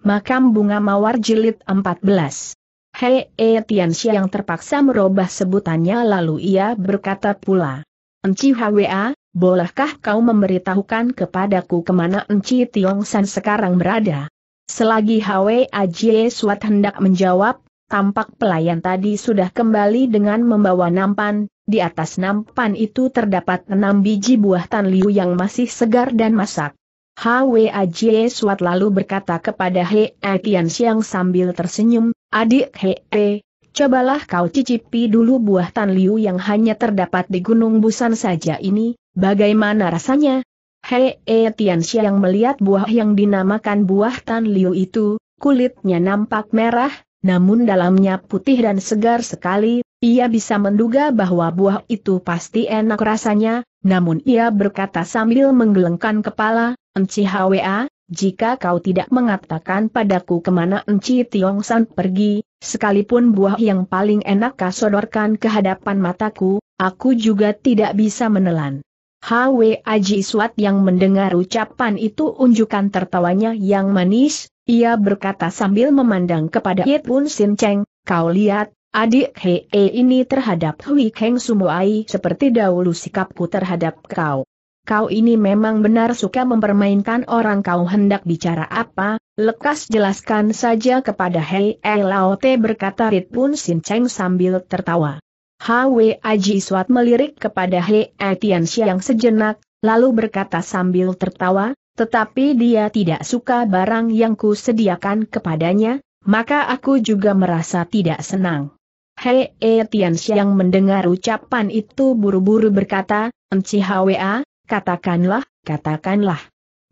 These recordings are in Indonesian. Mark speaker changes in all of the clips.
Speaker 1: Makam Bunga Mawar Jilid 14 Hei E eh, Tianxia yang terpaksa merubah sebutannya lalu ia berkata pula. Enci Hwa, bolehkah kau memberitahukan kepadaku kemana Enci Tiong San sekarang berada? Selagi Hwa Jie Suat hendak menjawab, tampak pelayan tadi sudah kembali dengan membawa nampan, di atas nampan itu terdapat enam biji buah tan liu yang masih segar dan masak. Hwa Jie Suat lalu berkata kepada He Tian Siang sambil tersenyum, Adik He, -e, cobalah kau cicipi dulu buah Tan Liu yang hanya terdapat di Gunung Busan saja ini, bagaimana rasanya? He e Tian Siang melihat buah yang dinamakan buah Tan Liu itu, kulitnya nampak merah, namun dalamnya putih dan segar sekali, ia bisa menduga bahwa buah itu pasti enak rasanya, namun ia berkata sambil menggelengkan kepala, Enci Hwa, jika kau tidak mengatakan padaku kemana Enci Tiong San pergi, sekalipun buah yang paling enak kasodorkan sodorkan ke hadapan mataku, aku juga tidak bisa menelan. Hwa Aji Suat yang mendengar ucapan itu unjukkan tertawanya yang manis, ia berkata sambil memandang kepada Ye Pun Sin Cheng, kau lihat, Adik Hei eh, ini terhadap Hui Keng Sumoai seperti dahulu sikapku terhadap kau. Kau ini memang benar suka mempermainkan orang kau hendak bicara apa, lekas jelaskan saja kepada Hei eh, Lao Te berkata Rit Pun Sin Cheng sambil tertawa. Hwe Aji Suat melirik kepada Hei eh, Tian Xiang sejenak, lalu berkata sambil tertawa, tetapi dia tidak suka barang yang ku sediakan kepadanya, maka aku juga merasa tidak senang. Hei E Siang mendengar ucapan itu buru-buru berkata, Enci Hwa, katakanlah, katakanlah.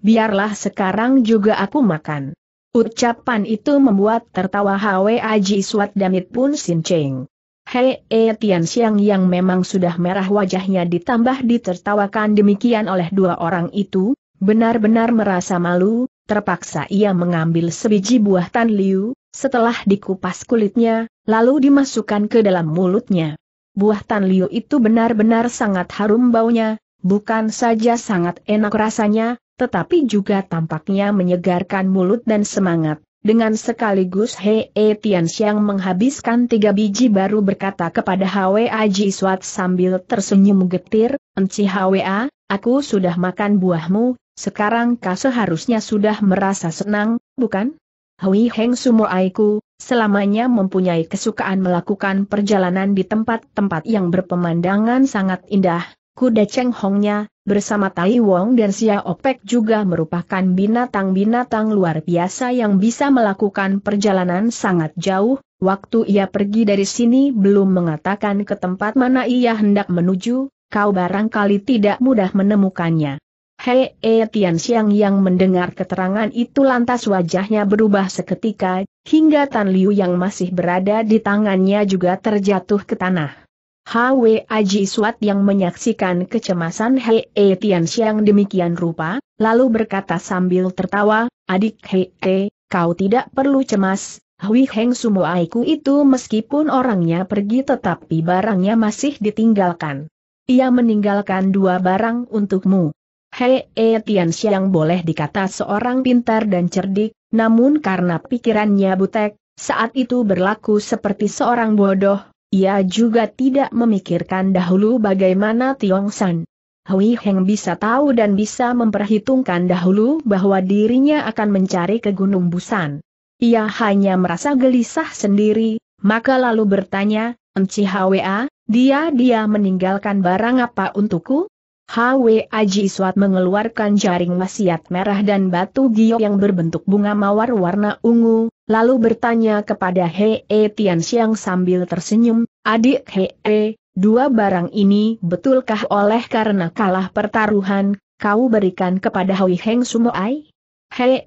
Speaker 1: Biarlah sekarang juga aku makan. Ucapan itu membuat tertawa Hwa Ji Suat Damit pun sinceng. Hei E Siang yang memang sudah merah wajahnya ditambah ditertawakan demikian oleh dua orang itu, benar-benar merasa malu, terpaksa ia mengambil sebiji buah tan liu, setelah dikupas kulitnya, lalu dimasukkan ke dalam mulutnya. Buah tan liu itu benar-benar sangat harum baunya, bukan saja sangat enak rasanya, tetapi juga tampaknya menyegarkan mulut dan semangat. Dengan sekaligus Hei e Tianxiang menghabiskan tiga biji baru berkata kepada Hwa Ji Swat sambil tersenyum getir, Enci Hwa, aku sudah makan buahmu, sekarang kau seharusnya sudah merasa senang, bukan? Hui Heng Sumoaiku, selamanya mempunyai kesukaan melakukan perjalanan di tempat-tempat yang berpemandangan sangat indah, kuda Cheng Hongnya, bersama Tai Wong dan Xia Opek juga merupakan binatang-binatang luar biasa yang bisa melakukan perjalanan sangat jauh, waktu ia pergi dari sini belum mengatakan ke tempat mana ia hendak menuju, kau barangkali tidak mudah menemukannya. Hei E Tian Xiang yang mendengar keterangan itu lantas wajahnya berubah seketika, hingga Tan Liu yang masih berada di tangannya juga terjatuh ke tanah. Hwa Aji Suat yang menyaksikan kecemasan Hei e Tian Xiang demikian rupa, lalu berkata sambil tertawa, Adik Hei e, kau tidak perlu cemas, Hui Heng Sumoaiku itu meskipun orangnya pergi tetapi barangnya masih ditinggalkan. Ia meninggalkan dua barang untukmu. Hei Etian eh, boleh dikata seorang pintar dan cerdik, namun karena pikirannya butek, saat itu berlaku seperti seorang bodoh, ia juga tidak memikirkan dahulu bagaimana Tiong San. Hui Heng bisa tahu dan bisa memperhitungkan dahulu bahwa dirinya akan mencari ke Gunung Busan. Ia hanya merasa gelisah sendiri, maka lalu bertanya, Enci Hwa, dia-dia meninggalkan barang apa untukku? Aji Jiswat mengeluarkan jaring wasiat merah dan batu giok yang berbentuk bunga mawar warna ungu, lalu bertanya kepada Hee Tian Xiang sambil tersenyum, adik Hee, dua barang ini betulkah oleh karena kalah pertaruhan, kau berikan kepada Hui Heng Sumoai?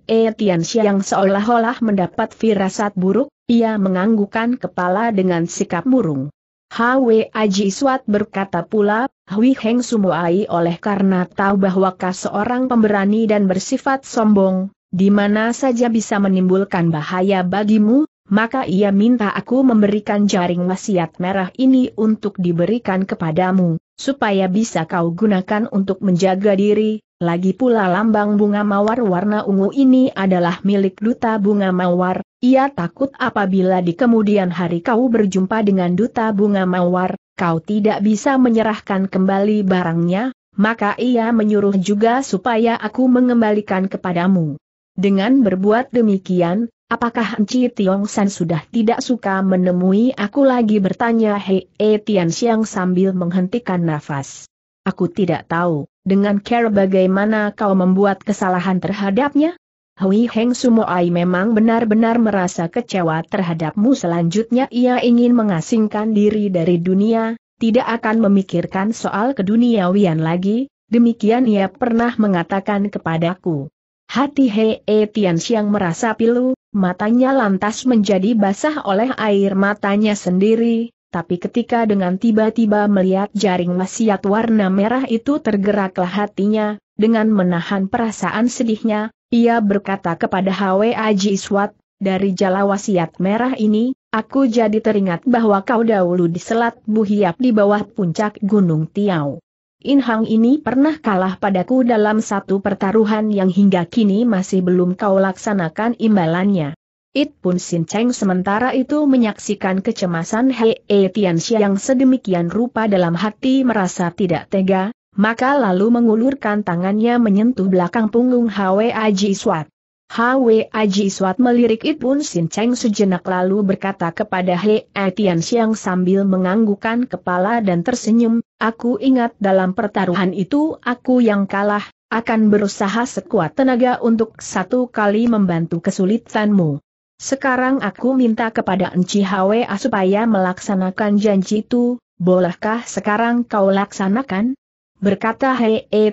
Speaker 1: E Tian Xiang seolah-olah mendapat firasat buruk, ia menganggukkan kepala dengan sikap murung. Aji Jiswat berkata pula, Hui Heng Sumuai oleh karena tahu bahwa Kas seorang pemberani dan bersifat sombong, di mana saja bisa menimbulkan bahaya bagimu, maka ia minta aku memberikan jaring wasiat merah ini untuk diberikan kepadamu, supaya bisa kau gunakan untuk menjaga diri, lagi pula lambang bunga mawar warna ungu ini adalah milik duta bunga mawar, ia takut apabila di kemudian hari kau berjumpa dengan duta bunga mawar, kau tidak bisa menyerahkan kembali barangnya, maka ia menyuruh juga supaya aku mengembalikan kepadamu. Dengan berbuat demikian, apakah Enci Tiong San sudah tidak suka menemui aku lagi bertanya Hei e Tian Xiang sambil menghentikan nafas. Aku tidak tahu, dengan care bagaimana kau membuat kesalahan terhadapnya? Hui Heng Ai memang benar-benar merasa kecewa terhadapmu selanjutnya ia ingin mengasingkan diri dari dunia, tidak akan memikirkan soal keduniawian lagi, demikian ia pernah mengatakan kepadaku. Hati Hei e Tian Xiang merasa pilu, matanya lantas menjadi basah oleh air matanya sendiri, tapi ketika dengan tiba-tiba melihat jaring wasiat warna merah itu tergeraklah hatinya, dengan menahan perasaan sedihnya, ia berkata kepada H.W.A. Jiswat, dari jala wasiat merah ini, aku jadi teringat bahwa kau dahulu di Selat Buhiap di bawah puncak Gunung Tiau. Inhang ini pernah kalah padaku dalam satu pertaruhan yang hingga kini masih belum kau laksanakan imbalannya. It pun Sin Cheng sementara itu menyaksikan kecemasan Hei e Tianxia yang sedemikian rupa dalam hati merasa tidak tega, maka lalu mengulurkan tangannya menyentuh belakang punggung Hwe Aji Swat. Hwe Aji Swat melirik pun Sin Cheng sejenak lalu berkata kepada He Atian e yang sambil menganggukkan kepala dan tersenyum, aku ingat dalam pertaruhan itu aku yang kalah, akan berusaha sekuat tenaga untuk satu kali membantu kesulitanmu. Sekarang aku minta kepada Enci Hwa supaya melaksanakan janji itu, bolehkah sekarang kau laksanakan? Berkata Hei e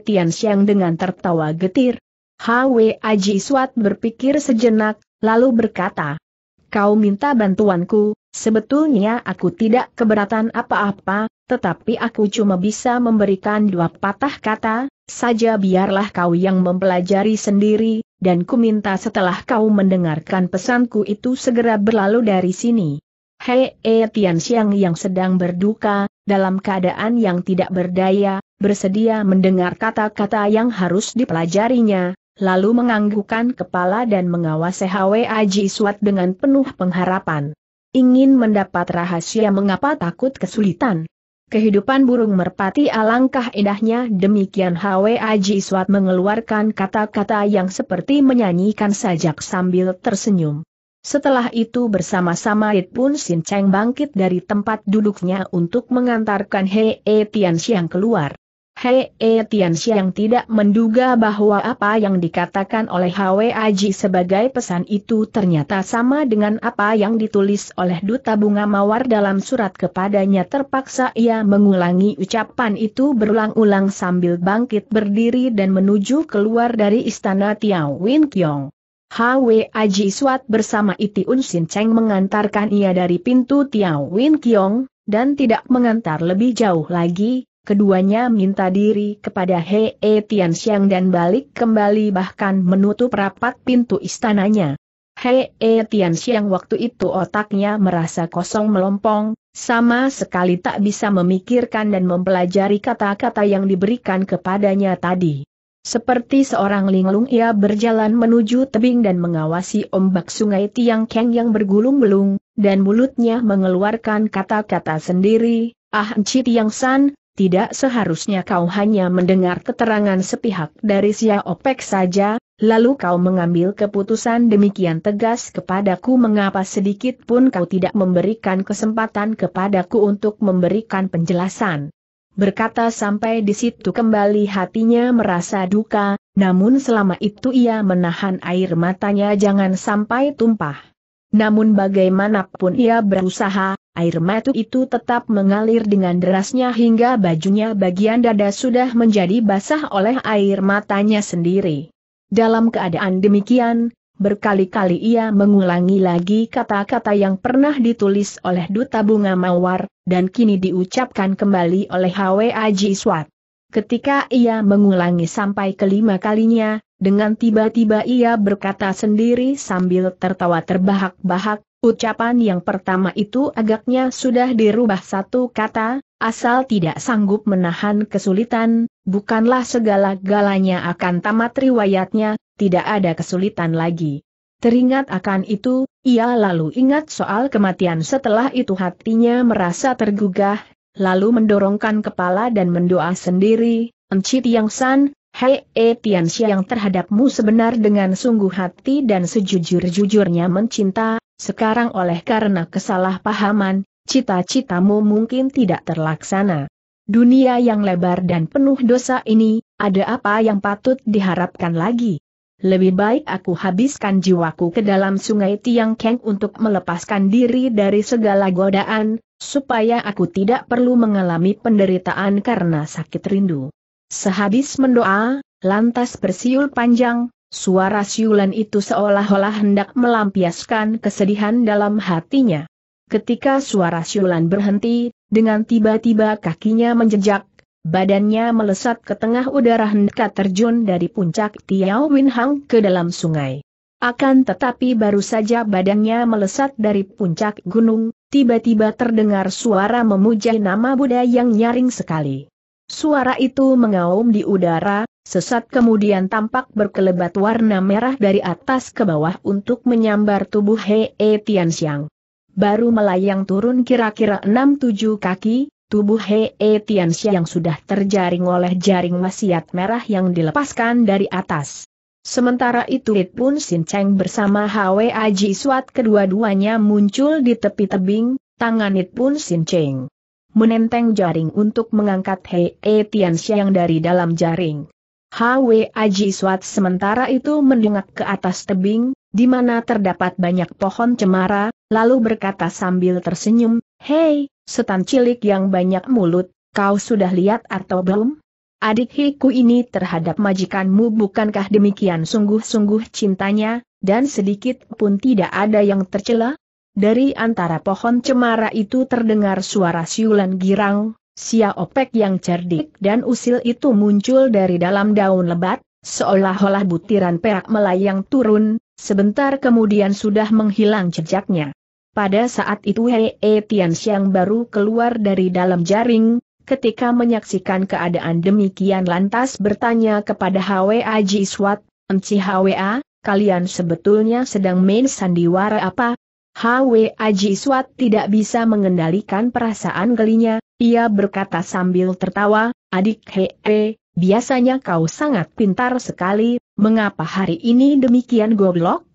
Speaker 1: dengan tertawa getir. Hwa Aji Suat berpikir sejenak, lalu berkata, Kau minta bantuanku, sebetulnya aku tidak keberatan apa-apa, tetapi aku cuma bisa memberikan dua patah kata, saja biarlah kau yang mempelajari sendiri, dan ku minta setelah kau mendengarkan pesanku itu segera berlalu dari sini. Hei E Tian Xiang yang sedang berduka, dalam keadaan yang tidak berdaya, bersedia mendengar kata-kata yang harus dipelajarinya, lalu menganggukkan kepala dan mengawasi Hwa Aji Suat dengan penuh pengharapan. Ingin mendapat rahasia mengapa takut kesulitan? Kehidupan burung merpati alangkah indahnya demikian Hwa Swat mengeluarkan kata-kata yang seperti menyanyikan sajak sambil tersenyum. Setelah itu bersama-sama It Pun Sin Cheng bangkit dari tempat duduknya untuk mengantarkan Hei e Tian Xiang keluar. Hei e eh, yang tidak menduga bahwa apa yang dikatakan oleh Aji sebagai pesan itu ternyata sama dengan apa yang ditulis oleh Duta Bunga Mawar dalam surat kepadanya terpaksa ia mengulangi ucapan itu berulang-ulang sambil bangkit berdiri dan menuju keluar dari istana Tiao Win Kiong. Hwe Aji Suat bersama Iti Unsin Cheng mengantarkan ia dari pintu Tiao Win Kiong, dan tidak mengantar lebih jauh lagi, Keduanya minta diri kepada Hei e Tian Xiang dan balik kembali bahkan menutup rapat pintu istananya. Hei e Tian Xiang waktu itu otaknya merasa kosong melompong, sama sekali tak bisa memikirkan dan mempelajari kata-kata yang diberikan kepadanya tadi. Seperti seorang linglung ia berjalan menuju tebing dan mengawasi ombak sungai Tiang Keng yang bergulung-belung, dan mulutnya mengeluarkan kata-kata sendiri, Ah Ci Tiang San, tidak seharusnya kau hanya mendengar keterangan sepihak dari Opek saja, lalu kau mengambil keputusan demikian tegas kepadaku mengapa sedikit pun kau tidak memberikan kesempatan kepadaku untuk memberikan penjelasan. Berkata sampai di situ kembali hatinya merasa duka, namun selama itu ia menahan air matanya jangan sampai tumpah. Namun bagaimanapun ia berusaha, air mata itu tetap mengalir dengan derasnya hingga bajunya bagian dada sudah menjadi basah oleh air matanya sendiri. Dalam keadaan demikian, berkali-kali ia mengulangi lagi kata-kata yang pernah ditulis oleh Duta Bunga Mawar, dan kini diucapkan kembali oleh Aji Swat. Ketika ia mengulangi sampai kelima kalinya, dengan tiba-tiba ia berkata sendiri sambil tertawa terbahak-bahak, Ucapan yang pertama itu agaknya sudah dirubah satu kata, asal tidak sanggup menahan kesulitan, bukanlah segala-galanya akan tamat riwayatnya, tidak ada kesulitan lagi. Teringat akan itu, ia lalu ingat soal kematian setelah itu hatinya merasa tergugah, lalu mendorongkan kepala dan mendoa sendiri, Enci Tiang San, Hei E Tian Xiang yang terhadapmu sebenar dengan sungguh hati dan sejujur-jujurnya mencinta, sekarang oleh karena kesalahpahaman, cita-citamu mungkin tidak terlaksana. Dunia yang lebar dan penuh dosa ini, ada apa yang patut diharapkan lagi? Lebih baik aku habiskan jiwaku ke dalam sungai Tiang Keng untuk melepaskan diri dari segala godaan, supaya aku tidak perlu mengalami penderitaan karena sakit rindu. Sehabis mendoa, lantas bersiul panjang, Suara siulan itu seolah-olah hendak melampiaskan kesedihan dalam hatinya. Ketika suara siulan berhenti, dengan tiba-tiba kakinya menjejak, badannya melesat ke tengah udara hendak terjun dari puncak Tiao Win ke dalam sungai. Akan tetapi baru saja badannya melesat dari puncak gunung, tiba-tiba terdengar suara memuja nama Buddha yang nyaring sekali. Suara itu mengaum di udara, Sesat kemudian tampak berkelebat warna merah dari atas ke bawah untuk menyambar tubuh Hei e Tianxiang. Baru melayang turun kira-kira 6-7 kaki, tubuh Hei e Tianxiang sudah terjaring oleh jaring wasiat merah yang dilepaskan dari atas. Sementara itu It pun Sin Cheng bersama Hwa Aji Suat kedua-duanya muncul di tepi tebing, tangan It pun Sin Cheng menenteng jaring untuk mengangkat Hei e Tianxiang dari dalam jaring. Hw Aji Swat sementara itu mendungak ke atas tebing, di mana terdapat banyak pohon cemara, lalu berkata sambil tersenyum, Hei, setan cilik yang banyak mulut, kau sudah lihat atau belum? Adik Hiku ini terhadap majikanmu bukankah demikian sungguh-sungguh cintanya, dan sedikit pun tidak ada yang tercela? Dari antara pohon cemara itu terdengar suara siulan girang, Sia Opek yang cerdik dan usil itu muncul dari dalam daun lebat, seolah-olah butiran perak melayang turun, sebentar kemudian sudah menghilang jejaknya. Pada saat itu Hei e Tian baru keluar dari dalam jaring, ketika menyaksikan keadaan demikian lantas bertanya kepada Hwa Aji Swat, Enci Hwa, kalian sebetulnya sedang main sandiwara apa, Hwa Aji Swat tidak bisa mengendalikan perasaan gelinya, ia berkata sambil tertawa, adik Hee, biasanya kau sangat pintar sekali, mengapa hari ini demikian goblok?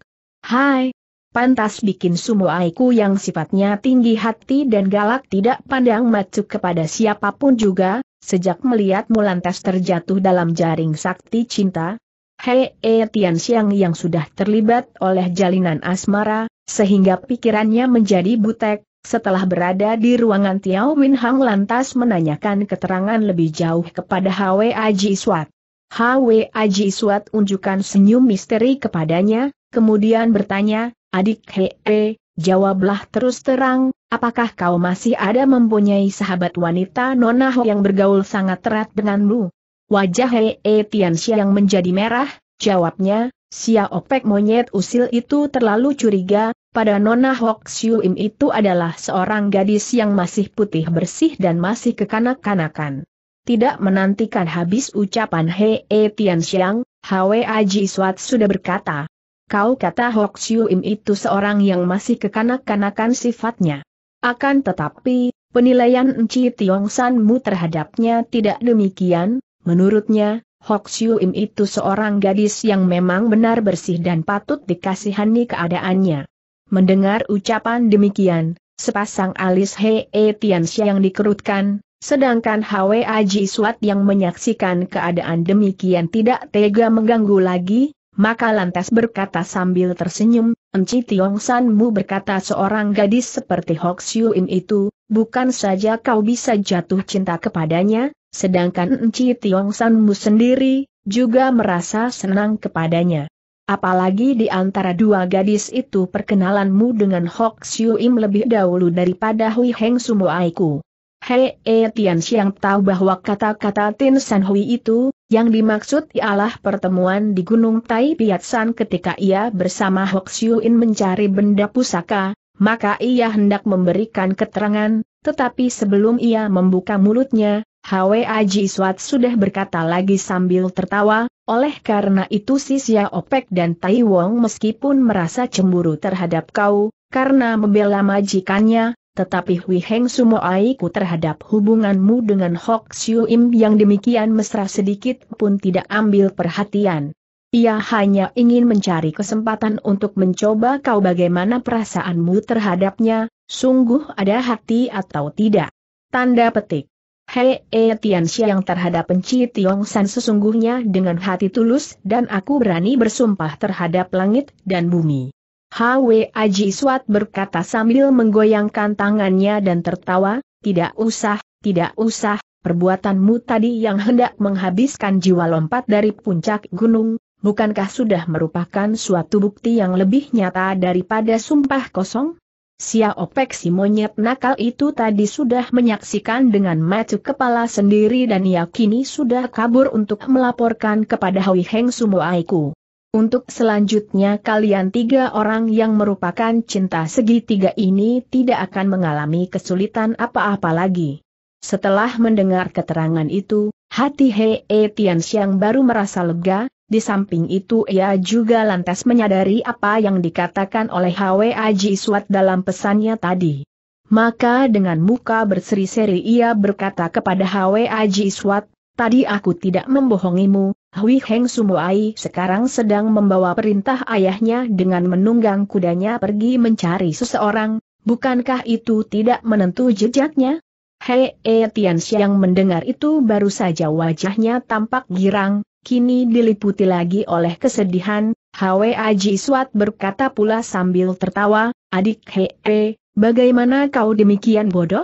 Speaker 1: Hai, pantas bikin aiku yang sifatnya tinggi hati dan galak tidak pandang macu kepada siapapun juga, sejak melihatmu lantas terjatuh dalam jaring sakti cinta, Hei E Tian Xiang yang sudah terlibat oleh jalinan asmara, sehingga pikirannya menjadi butek, setelah berada di ruangan Tiao Win Hang lantas menanyakan keterangan lebih jauh kepada Hwe Aji Swat. Hwe Aji Swat unjukkan senyum misteri kepadanya, kemudian bertanya, adik Hei E, jawablah terus terang, apakah kau masih ada mempunyai sahabat wanita Nona yang bergaul sangat erat denganmu? Wajah Hei e Tianxia yang menjadi merah, jawabnya, Sia Opek monyet usil itu terlalu curiga, pada Nona Hok Im itu adalah seorang gadis yang masih putih bersih dan masih kekanak-kanakan. Tidak menantikan habis ucapan Hei e Tian Xiang, Hwe Aji Swat sudah berkata. Kau kata Hok Im itu seorang yang masih kekanak-kanakan sifatnya. Akan tetapi, penilaian Enci Tiong Sanmu terhadapnya tidak demikian, Menurutnya, Hok Siu Im itu seorang gadis yang memang benar bersih dan patut dikasihani keadaannya. Mendengar ucapan demikian, sepasang alis He -e Tian yang dikerutkan, sedangkan Hwe Aji Suat yang menyaksikan keadaan demikian tidak tega mengganggu lagi, maka lantas berkata sambil tersenyum, Enci Tiong Sanmu berkata seorang gadis seperti Hok Siu Im itu, bukan saja kau bisa jatuh cinta kepadanya, Sedangkan Enci Tiong Sanmu sendiri, juga merasa senang kepadanya. Apalagi di antara dua gadis itu perkenalanmu dengan Hok Siu Im lebih dahulu daripada Hui Heng Sumo Aiku. Hei e Tian Xiang tahu bahwa kata-kata Tin San Hui itu, yang dimaksud ialah pertemuan di Gunung Tai Piat San ketika ia bersama Hok Siu In mencari benda pusaka, maka ia hendak memberikan keterangan, tetapi sebelum ia membuka mulutnya, Hwa swat sudah berkata lagi sambil tertawa, oleh karena itu si Sia Opek dan Tai Wong meskipun merasa cemburu terhadap kau, karena membela majikannya, tetapi Hui Heng Sumo Aiku terhadap hubunganmu dengan Hok Siu Im yang demikian mesra sedikit pun tidak ambil perhatian. Ia hanya ingin mencari kesempatan untuk mencoba kau bagaimana perasaanmu terhadapnya, sungguh ada hati atau tidak. Tanda petik. Hei e eh, yang terhadap penci Tiong San sesungguhnya dengan hati tulus dan aku berani bersumpah terhadap langit dan bumi. Hwe Aji Suat berkata sambil menggoyangkan tangannya dan tertawa, tidak usah, tidak usah, perbuatanmu tadi yang hendak menghabiskan jiwa lompat dari puncak gunung, bukankah sudah merupakan suatu bukti yang lebih nyata daripada sumpah kosong? Sia si monyet nakal itu tadi sudah menyaksikan dengan mata kepala sendiri dan yakini sudah kabur untuk melaporkan kepada Hui Heng Sumoaiku. Untuk selanjutnya kalian tiga orang yang merupakan cinta segitiga ini tidak akan mengalami kesulitan apa-apa lagi. Setelah mendengar keterangan itu, hati Hei Tian Xiang baru merasa lega, di samping itu ia juga lantas menyadari apa yang dikatakan oleh H.W.A. Suat dalam pesannya tadi. Maka dengan muka berseri-seri ia berkata kepada H.W.A. Suat, Tadi aku tidak membohongimu, Hui Heng Sumuai sekarang sedang membawa perintah ayahnya dengan menunggang kudanya pergi mencari seseorang, bukankah itu tidak menentu jejaknya? Hei, e yang mendengar itu baru saja wajahnya tampak girang, kini diliputi lagi oleh kesedihan, Hwe Aji Suat berkata pula sambil tertawa, adik Hee, bagaimana kau demikian bodoh?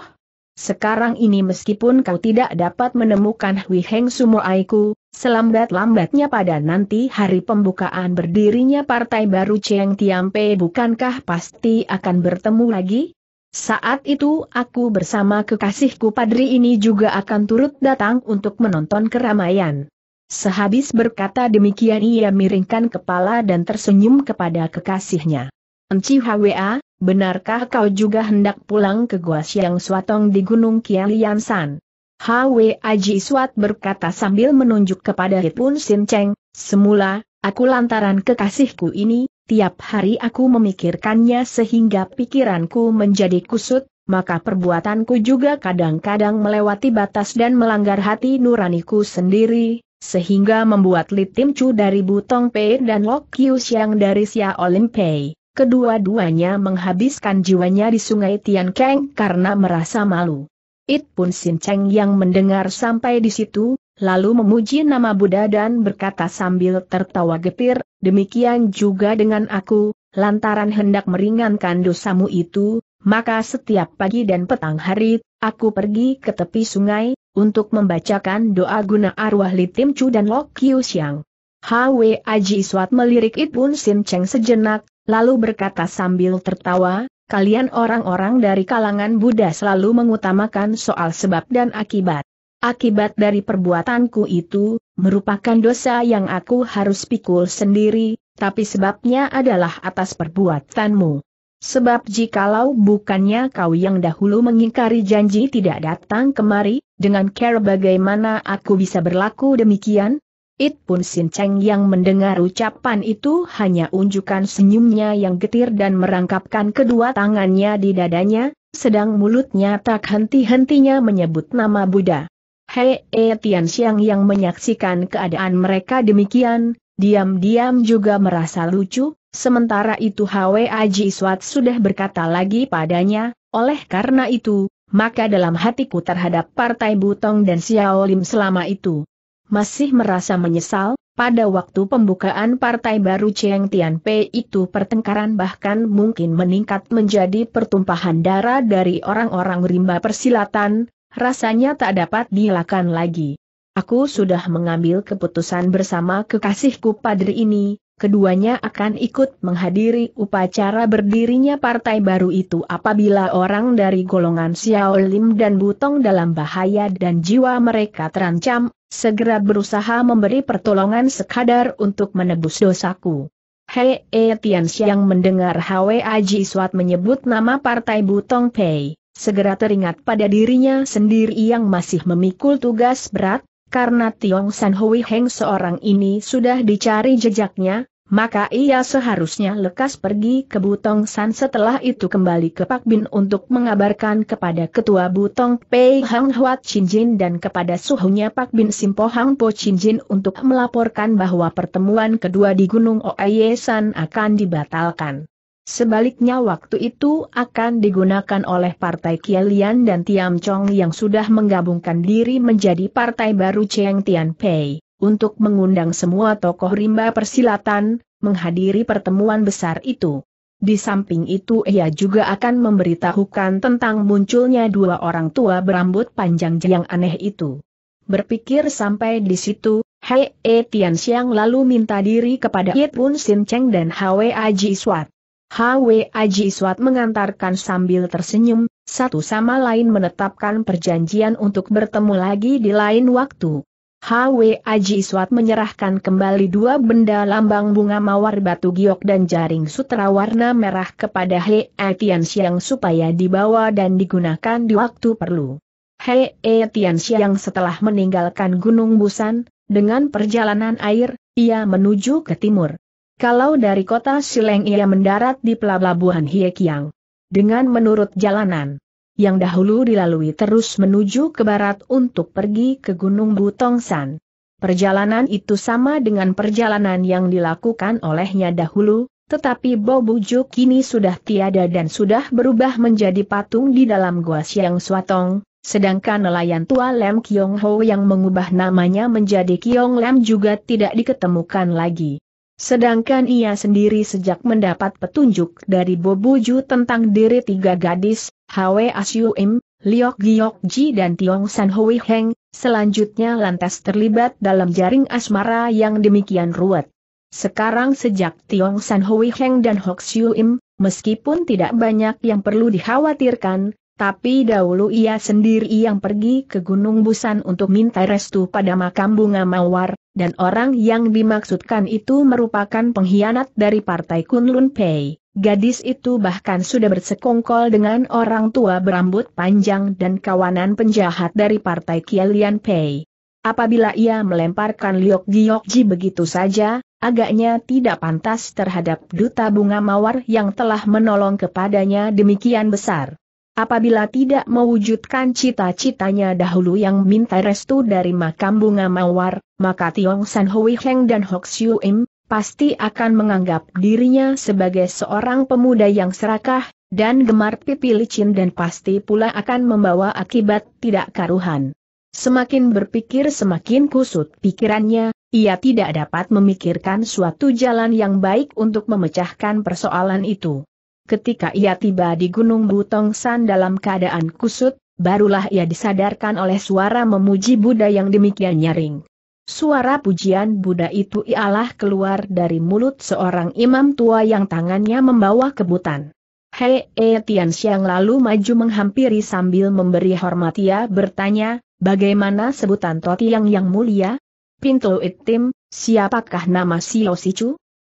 Speaker 1: Sekarang ini meskipun kau tidak dapat menemukan Hui Heng Sumoaiku, selambat-lambatnya pada nanti hari pembukaan berdirinya partai baru Cheng Tiampe bukankah pasti akan bertemu lagi? Saat itu aku bersama kekasihku Padri ini juga akan turut datang untuk menonton keramaian. Sehabis berkata demikian ia miringkan kepala dan tersenyum kepada kekasihnya. Enci Hwa, benarkah kau juga hendak pulang ke Gua Siang Suatong di Gunung Kialian San? Hwa Ji Suat berkata sambil menunjuk kepada Hipun Sin Cheng, semula, aku lantaran kekasihku ini, tiap hari aku memikirkannya sehingga pikiranku menjadi kusut, maka perbuatanku juga kadang-kadang melewati batas dan melanggar hati nuraniku sendiri, sehingga membuat Li Tim Chu dari Butong Pei dan Lok Kiu Xiang dari Xia Olimpei, kedua-duanya menghabiskan jiwanya di sungai Tian Kang karena merasa malu. It pun Sin Cheng yang mendengar sampai di situ, lalu memuji nama Buddha dan berkata sambil tertawa getir, demikian juga dengan aku, lantaran hendak meringankan dosamu itu, maka setiap pagi dan petang hari, aku pergi ke tepi sungai, untuk membacakan doa guna arwah Li Chu dan Lok Kiu Xiang. Hwa Aji Iswat melirik Ipun Sin Cheng sejenak, lalu berkata sambil tertawa, kalian orang-orang dari kalangan Buddha selalu mengutamakan soal sebab dan akibat. Akibat dari perbuatanku itu, merupakan dosa yang aku harus pikul sendiri, tapi sebabnya adalah atas perbuatanmu. Sebab jikalau bukannya kau yang dahulu mengingkari janji tidak datang kemari, dengan care bagaimana aku bisa berlaku demikian? It pun Sin Cheng yang mendengar ucapan itu hanya unjukkan senyumnya yang getir dan merangkapkan kedua tangannya di dadanya, sedang mulutnya tak henti-hentinya menyebut nama Buddha. Hei e Tian Xiang yang menyaksikan keadaan mereka demikian, diam-diam juga merasa lucu, Sementara itu Hwa Swat sudah berkata lagi padanya, oleh karena itu, maka dalam hatiku terhadap Partai Butong dan Xiao Lim selama itu. Masih merasa menyesal, pada waktu pembukaan partai baru Cheng Tian Pei itu pertengkaran bahkan mungkin meningkat menjadi pertumpahan darah dari orang-orang rimba persilatan, rasanya tak dapat dilakukan lagi. Aku sudah mengambil keputusan bersama kekasihku Padri ini, keduanya akan ikut menghadiri upacara berdirinya partai baru itu apabila orang dari golongan Xiao Lim dan Butong dalam bahaya dan jiwa mereka terancam, segera berusaha memberi pertolongan sekadar untuk menebus dosaku. Hei E Tian Xiang mendengar Hwa Aji Suat menyebut nama partai Butong Pei, segera teringat pada dirinya sendiri yang masih memikul tugas berat, karena Tiong San Hui Heng seorang ini sudah dicari jejaknya, maka ia seharusnya lekas pergi ke Butong San setelah itu kembali ke Pak Bin untuk mengabarkan kepada Ketua Butong Pei Hang Huat Chin Jin dan kepada suhunya Pak Bin Simpo Hang Po Chin Jin untuk melaporkan bahwa pertemuan kedua di Gunung Oye San akan dibatalkan. Sebaliknya waktu itu akan digunakan oleh Partai Kielian dan Tiam Chong yang sudah menggabungkan diri menjadi partai baru Cheng Tian Pei untuk mengundang semua tokoh rimba persilatan, menghadiri pertemuan besar itu. Di samping itu ia juga akan memberitahukan tentang munculnya dua orang tua berambut panjang yang aneh itu. Berpikir sampai di situ, Hei E Tian Xiang lalu minta diri kepada Ye Pun Sin Cheng dan Hwe Aji Swat. Hwe Aji Swat mengantarkan sambil tersenyum, satu sama lain menetapkan perjanjian untuk bertemu lagi di lain waktu. HW Aji Iswat menyerahkan kembali dua benda lambang bunga mawar batu giok dan jaring sutra warna merah kepada He Tian Siang supaya dibawa dan digunakan di waktu perlu. He Tian Siang setelah meninggalkan Gunung Busan, dengan perjalanan air, ia menuju ke timur. Kalau dari kota Sileng ia mendarat di pelabuhan Hiekiang. Dengan menurut jalanan yang dahulu dilalui terus menuju ke barat untuk pergi ke Gunung Butongsan. Perjalanan itu sama dengan perjalanan yang dilakukan olehnya dahulu, tetapi Bobujo kini sudah tiada dan sudah berubah menjadi patung di dalam gua Siang Swatong, sedangkan nelayan tua Lem kyong Ho yang mengubah namanya menjadi Kyong Lem juga tidak diketemukan lagi. Sedangkan ia sendiri sejak mendapat petunjuk dari Bobuju tentang diri tiga gadis, Hwe Asyuim, Liok Giok Ji dan Tiong San Hui Heng, selanjutnya lantas terlibat dalam jaring asmara yang demikian ruwet. Sekarang sejak Tiong San Hui Heng dan Hok Im, meskipun tidak banyak yang perlu dikhawatirkan, tapi dahulu ia sendiri yang pergi ke Gunung Busan untuk minta restu pada makam bunga mawar, dan orang yang dimaksudkan itu merupakan pengkhianat dari partai Kunlun Pei. Gadis itu bahkan sudah bersekongkol dengan orang tua berambut panjang dan kawanan penjahat dari partai Kielian Pei. Apabila ia melemparkan Liok Giokji begitu saja, agaknya tidak pantas terhadap duta bunga mawar yang telah menolong kepadanya demikian besar. Apabila tidak mewujudkan cita-citanya dahulu yang minta restu dari makam bunga mawar, maka Tiong San Hui Heng dan Hok Siu Im, pasti akan menganggap dirinya sebagai seorang pemuda yang serakah, dan gemar pipi licin dan pasti pula akan membawa akibat tidak karuhan. Semakin berpikir semakin kusut pikirannya, ia tidak dapat memikirkan suatu jalan yang baik untuk memecahkan persoalan itu. Ketika ia tiba di Gunung Butong San dalam keadaan kusut, barulah ia disadarkan oleh suara memuji Buddha yang demikian nyaring. Suara pujian Buddha itu ialah keluar dari mulut seorang imam tua yang tangannya membawa kebutan. Hei E Tian Xiang lalu maju menghampiri sambil memberi hormat ia bertanya, bagaimana sebutan Toti yang yang mulia? Pintu Itim, siapakah nama Sio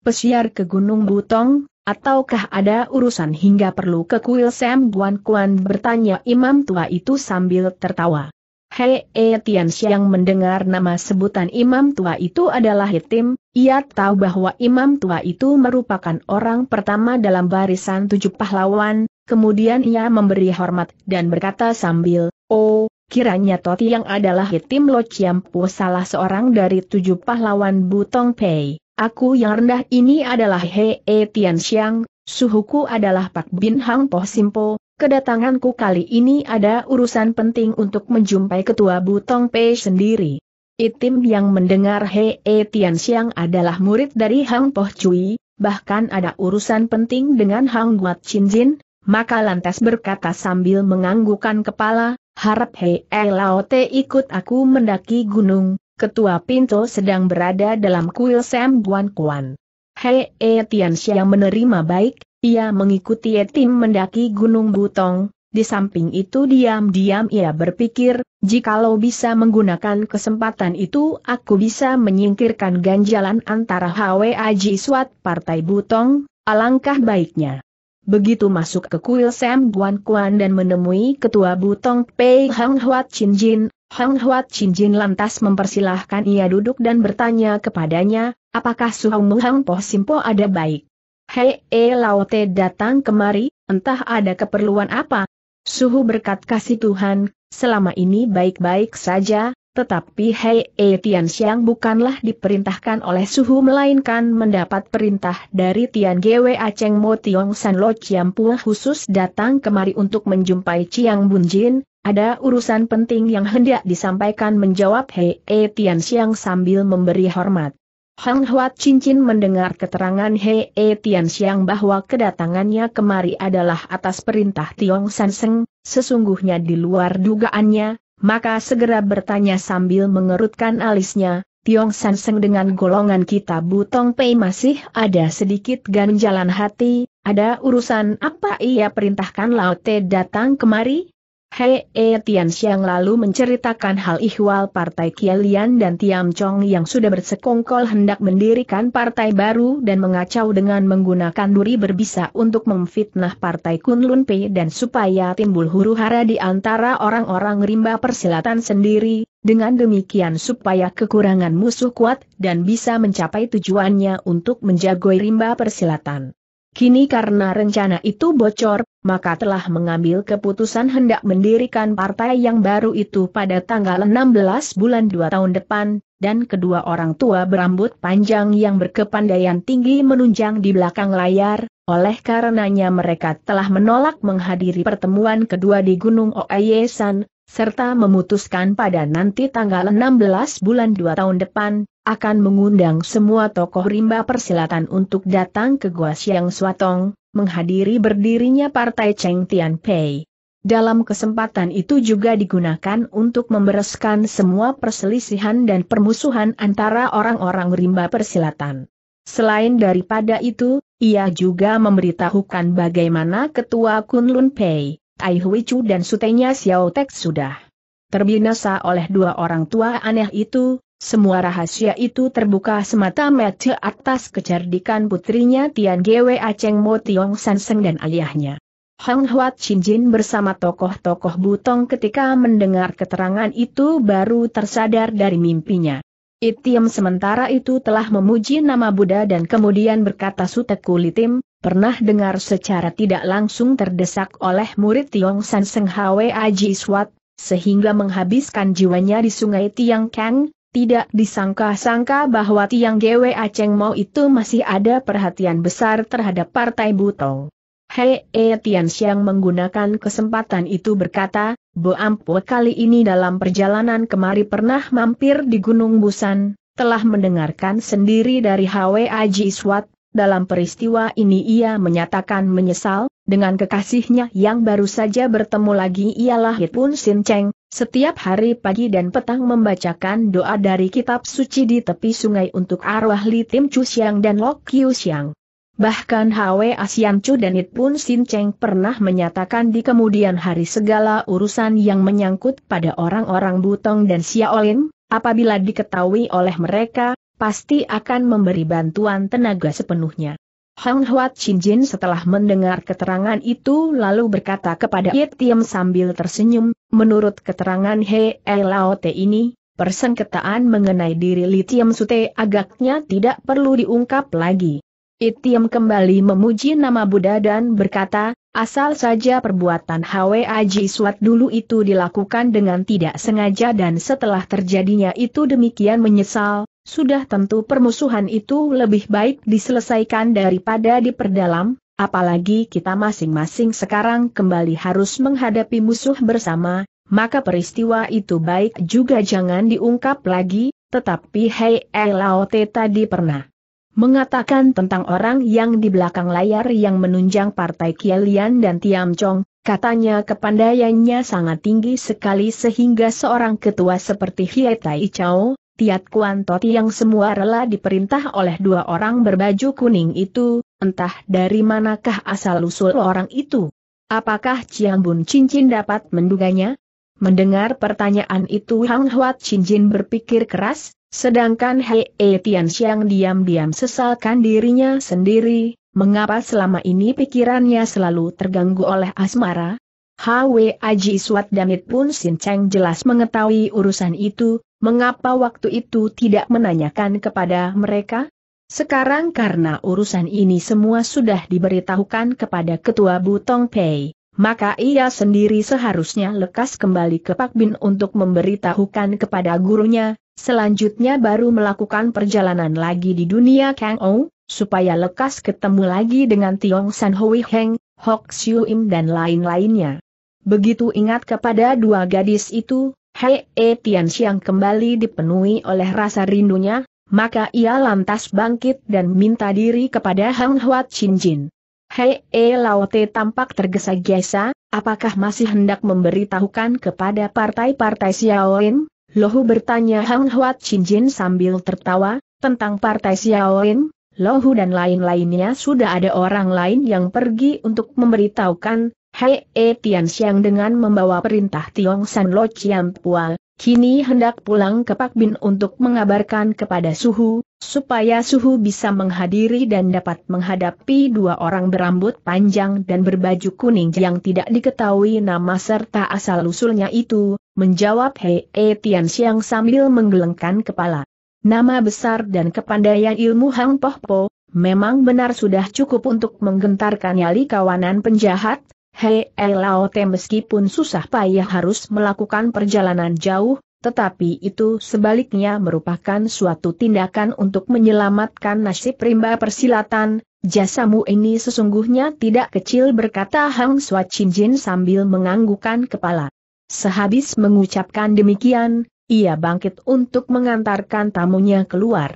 Speaker 1: Pesiar ke Gunung Butong, Ataukah ada urusan hingga perlu ke kuil Sam Guan Kuan bertanya imam tua itu sambil tertawa. Hei e eh, Tian Xiang mendengar nama sebutan imam tua itu adalah Hitim, ia tahu bahwa imam tua itu merupakan orang pertama dalam barisan tujuh pahlawan, kemudian ia memberi hormat dan berkata sambil, Oh, kiranya Toti yang adalah Hitim Lo Po salah seorang dari tujuh pahlawan Butong Pei. Aku yang rendah ini adalah He e Tian Xiang, suhuku adalah Pak Bin Hang Poh Simpo, kedatanganku kali ini ada urusan penting untuk menjumpai Ketua Butong Pei sendiri. Itim yang mendengar He e Tian Xiang adalah murid dari Hang Po Cui, bahkan ada urusan penting dengan Hang Guat Chin Jin, maka lantas berkata sambil menganggukan kepala, harap He e Lao Te ikut aku mendaki gunung, Ketua Pinto sedang berada dalam kuil Sam Guan Kuan. Hei E Tian menerima baik, ia mengikuti tim mendaki Gunung Butong, di samping itu diam-diam ia berpikir, jikalau bisa menggunakan kesempatan itu aku bisa menyingkirkan ganjalan antara HWA Jiswat Partai Butong, alangkah baiknya. Begitu masuk ke kuil Sam Guan Kuan dan menemui ketua Butong Pei Hang Huat Chin Jin, Hang Huat Chin Jin lantas mempersilahkan ia duduk dan bertanya kepadanya, apakah Hong Hang Poh Simpo ada baik? Hei E Laote datang kemari, entah ada keperluan apa? Suhu berkat kasih Tuhan, selama ini baik-baik saja, tetapi Hei E Tian Xiang bukanlah diperintahkan oleh Suhu melainkan mendapat perintah dari Tian Gwe Aceng Mo Tiong San Lo Chiam Pua khusus datang kemari untuk menjumpai Chiang Bun Jin, ada urusan penting yang hendak disampaikan menjawab Hei E Tian Xiang sambil memberi hormat. Hang Huat Cincin mendengar keterangan Hei E Tian Xiang bahwa kedatangannya kemari adalah atas perintah Tiong San Seng, sesungguhnya di luar dugaannya, maka segera bertanya sambil mengerutkan alisnya, Tiong San Seng dengan golongan kita Butong Pei masih ada sedikit ganjalan hati, ada urusan apa ia perintahkan Lao Te datang kemari? Hei E Tian Xiang lalu menceritakan hal ihwal Partai Kialian dan Tiam Chong yang sudah bersekongkol hendak mendirikan partai baru dan mengacau dengan menggunakan duri berbisa untuk memfitnah Partai Kunlun Pei dan supaya timbul huru hara di antara orang-orang rimba persilatan sendiri, dengan demikian supaya kekurangan musuh kuat dan bisa mencapai tujuannya untuk menjagoi rimba persilatan. Kini karena rencana itu bocor, maka telah mengambil keputusan hendak mendirikan partai yang baru itu pada tanggal 16 bulan 2 tahun depan, dan kedua orang tua berambut panjang yang berkepandaian tinggi menunjang di belakang layar, oleh karenanya mereka telah menolak menghadiri pertemuan kedua di Gunung Oayesan, serta memutuskan pada nanti tanggal 16 bulan 2 tahun depan, akan mengundang semua tokoh rimba persilatan untuk datang ke Gua Siang Suatong, menghadiri berdirinya Partai Cheng Tian Pei. Dalam kesempatan itu juga digunakan untuk membereskan semua perselisihan dan permusuhan antara orang-orang rimba persilatan. Selain daripada itu, ia juga memberitahukan bagaimana ketua Kunlun Pei Ai Chu dan sutenya Xiao Tek sudah terbinasa oleh dua orang tua aneh itu, semua rahasia itu terbuka semata-mata atas kecerdikan putrinya Tian Gwe Aceng Mo Tiong Sanseng dan aliahnya. Hang Huat Jin bersama tokoh-tokoh Butong ketika mendengar keterangan itu baru tersadar dari mimpinya. Itim sementara itu telah memuji nama Buddha dan kemudian berkata sutekulitim Kulitim, pernah dengar secara tidak langsung terdesak oleh murid Tiong San Seng Hwe Aji Swat, sehingga menghabiskan jiwanya di sungai Tiang Kang, tidak disangka-sangka bahwa Tiang Gwe Aceng Mo itu masih ada perhatian besar terhadap Partai Butong. Hei E Tian Xiang menggunakan kesempatan itu berkata, Bo Ampo kali ini dalam perjalanan kemari pernah mampir di Gunung Busan, telah mendengarkan sendiri dari Hwa Aji Iswat, dalam peristiwa ini ia menyatakan menyesal, dengan kekasihnya yang baru saja bertemu lagi ialah Hitpun Sin Cheng, setiap hari pagi dan petang membacakan doa dari kitab suci di tepi sungai untuk arwah Li Tim Chu Xiang dan Lok Kiu Xiang. Bahkan Hwe Asian Chu dan It pun Sin Cheng pernah menyatakan di kemudian hari segala urusan yang menyangkut pada orang-orang Butong dan Xiaolin, apabila diketahui oleh mereka, pasti akan memberi bantuan tenaga sepenuhnya. Hong Huat Chin Jin setelah mendengar keterangan itu lalu berkata kepada It Tiem sambil tersenyum, menurut keterangan He Lao Te ini, persengketaan mengenai diri Li Tiem Sute agaknya tidak perlu diungkap lagi. Itim kembali memuji nama Buddha dan berkata, asal saja perbuatan Hwa Suat dulu itu dilakukan dengan tidak sengaja dan setelah terjadinya itu demikian menyesal, sudah tentu permusuhan itu lebih baik diselesaikan daripada diperdalam, apalagi kita masing-masing sekarang kembali harus menghadapi musuh bersama, maka peristiwa itu baik juga jangan diungkap lagi, tetapi Hei Elaote tadi pernah mengatakan tentang orang yang di belakang layar yang menunjang partai Kielian dan Tiam Chong, katanya kepandaiannya sangat tinggi sekali sehingga seorang ketua seperti Hietai Tai Chao, Tiat Kuan Toti yang semua rela diperintah oleh dua orang berbaju kuning itu, entah dari manakah asal-usul orang itu. Apakah Chiang Bun Cincin dapat menduganya? Mendengar pertanyaan itu Hang Huat Cincin berpikir keras, Sedangkan Hei e, Tianxiang diam-diam sesalkan dirinya sendiri, mengapa selama ini pikirannya selalu terganggu oleh asmara? Hwe Aji Suat Damit pun Sin Cheng jelas mengetahui urusan itu, mengapa waktu itu tidak menanyakan kepada mereka? Sekarang karena urusan ini semua sudah diberitahukan kepada Ketua Butong Pei, maka ia sendiri seharusnya lekas kembali ke Pak Bin untuk memberitahukan kepada gurunya, Selanjutnya baru melakukan perjalanan lagi di dunia Kang Ou, supaya lekas ketemu lagi dengan Tiong San Hui Heng, Hok Siu Im dan lain-lainnya. Begitu ingat kepada dua gadis itu, Hei E Tian Xiang kembali dipenuhi oleh rasa rindunya, maka ia lantas bangkit dan minta diri kepada Hang Huat Chin Jin. Hei E Laote tampak tergesa-gesa, apakah masih hendak memberitahukan kepada partai-partai Xiaoin, Lohu bertanya Hang Huat Jin sambil tertawa, tentang partai Xiaoin, Lohu dan lain-lainnya sudah ada orang lain yang pergi untuk memberitahukan, Hei e Tian Xiang dengan membawa perintah Tiong San Lo Chiam Pual, Kini hendak pulang ke Pak Bin untuk mengabarkan kepada Suhu, supaya Suhu bisa menghadiri dan dapat menghadapi dua orang berambut panjang dan berbaju kuning yang tidak diketahui nama serta asal-usulnya itu, menjawab Hei e Tian Xiang sambil menggelengkan kepala. Nama besar dan kepandaian ilmu Hang Poh Po, memang benar sudah cukup untuk menggentarkan nyali kawanan penjahat, Hei Laote meskipun susah payah harus melakukan perjalanan jauh, tetapi itu sebaliknya merupakan suatu tindakan untuk menyelamatkan nasib rimba persilatan, jasamu ini sesungguhnya tidak kecil berkata Hang Sua Jin sambil menganggukan kepala. Sehabis mengucapkan demikian, ia bangkit untuk mengantarkan tamunya keluar.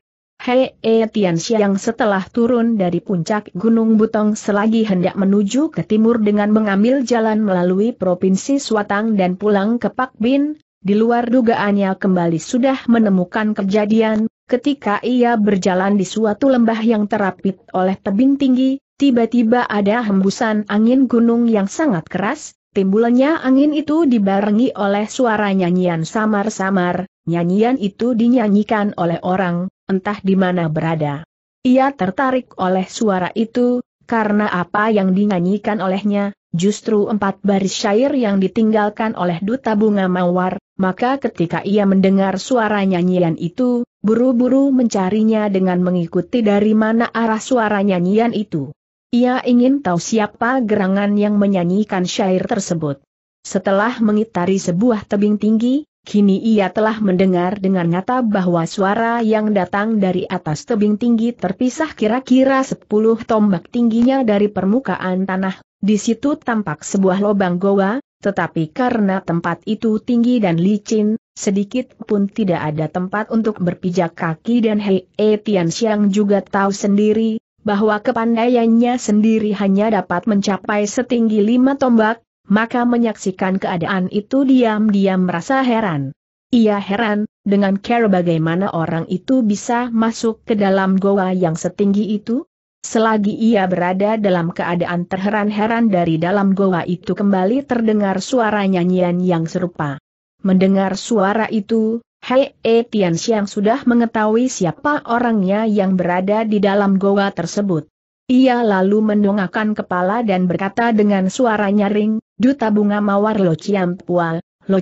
Speaker 1: He E yang setelah turun dari puncak Gunung Butong selagi hendak menuju ke timur dengan mengambil jalan melalui Provinsi Suatang dan pulang ke Pak Bin, di luar dugaannya kembali sudah menemukan kejadian, ketika ia berjalan di suatu lembah yang terapit oleh tebing tinggi, tiba-tiba ada hembusan angin gunung yang sangat keras, Timbulnya angin itu dibarengi oleh suara nyanyian samar-samar, nyanyian itu dinyanyikan oleh orang, entah di mana berada. Ia tertarik oleh suara itu, karena apa yang dinyanyikan olehnya, justru empat baris syair yang ditinggalkan oleh Duta Bunga Mawar, maka ketika ia mendengar suara nyanyian itu, buru-buru mencarinya dengan mengikuti dari mana arah suara nyanyian itu. Ia ingin tahu siapa gerangan yang menyanyikan syair tersebut. Setelah mengitari sebuah tebing tinggi, kini ia telah mendengar dengan nyata bahwa suara yang datang dari atas tebing tinggi terpisah kira-kira 10 tombak tingginya dari permukaan tanah. Di situ tampak sebuah lubang goa, tetapi karena tempat itu tinggi dan licin, sedikit pun tidak ada tempat untuk berpijak kaki dan Hei e Tian Xiang juga tahu sendiri bahwa kepandaiannya sendiri hanya dapat mencapai setinggi lima tombak, maka menyaksikan keadaan itu diam-diam merasa heran. Ia heran, dengan cara bagaimana orang itu bisa masuk ke dalam goa yang setinggi itu? Selagi ia berada dalam keadaan terheran-heran dari dalam goa itu kembali terdengar suara nyanyian yang serupa. Mendengar suara itu, Hei, E Tian Xiang sudah mengetahui siapa orangnya yang berada di dalam goa tersebut. Ia lalu mendongakkan kepala dan berkata dengan suara nyaring, Duta Bunga Mawar Lo Pua, Lo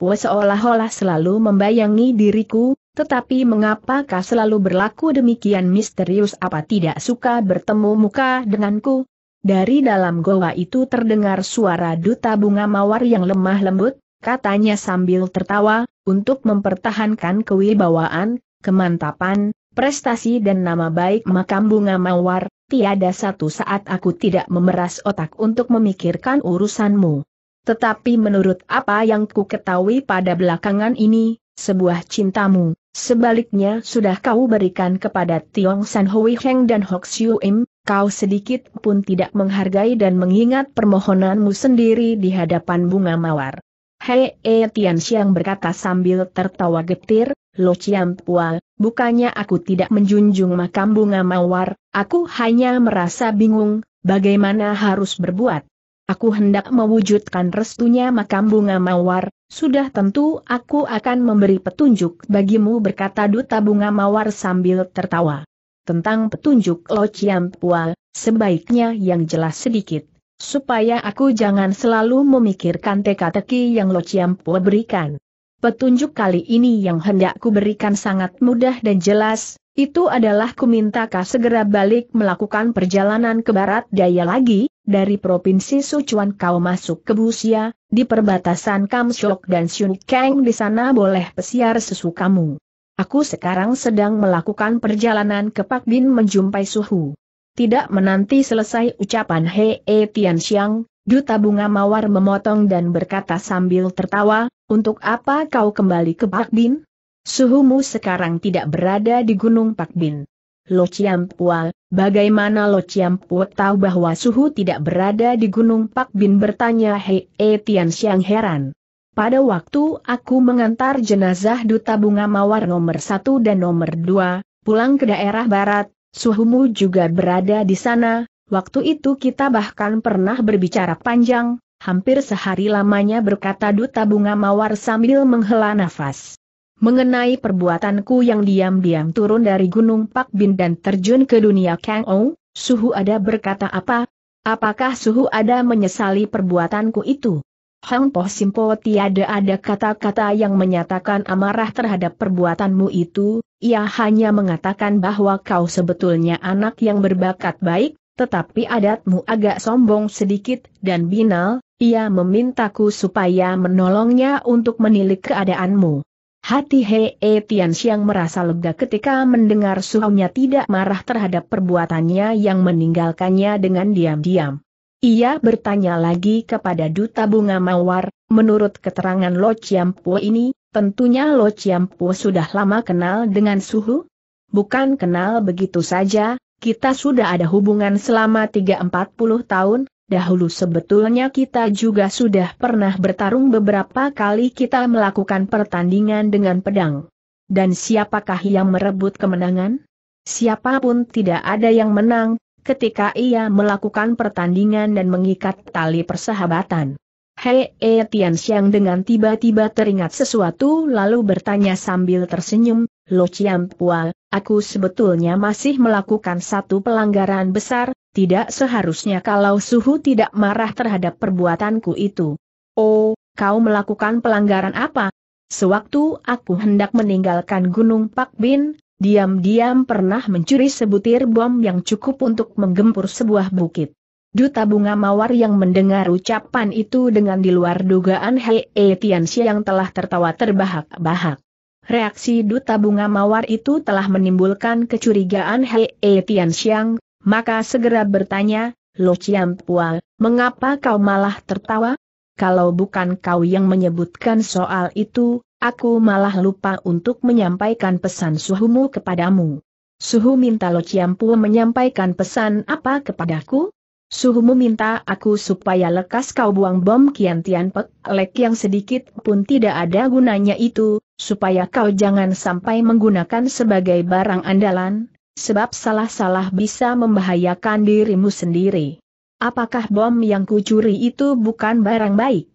Speaker 1: Pua seolah-olah selalu membayangi diriku, tetapi mengapakah selalu berlaku demikian misterius apa tidak suka bertemu muka denganku? Dari dalam goa itu terdengar suara duta bunga mawar yang lemah lembut, katanya sambil tertawa, untuk mempertahankan kewibawaan, kemantapan, prestasi dan nama baik makam bunga mawar, tiada satu saat aku tidak memeras otak untuk memikirkan urusanmu. Tetapi menurut apa yang ku ketahui pada belakangan ini, sebuah cintamu, sebaliknya sudah kau berikan kepada Tiong San Hui Heng dan Hok Siu Im, kau sedikit pun tidak menghargai dan mengingat permohonanmu sendiri di hadapan bunga mawar. Hei E Tian Xiang berkata sambil tertawa getir, Lo Chiam Pua, bukannya aku tidak menjunjung makam bunga mawar, aku hanya merasa bingung, bagaimana harus berbuat. Aku hendak mewujudkan restunya makam bunga mawar, sudah tentu aku akan memberi petunjuk bagimu berkata duta bunga mawar sambil tertawa. Tentang petunjuk Lo Chiam Pua, sebaiknya yang jelas sedikit, supaya aku jangan selalu memikirkan teka-teki yang Lo Chiampo berikan. Petunjuk kali ini yang hendak berikan sangat mudah dan jelas, itu adalah kuminta kau segera balik melakukan perjalanan ke barat daya lagi, dari provinsi Sichuan kau masuk ke Busia, di perbatasan Kamshok dan Shunkeng di sana boleh pesiar sesukamu. Aku sekarang sedang melakukan perjalanan ke Pakbin menjumpai suhu. Tidak menanti selesai ucapan Hei e Tian Xiang, Duta Bunga Mawar memotong dan berkata sambil tertawa, untuk apa kau kembali ke Pak Bin? Suhumu sekarang tidak berada di Gunung Pak Bin. Lo Ciampual, bagaimana Lo Ciampual tahu bahwa suhu tidak berada di Gunung Pak Bin bertanya Hei e Tian Xiang heran. Pada waktu aku mengantar jenazah Duta Bunga Mawar nomor 1 dan nomor 2, pulang ke daerah barat, Suhumu juga berada di sana, waktu itu kita bahkan pernah berbicara panjang, hampir sehari lamanya berkata Duta Bunga Mawar sambil menghela nafas. Mengenai perbuatanku yang diam-diam turun dari Gunung Pak Bin dan terjun ke dunia Kang Ou, Suhu ada berkata apa? Apakah Suhu ada menyesali perbuatanku itu? Hang Po Simpo tiada ada kata-kata yang menyatakan amarah terhadap perbuatanmu itu, ia hanya mengatakan bahwa kau sebetulnya anak yang berbakat baik, tetapi adatmu agak sombong sedikit dan binal, ia memintaku supaya menolongnya untuk menilik keadaanmu. Hati Hee Tian Xiang merasa lega ketika mendengar suaminya tidak marah terhadap perbuatannya yang meninggalkannya dengan diam-diam. Ia bertanya lagi kepada Duta Bunga Mawar, menurut keterangan Lo Chiam Pue ini, Tentunya Lo Chiampu sudah lama kenal dengan Suhu? Bukan kenal begitu saja, kita sudah ada hubungan selama 340 tahun, dahulu sebetulnya kita juga sudah pernah bertarung beberapa kali kita melakukan pertandingan dengan pedang. Dan siapakah yang merebut kemenangan? Siapapun tidak ada yang menang, ketika ia melakukan pertandingan dan mengikat tali persahabatan. Hei eh, Tian Xiang dengan tiba-tiba teringat sesuatu lalu bertanya sambil tersenyum, Lo Chiam Pual, aku sebetulnya masih melakukan satu pelanggaran besar, tidak seharusnya kalau Suhu tidak marah terhadap perbuatanku itu. Oh, kau melakukan pelanggaran apa? Sewaktu aku hendak meninggalkan Gunung Pak Bin, diam-diam pernah mencuri sebutir bom yang cukup untuk menggempur sebuah bukit. Duta Bunga Mawar yang mendengar ucapan itu dengan di luar dugaan Hei e Tianxia yang telah tertawa terbahak-bahak. Reaksi Duta Bunga Mawar itu telah menimbulkan kecurigaan Hei e Tianxiang, maka segera bertanya, Lo Chiampual, mengapa kau malah tertawa? Kalau bukan kau yang menyebutkan soal itu, Aku malah lupa untuk menyampaikan pesan suhumu kepadamu. Suhu minta Lo Ciampu menyampaikan pesan apa kepadaku? Suhumu minta aku supaya lekas kau buang bom Kian Tian Pek, lek yang sedikit pun tidak ada gunanya itu, supaya kau jangan sampai menggunakan sebagai barang andalan, sebab salah-salah bisa membahayakan dirimu sendiri. Apakah bom yang kucuri itu bukan barang baik?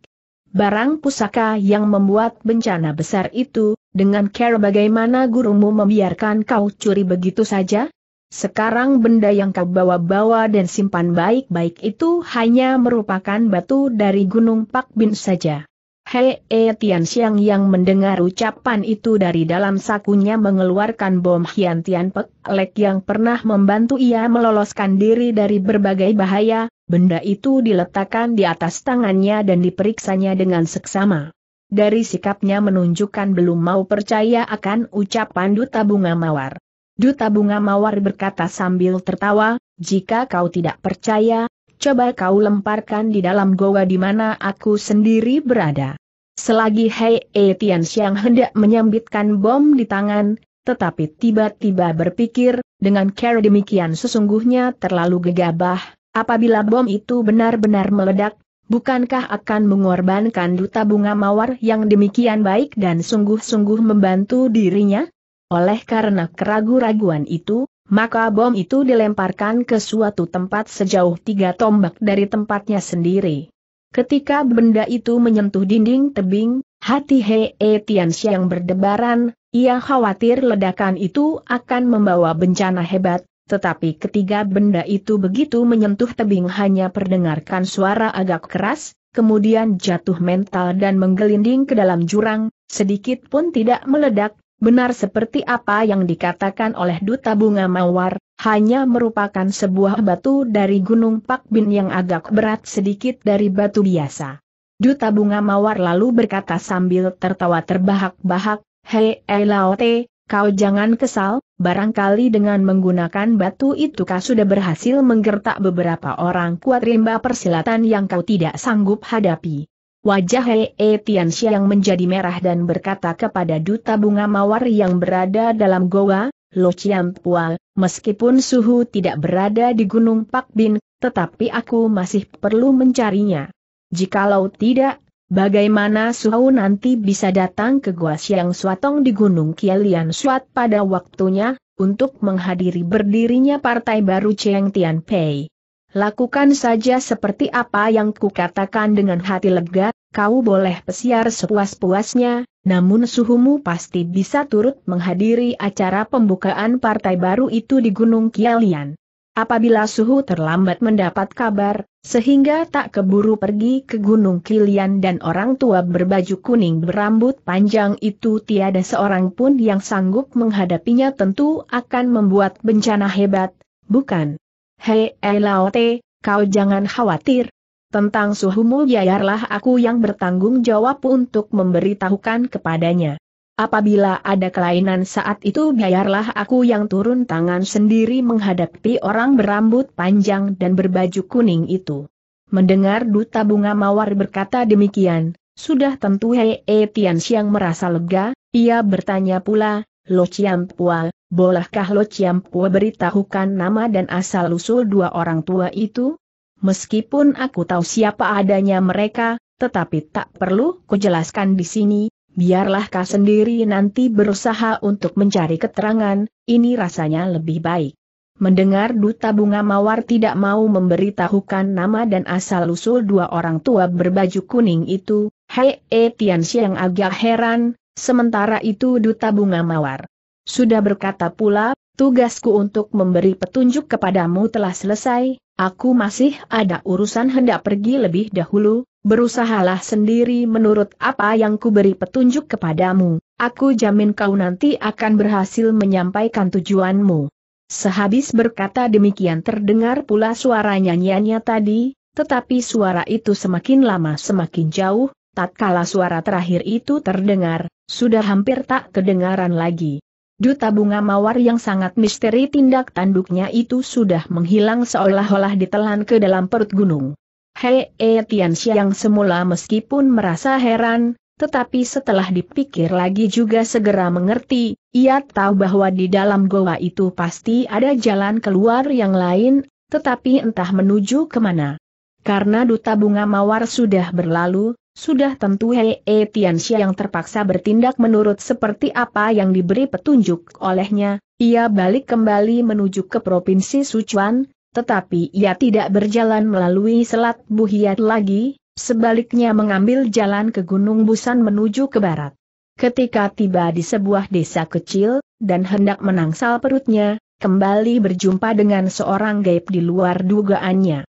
Speaker 1: Barang pusaka yang membuat bencana besar itu, dengan care bagaimana gurumu membiarkan kau curi begitu saja? Sekarang benda yang kau bawa-bawa dan simpan baik-baik itu hanya merupakan batu dari Gunung Pak Bin saja. Hei e Tian Xiang yang mendengar ucapan itu dari dalam sakunya mengeluarkan bom Hian Tian Pek Lek yang pernah membantu ia meloloskan diri dari berbagai bahaya, benda itu diletakkan di atas tangannya dan diperiksanya dengan seksama. Dari sikapnya menunjukkan belum mau percaya akan ucapan Duta Bunga Mawar. Duta Bunga Mawar berkata sambil tertawa, jika kau tidak percaya, coba kau lemparkan di dalam goa di mana aku sendiri berada. Selagi Hei E Tian hendak menyambitkan bom di tangan, tetapi tiba-tiba berpikir, dengan cara demikian sesungguhnya terlalu gegabah, apabila bom itu benar-benar meledak, bukankah akan mengorbankan duta bunga mawar yang demikian baik dan sungguh-sungguh membantu dirinya? Oleh karena keragu-raguan itu, maka bom itu dilemparkan ke suatu tempat sejauh tiga tombak dari tempatnya sendiri. Ketika benda itu menyentuh dinding tebing, hati Hei e Tianxiang yang berdebaran, ia khawatir ledakan itu akan membawa bencana hebat, tetapi ketika benda itu begitu menyentuh tebing hanya perdengarkan suara agak keras, kemudian jatuh mental dan menggelinding ke dalam jurang, sedikit pun tidak meledak, Benar seperti apa yang dikatakan oleh Duta Bunga Mawar, hanya merupakan sebuah batu dari Gunung Pak Bin yang agak berat sedikit dari batu biasa. Duta Bunga Mawar lalu berkata sambil tertawa terbahak-bahak, Hei Elaote, kau jangan kesal, barangkali dengan menggunakan batu itu kau sudah berhasil menggertak beberapa orang kuat rimba persilatan yang kau tidak sanggup hadapi. Wajah Hei e Tian Xiang menjadi merah dan berkata kepada Duta Bunga Mawar yang berada dalam goa, Lo Chiam Pual, meskipun suhu tidak berada di Gunung Pak Bin, tetapi aku masih perlu mencarinya. Jikalau tidak, bagaimana suhu nanti bisa datang ke Gua Siang Suatong di Gunung Kialian Suat pada waktunya, untuk menghadiri berdirinya partai baru Cheng Tian Pei. Lakukan saja seperti apa yang kukatakan dengan hati lega, kau boleh pesiar sepuas-puasnya, namun suhumu pasti bisa turut menghadiri acara pembukaan partai baru itu di Gunung Kialian. Apabila suhu terlambat mendapat kabar, sehingga tak keburu pergi ke Gunung Kilian dan orang tua berbaju kuning berambut panjang itu tiada seorang pun yang sanggup menghadapinya tentu akan membuat bencana hebat, bukan? Hei Laote, kau jangan khawatir. Tentang suhumu biarlah aku yang bertanggung jawab untuk memberitahukan kepadanya. Apabila ada kelainan saat itu biarlah aku yang turun tangan sendiri menghadapi orang berambut panjang dan berbaju kuning itu. Mendengar Duta Bunga Mawar berkata demikian, sudah tentu Hei Tian Siang merasa lega, ia bertanya pula, Lo Chiampua, bolehkah Lo Chiampua beritahukan nama dan asal-usul dua orang tua itu? Meskipun aku tahu siapa adanya mereka, tetapi tak perlu jelaskan di sini, biarlah kau sendiri nanti berusaha untuk mencari keterangan, ini rasanya lebih baik. Mendengar Duta Bunga Mawar tidak mau memberitahukan nama dan asal-usul dua orang tua berbaju kuning itu, Hei e Tian agak heran, Sementara itu Duta Bunga Mawar. Sudah berkata pula, tugasku untuk memberi petunjuk kepadamu telah selesai, aku masih ada urusan hendak pergi lebih dahulu, berusahalah sendiri menurut apa yang kuberi petunjuk kepadamu, aku jamin kau nanti akan berhasil menyampaikan tujuanmu. Sehabis berkata demikian terdengar pula suara nyanyiannya tadi, tetapi suara itu semakin lama semakin jauh, Tatkala suara terakhir itu terdengar, sudah hampir tak kedengaran lagi. Duta bunga mawar yang sangat misteri tindak tanduknya itu sudah menghilang seolah-olah ditelan ke dalam perut gunung. Hei e Tianxia yang semula meskipun merasa heran, tetapi setelah dipikir lagi juga segera mengerti, ia tahu bahwa di dalam goa itu pasti ada jalan keluar yang lain, tetapi entah menuju kemana. Karena duta bunga mawar sudah berlalu, sudah tentu Hei e Tianxia yang terpaksa bertindak menurut seperti apa yang diberi petunjuk olehnya, ia balik kembali menuju ke Provinsi Sichuan, tetapi ia tidak berjalan melalui Selat Buhiat lagi, sebaliknya mengambil jalan ke Gunung Busan menuju ke barat. Ketika tiba di sebuah desa kecil, dan hendak menangsal perutnya, kembali berjumpa dengan seorang gaib di luar dugaannya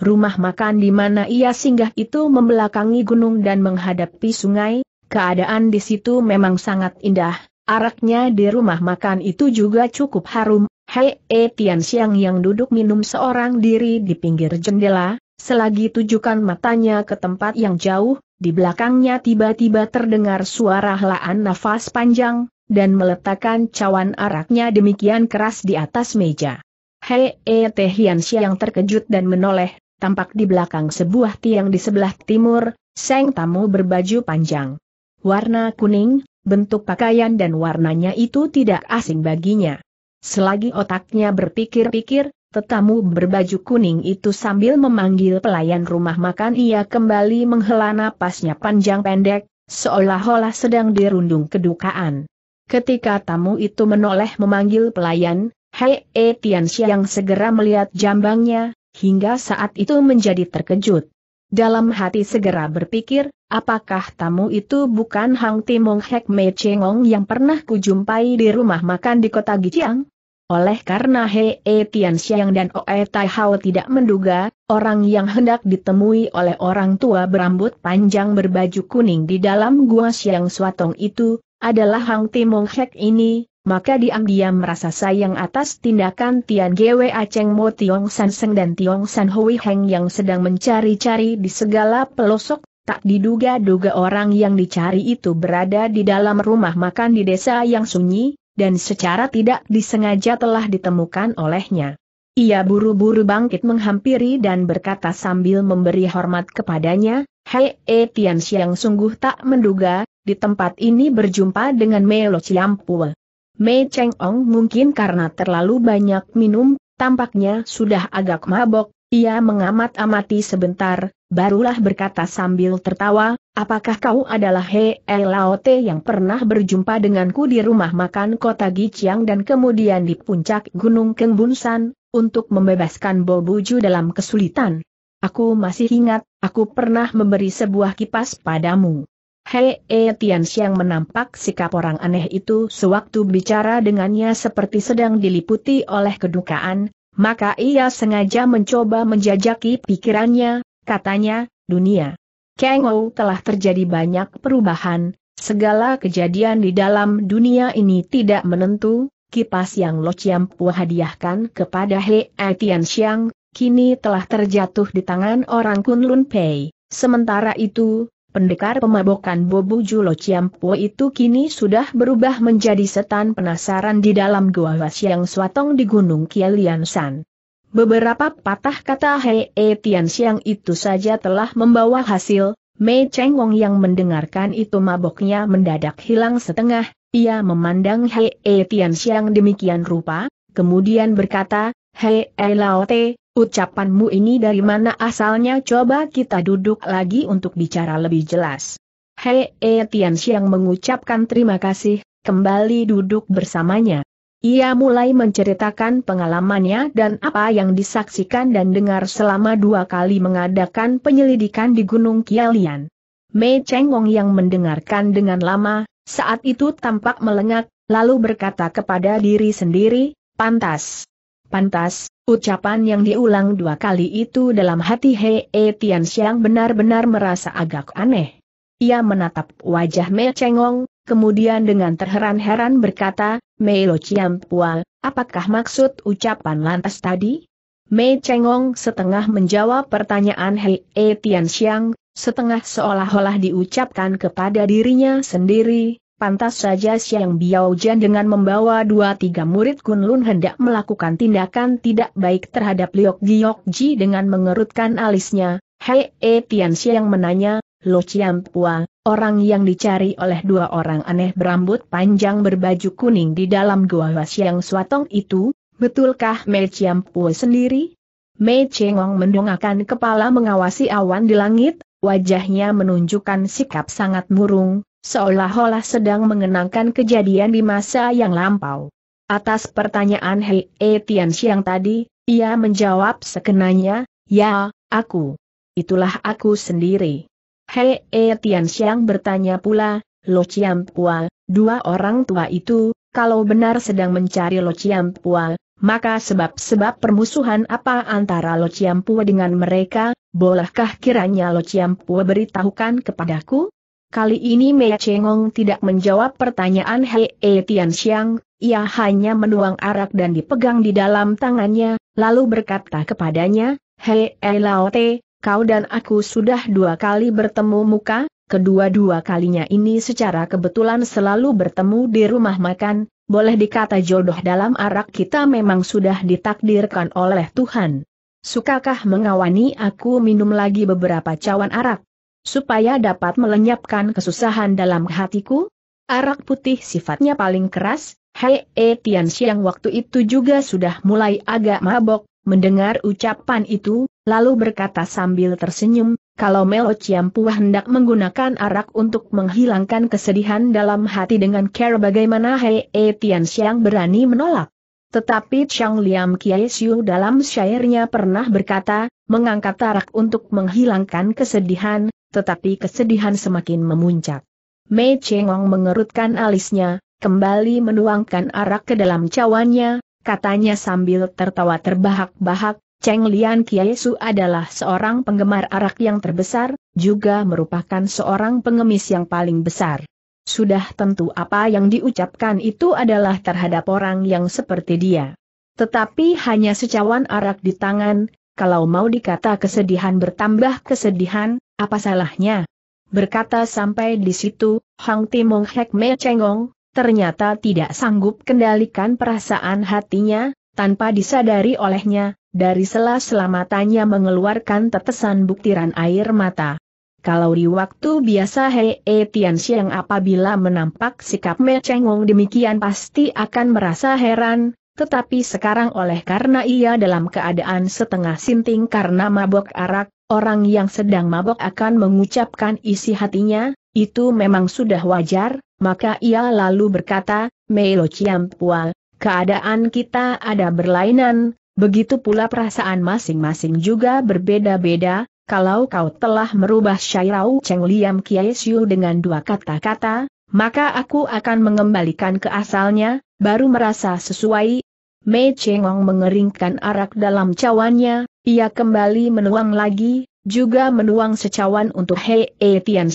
Speaker 1: rumah makan di mana ia singgah itu membelakangi gunung dan menghadapi sungai, keadaan di situ memang sangat indah, araknya di rumah makan itu juga cukup harum, Hei E Tian Xiang yang duduk minum seorang diri di pinggir jendela, selagi tujukan matanya ke tempat yang jauh, di belakangnya tiba-tiba terdengar suara helaan nafas panjang, dan meletakkan cawan araknya demikian keras di atas meja. Hei E Tian Xiang terkejut dan menoleh tampak di belakang sebuah tiang di sebelah timur, seng tamu berbaju panjang. Warna kuning, bentuk pakaian dan warnanya itu tidak asing baginya. Selagi otaknya berpikir-pikir, tetamu berbaju kuning itu sambil memanggil pelayan rumah makan ia kembali menghela napasnya panjang pendek, seolah-olah sedang dirundung kedukaan. Ketika tamu itu menoleh memanggil pelayan, Hei E Tianxia yang segera melihat jambangnya, hingga saat itu menjadi terkejut. Dalam hati segera berpikir, apakah tamu itu bukan Hang Timong Hek Mei Chengong yang pernah kujumpai di rumah makan di kota Gijiang? Oleh karena He E Tian Xiang dan Oe Tai Hao tidak menduga, orang yang hendak ditemui oleh orang tua berambut panjang berbaju kuning di dalam gua Xiang Suatong itu, adalah Hang Timong Hek ini, maka diam-diam merasa sayang atas tindakan Tian Gwe Aceng Mo Tiong San Seng dan Tiong San Hui Heng yang sedang mencari-cari di segala pelosok, tak diduga-duga orang yang dicari itu berada di dalam rumah makan di desa yang sunyi, dan secara tidak disengaja telah ditemukan olehnya. Ia buru-buru bangkit menghampiri dan berkata sambil memberi hormat kepadanya, Hei E Tian Xiang sungguh tak menduga, di tempat ini berjumpa dengan Melo Ciampul. Mei Cheng Ong mungkin karena terlalu banyak minum, tampaknya sudah agak mabok, ia mengamat-amati sebentar, barulah berkata sambil tertawa, apakah kau adalah He Laote yang pernah berjumpa denganku di rumah makan kota Gichiang dan kemudian di puncak Gunung Kengbunsan, untuk membebaskan Bobuju dalam kesulitan? Aku masih ingat, aku pernah memberi sebuah kipas padamu. Hei E Tian Xiang menampak sikap orang aneh itu sewaktu bicara dengannya seperti sedang diliputi oleh kedukaan, maka ia sengaja mencoba menjajaki pikirannya, katanya, dunia. Kang telah terjadi banyak perubahan, segala kejadian di dalam dunia ini tidak menentu, kipas yang Lo Chiam hadiahkan kepada Hei e, Tian Xiang, kini telah terjatuh di tangan orang Kunlun Pei. Sementara itu, Pendekar pemabokan Bobu Julo Ciampo itu kini sudah berubah menjadi setan penasaran di dalam Gua yang Swatong di Gunung Kialian San. Beberapa patah kata Hei E Tian Siang itu saja telah membawa hasil, Mei Cheng Wong yang mendengarkan itu maboknya mendadak hilang setengah, ia memandang Hei E Tian Siang demikian rupa, kemudian berkata, Hei E Lao Te, Ucapanmu ini dari mana asalnya coba kita duduk lagi untuk bicara lebih jelas. Hei e Tian Xiang mengucapkan terima kasih, kembali duduk bersamanya. Ia mulai menceritakan pengalamannya dan apa yang disaksikan dan dengar selama dua kali mengadakan penyelidikan di Gunung Kialian. Mei Chengong yang mendengarkan dengan lama, saat itu tampak melengak, lalu berkata kepada diri sendiri, pantas. Pantas, ucapan yang diulang dua kali itu dalam hati Hei e Tian Xiang benar-benar merasa agak aneh. Ia menatap wajah Mei Chengong, kemudian dengan terheran-heran berkata, Mei Lo Chiam Pua, apakah maksud ucapan lantas tadi? Mei Chengong setengah menjawab pertanyaan Hei e Tian Xiang, setengah seolah-olah diucapkan kepada dirinya sendiri, Pantas saja Biao Biaojian dengan membawa dua tiga murid Kunlun hendak melakukan tindakan tidak baik terhadap Liok Ji dengan mengerutkan alisnya. Hei E Tian Siang menanya, Lo Chiam Pua, orang yang dicari oleh dua orang aneh berambut panjang berbaju kuning di dalam gua Siang Suatong itu, betulkah Mei Chiam Pua sendiri? Mei Chengong mendongakkan kepala mengawasi awan di langit, wajahnya menunjukkan sikap sangat murung, seolah-olah sedang mengenangkan kejadian di masa yang lampau. Atas pertanyaan Hei e Tian Xiang tadi, ia menjawab sekenanya, ya, aku. Itulah aku sendiri. Hei e Tian Xiang bertanya pula, Lo Chiam Pua, dua orang tua itu, kalau benar sedang mencari Lo Chiam Pua, maka sebab-sebab permusuhan apa antara Lo Chiam Pua dengan mereka, bolehkah kiranya Lo Chiam Pua beritahukan kepadaku? Kali ini Mei Chengong tidak menjawab pertanyaan Hei e Tian Xiang, ia hanya menuang arak dan dipegang di dalam tangannya, lalu berkata kepadanya, Hei e Lao Te, kau dan aku sudah dua kali bertemu muka, kedua-dua kalinya ini secara kebetulan selalu bertemu di rumah makan, boleh dikata jodoh dalam arak kita memang sudah ditakdirkan oleh Tuhan. Sukakah mengawani aku minum lagi beberapa cawan arak? supaya dapat melenyapkan kesusahan dalam hatiku? Arak putih sifatnya paling keras, Hei E Tian Xiang waktu itu juga sudah mulai agak mabok, mendengar ucapan itu, lalu berkata sambil tersenyum, kalau Melo Ciampuah hendak menggunakan arak untuk menghilangkan kesedihan dalam hati dengan care bagaimana Hei E Tian Xiang berani menolak. Tetapi Chang Liam Kiai Siu dalam syairnya pernah berkata, mengangkat arak untuk menghilangkan kesedihan, tetapi kesedihan semakin memuncak. Mei Chengong mengerutkan alisnya, kembali menuangkan arak ke dalam cawannya, katanya sambil tertawa terbahak-bahak, Cheng Lian Kiesu adalah seorang penggemar arak yang terbesar, juga merupakan seorang pengemis yang paling besar. Sudah tentu apa yang diucapkan itu adalah terhadap orang yang seperti dia. Tetapi hanya secawan arak di tangan, kalau mau dikata kesedihan bertambah kesedihan, apa salahnya? Berkata sampai di situ, Hang Timong Hek Me Cengong, ternyata tidak sanggup kendalikan perasaan hatinya, tanpa disadari olehnya, dari sela selamatannya mengeluarkan tetesan butiran air mata. Kalau di waktu biasa Hei e Tian Xiang apabila menampak sikap Me Chengong demikian pasti akan merasa heran, tetapi sekarang oleh karena ia dalam keadaan setengah sinting karena mabok arak, Orang yang sedang mabok akan mengucapkan isi hatinya, itu memang sudah wajar, maka ia lalu berkata, Melo Ciampual, keadaan kita ada berlainan, begitu pula perasaan masing-masing juga berbeda-beda, kalau kau telah merubah syairau Cheng Liam Kiai Siu dengan dua kata-kata, maka aku akan mengembalikan ke asalnya, baru merasa sesuai. Mei Chengong mengeringkan arak dalam cawannya, ia kembali menuang lagi, juga menuang secawan untuk Hei E Tian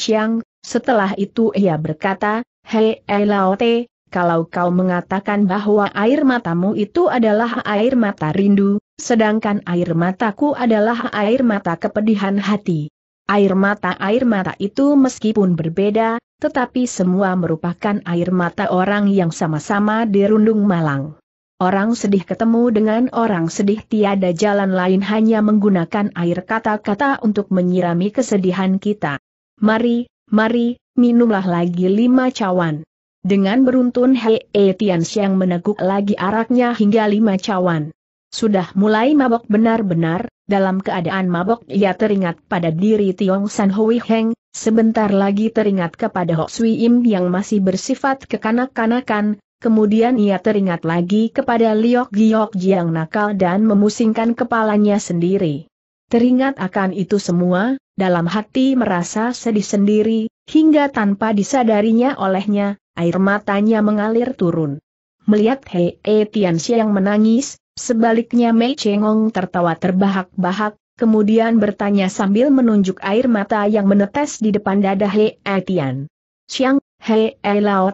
Speaker 1: setelah itu ia berkata, Hei E Lao kalau kau mengatakan bahwa air matamu itu adalah air mata rindu, sedangkan air mataku adalah air mata kepedihan hati. Air mata-air mata itu meskipun berbeda, tetapi semua merupakan air mata orang yang sama-sama dirundung malang. Orang sedih ketemu dengan orang sedih tiada jalan lain hanya menggunakan air kata-kata untuk menyirami kesedihan kita. Mari, mari, minumlah lagi lima cawan. Dengan beruntun Hei e Tian meneguk lagi araknya hingga lima cawan. Sudah mulai mabok benar-benar, dalam keadaan mabok ia teringat pada diri Tiong San Hui Heng, sebentar lagi teringat kepada Hok Sui Im yang masih bersifat kekanak-kanakan, kemudian ia teringat lagi kepada Liok Giok yang nakal dan memusingkan kepalanya sendiri. Teringat akan itu semua, dalam hati merasa sedih sendiri, hingga tanpa disadarinya olehnya, air matanya mengalir turun. Melihat Hei E Tianxia yang menangis, sebaliknya Mei Chengong tertawa terbahak-bahak, kemudian bertanya sambil menunjuk air mata yang menetes di depan dada Hei E Tian. Siang, Hei E Lao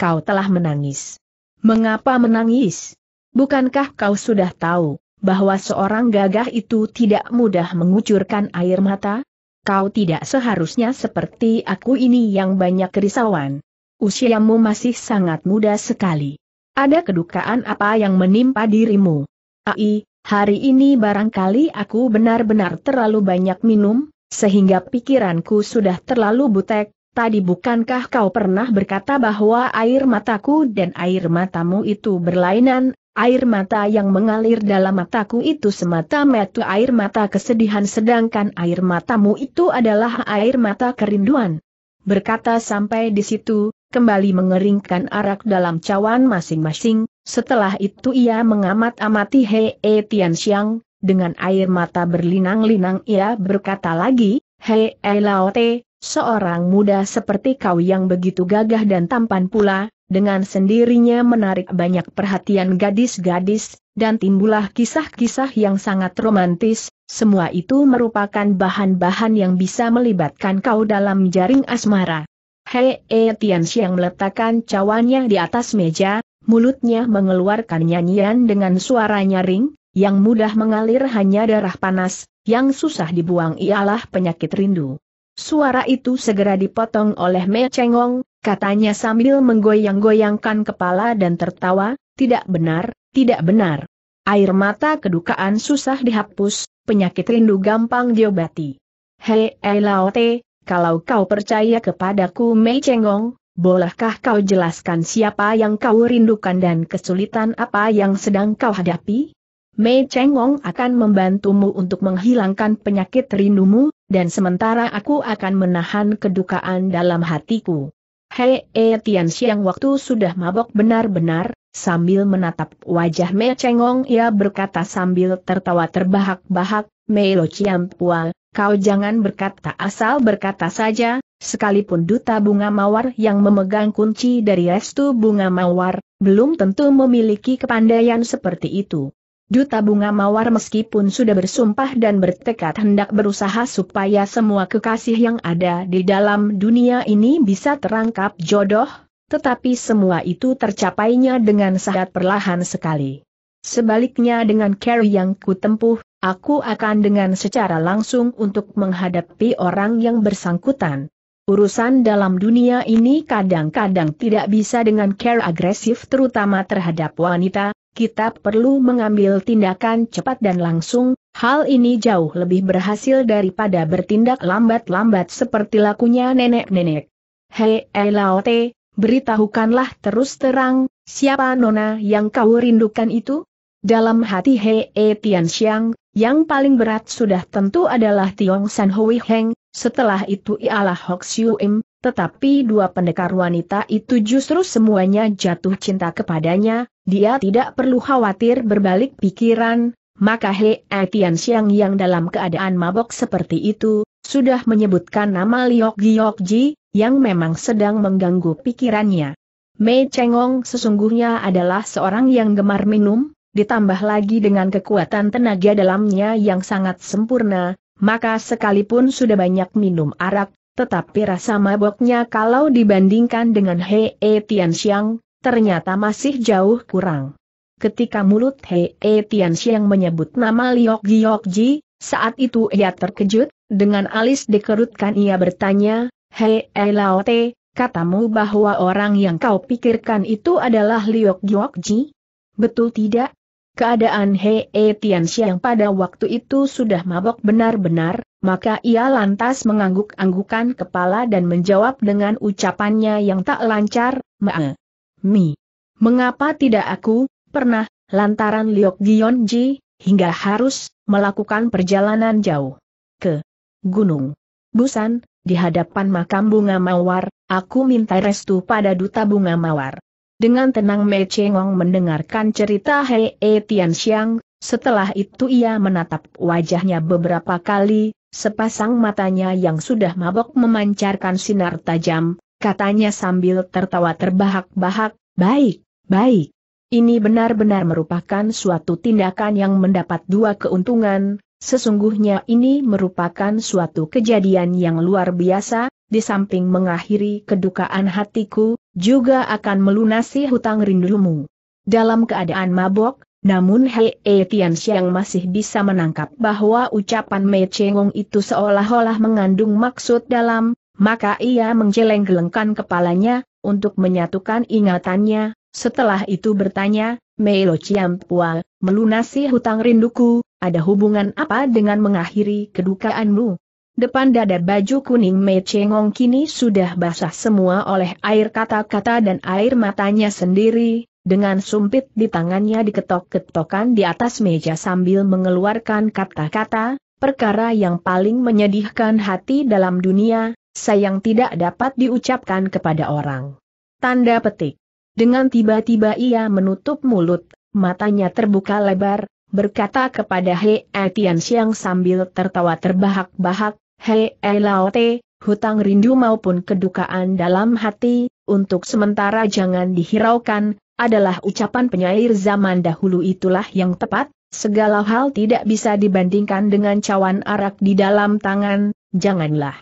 Speaker 1: kau telah menangis. Mengapa menangis? Bukankah kau sudah tahu bahwa seorang gagah itu tidak mudah mengucurkan air mata? Kau tidak seharusnya seperti aku ini yang banyak kerisauan. Usiamu masih sangat muda sekali. Ada kedukaan apa yang menimpa dirimu? Ai, Hari ini barangkali aku benar-benar terlalu banyak minum, sehingga pikiranku sudah terlalu butek, Tadi bukankah kau pernah berkata bahwa air mataku dan air matamu itu berlainan, air mata yang mengalir dalam mataku itu semata-mata air mata kesedihan sedangkan air matamu itu adalah air mata kerinduan. Berkata sampai di situ, kembali mengeringkan arak dalam cawan masing-masing, setelah itu ia mengamat-amati Hei Xiang, dengan air mata berlinang-linang ia berkata lagi, Hei Lao Te, Seorang muda seperti kau yang begitu gagah dan tampan pula, dengan sendirinya menarik banyak perhatian gadis-gadis, dan timbullah kisah-kisah yang sangat romantis, semua itu merupakan bahan-bahan yang bisa melibatkan kau dalam jaring asmara. Hei e Tian Xiang meletakkan cawannya di atas meja, mulutnya mengeluarkan nyanyian dengan suara nyaring, yang mudah mengalir hanya darah panas, yang susah dibuang ialah penyakit rindu. Suara itu segera dipotong oleh Me Chengong, katanya sambil menggoyang-goyangkan kepala dan tertawa, tidak benar, tidak benar. Air mata kedukaan susah dihapus, penyakit rindu gampang diobati. Hei Elaote, eh, kalau kau percaya kepadaku Mei Chengong, bolehkah kau jelaskan siapa yang kau rindukan dan kesulitan apa yang sedang kau hadapi? Mei Chengong akan membantumu untuk menghilangkan penyakit rindumu, dan sementara aku akan menahan kedukaan dalam hatiku. Hei, e, Tian Xiang waktu sudah mabok benar-benar, sambil menatap wajah Mei cengong, ia berkata sambil tertawa terbahak-bahak, Mei Lo Chiam Pua, kau jangan berkata asal berkata saja, sekalipun duta bunga mawar yang memegang kunci dari restu bunga mawar, belum tentu memiliki kepandaian seperti itu. Duta Bunga Mawar meskipun sudah bersumpah dan bertekad hendak berusaha supaya semua kekasih yang ada di dalam dunia ini bisa terangkap jodoh, tetapi semua itu tercapainya dengan sangat perlahan sekali. Sebaliknya dengan Carrie yang kutempuh, aku akan dengan secara langsung untuk menghadapi orang yang bersangkutan. Urusan dalam dunia ini kadang-kadang tidak bisa dengan care agresif terutama terhadap wanita, kita perlu mengambil tindakan cepat dan langsung, hal ini jauh lebih berhasil daripada bertindak lambat-lambat seperti lakunya nenek-nenek. Hei Elaote, beritahukanlah terus terang, siapa nona yang kau rindukan itu? Dalam hati Hei Tian Xiang, yang paling berat sudah tentu adalah Tiong San Hui Heng, setelah itu ialah Hok Im, tetapi dua pendekar wanita itu justru semuanya jatuh cinta kepadanya, dia tidak perlu khawatir berbalik pikiran, maka He Etian Siang yang dalam keadaan mabok seperti itu, sudah menyebutkan nama Liok Giok Ji, yang memang sedang mengganggu pikirannya. Mei Chengong sesungguhnya adalah seorang yang gemar minum, ditambah lagi dengan kekuatan tenaga dalamnya yang sangat sempurna, maka sekalipun sudah banyak minum arak, tetapi rasa maboknya kalau dibandingkan dengan Hei e Tianxiang, ternyata masih jauh kurang. Ketika mulut Hei e Tianxiang menyebut nama Liok Giokji, saat itu ia terkejut, dengan alis dikerutkan ia bertanya, Hei -he e Laote, katamu bahwa orang yang kau pikirkan itu adalah Liok Giokji? Betul tidak? Keadaan Hei e Tianxia yang pada waktu itu sudah mabok benar-benar, maka ia lantas mengangguk-anggukan kepala dan menjawab dengan ucapannya yang tak lancar, Mae. Mi. Mengapa tidak aku, pernah, lantaran Liok Gionji, hingga harus, melakukan perjalanan jauh. Ke. Gunung. Busan, di hadapan makam bunga mawar, aku minta restu pada duta bunga mawar. Dengan tenang Mei Chengong mendengarkan cerita Hei E Tian Xiang, setelah itu ia menatap wajahnya beberapa kali, sepasang matanya yang sudah mabok memancarkan sinar tajam, katanya sambil tertawa terbahak-bahak, baik, baik. Ini benar-benar merupakan suatu tindakan yang mendapat dua keuntungan, sesungguhnya ini merupakan suatu kejadian yang luar biasa, di samping mengakhiri kedukaan hatiku, juga akan melunasi hutang rindumu. Dalam keadaan mabok, namun Hei e Tian masih bisa menangkap bahwa ucapan Mei Chengong itu seolah-olah mengandung maksud dalam, maka ia menjeleng gelengkan kepalanya, untuk menyatukan ingatannya, setelah itu bertanya, Mei Lo Chiam Pua, melunasi hutang rinduku, ada hubungan apa dengan mengakhiri kedukaanmu? Depan dada baju kuning Mei Chengong kini sudah basah semua oleh air kata-kata dan air matanya sendiri, dengan sumpit di tangannya diketok-ketokan di atas meja sambil mengeluarkan kata-kata, perkara yang paling menyedihkan hati dalam dunia, sayang tidak dapat diucapkan kepada orang. Tanda petik. Dengan tiba-tiba ia menutup mulut, matanya terbuka lebar, berkata kepada He Etian Siang sambil tertawa terbahak-bahak, Hei Elaote, hutang rindu maupun kedukaan dalam hati, untuk sementara jangan dihiraukan, adalah ucapan penyair zaman dahulu itulah yang tepat, segala hal tidak bisa dibandingkan dengan cawan arak di dalam tangan, janganlah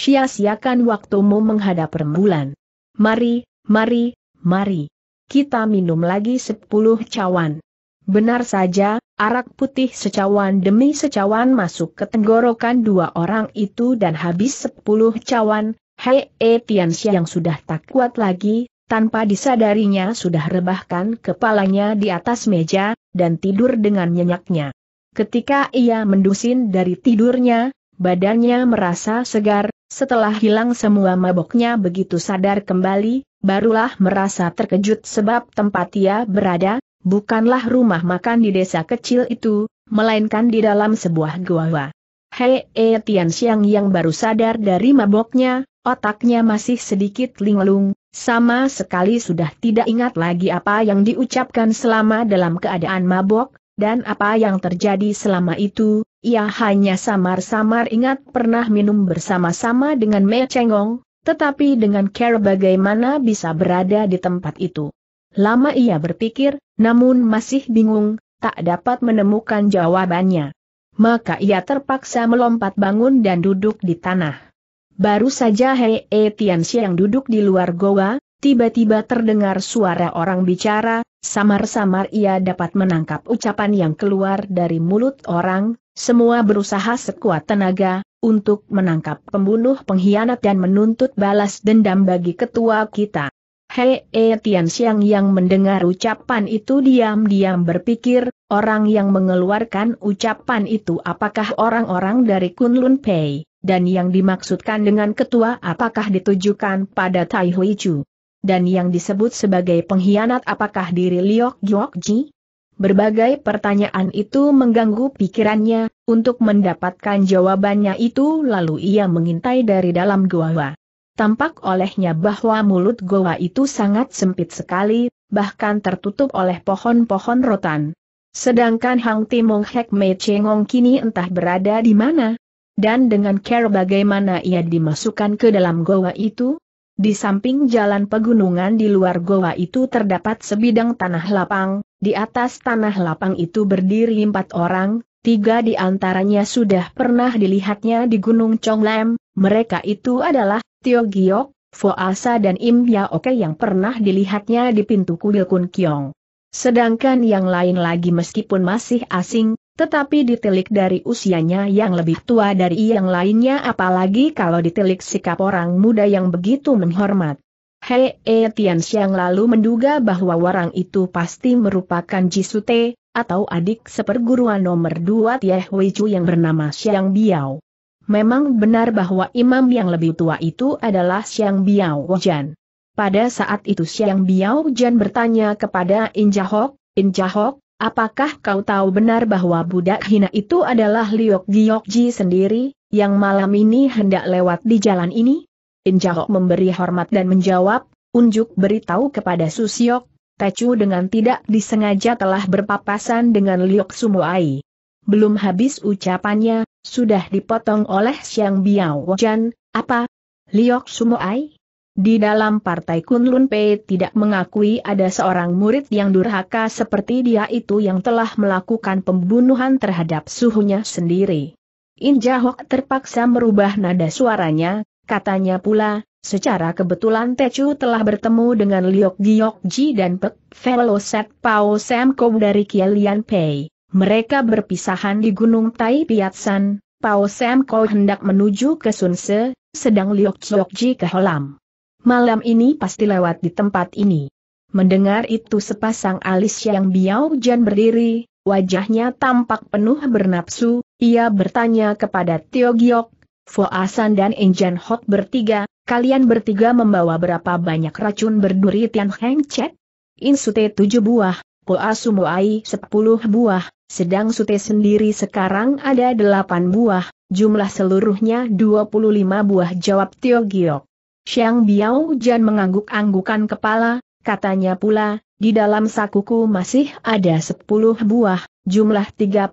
Speaker 1: sia-siakan waktumu menghadap rembulan. Mari, mari, mari. Kita minum lagi sepuluh cawan. Benar saja, Arak putih secawan demi secawan masuk ke tenggorokan dua orang itu dan habis sepuluh cawan, Hei e Tianxia yang sudah tak kuat lagi, tanpa disadarinya sudah rebahkan kepalanya di atas meja, dan tidur dengan nyenyaknya. Ketika ia mendusin dari tidurnya, badannya merasa segar, setelah hilang semua maboknya begitu sadar kembali, barulah merasa terkejut sebab tempat ia berada, bukanlah rumah makan di desa kecil itu, melainkan di dalam sebuah gua. Hei e Tian Xiang yang baru sadar dari maboknya, otaknya masih sedikit linglung, sama sekali sudah tidak ingat lagi apa yang diucapkan selama dalam keadaan mabok, dan apa yang terjadi selama itu, ia hanya samar-samar ingat pernah minum bersama-sama dengan Mei Cengong, tetapi dengan care bagaimana bisa berada di tempat itu. Lama ia berpikir, namun masih bingung, tak dapat menemukan jawabannya. Maka ia terpaksa melompat bangun dan duduk di tanah. Baru saja Hei e Tianxi yang duduk di luar goa, tiba-tiba terdengar suara orang bicara, samar-samar ia dapat menangkap ucapan yang keluar dari mulut orang, semua berusaha sekuat tenaga, untuk menangkap pembunuh pengkhianat dan menuntut balas dendam bagi ketua kita. Hei e Tian Xiang yang mendengar ucapan itu diam-diam berpikir, orang yang mengeluarkan ucapan itu apakah orang-orang dari Kunlun Pei, dan yang dimaksudkan dengan ketua apakah ditujukan pada Tai Hui Chu. Dan yang disebut sebagai pengkhianat apakah diri Liok Giok Ji? Berbagai pertanyaan itu mengganggu pikirannya, untuk mendapatkan jawabannya itu lalu ia mengintai dari dalam gua. Tampak olehnya bahwa mulut goa itu sangat sempit sekali, bahkan tertutup oleh pohon-pohon rotan. Sedangkan Hang Timong Hek Mei Chengong kini entah berada di mana. Dan dengan care bagaimana ia dimasukkan ke dalam goa itu? Di samping jalan pegunungan di luar goa itu terdapat sebidang tanah lapang, di atas tanah lapang itu berdiri empat orang, tiga di antaranya sudah pernah dilihatnya di Gunung Chonglem, mereka itu adalah Tio Giok, Foasa dan Im Ya Oke yang pernah dilihatnya di pintu kuil Kun Kiong. Sedangkan yang lain lagi meskipun masih asing, tetapi ditelik dari usianya yang lebih tua dari yang lainnya apalagi kalau ditelik sikap orang muda yang begitu menghormat. Hei E Tian Xiang lalu menduga bahwa warang itu pasti merupakan Jisute, atau adik seperguruan nomor dua Tieh Weiju yang bernama Xiang Biao. Memang benar bahwa imam yang lebih tua itu adalah Siang Biao Jan. Pada saat itu Siang Biao Jan bertanya kepada Injahok, Injahok, apakah kau tahu benar bahwa budak hina itu adalah Liok Giokji sendiri, yang malam ini hendak lewat di jalan ini? Injahok memberi hormat dan menjawab, unjuk beritahu kepada Susiok, Tecu dengan tidak disengaja telah berpapasan dengan Liok Sumuai. Belum habis ucapannya, sudah dipotong oleh Siang Biao Jan, apa? Liok Sumoai? Di dalam partai Kunlun Pei tidak mengakui ada seorang murid yang durhaka seperti dia itu yang telah melakukan pembunuhan terhadap suhunya sendiri. Injahok Jahok terpaksa merubah nada suaranya, katanya pula, secara kebetulan Techu telah bertemu dengan Liok Giok Ji dan Pek Fellow Set Pao Sam Kou dari Kielian Pei. Mereka berpisahan di Gunung Tai Piatsan, Pao Sam Kau hendak menuju ke Sunse, sedang Liok Ji ke Holam. Malam ini pasti lewat di tempat ini. Mendengar itu sepasang alis yang biau jan berdiri, wajahnya tampak penuh bernapsu, ia bertanya kepada Tio Giok, Asan dan Enjan Hot bertiga, kalian bertiga membawa berapa banyak racun berduri Tian Heng Chek? Insute tujuh buah, Poasu sumoai 10 buah, sedang Sute sendiri sekarang ada 8 buah, jumlah seluruhnya 25 buah jawab Tio Giok. Xiang Biao Jan mengangguk-anggukan kepala, katanya pula, di dalam sakuku masih ada 10 buah, jumlah 35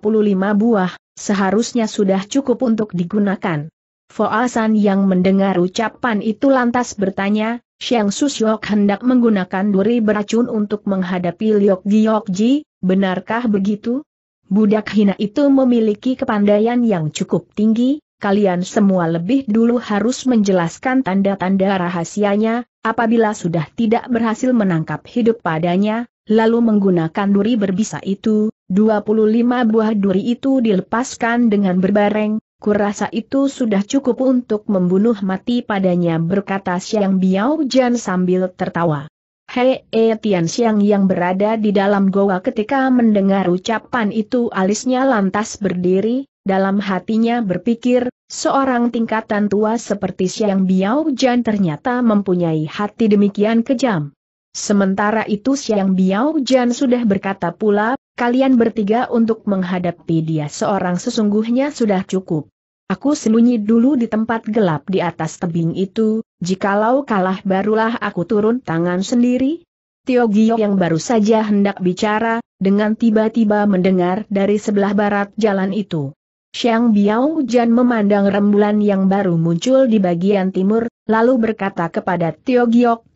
Speaker 1: buah, seharusnya sudah cukup untuk digunakan. Foasan yang mendengar ucapan itu lantas bertanya, Xiang Susyok hendak menggunakan duri beracun untuk menghadapi Liok Giokji, benarkah begitu? Budak hina itu memiliki kepandaian yang cukup tinggi, kalian semua lebih dulu harus menjelaskan tanda-tanda rahasianya, apabila sudah tidak berhasil menangkap hidup padanya, lalu menggunakan duri berbisa itu, 25 buah duri itu dilepaskan dengan berbareng, Kurasa itu sudah cukup untuk membunuh mati padanya berkata Siang Biao Jan sambil tertawa. Hei e Tian Xiang yang berada di dalam goa ketika mendengar ucapan itu alisnya lantas berdiri, dalam hatinya berpikir, seorang tingkatan tua seperti Siang Biao Jan ternyata mempunyai hati demikian kejam. Sementara itu Siang Biao Jan sudah berkata pula, Kalian bertiga untuk menghadapi dia seorang sesungguhnya sudah cukup. Aku sembunyi dulu di tempat gelap di atas tebing itu, jikalau kalah barulah aku turun tangan sendiri. Tio Gio yang baru saja hendak bicara, dengan tiba-tiba mendengar dari sebelah barat jalan itu. Xiang Biao Jan memandang rembulan yang baru muncul di bagian timur, lalu berkata kepada Tio Giok,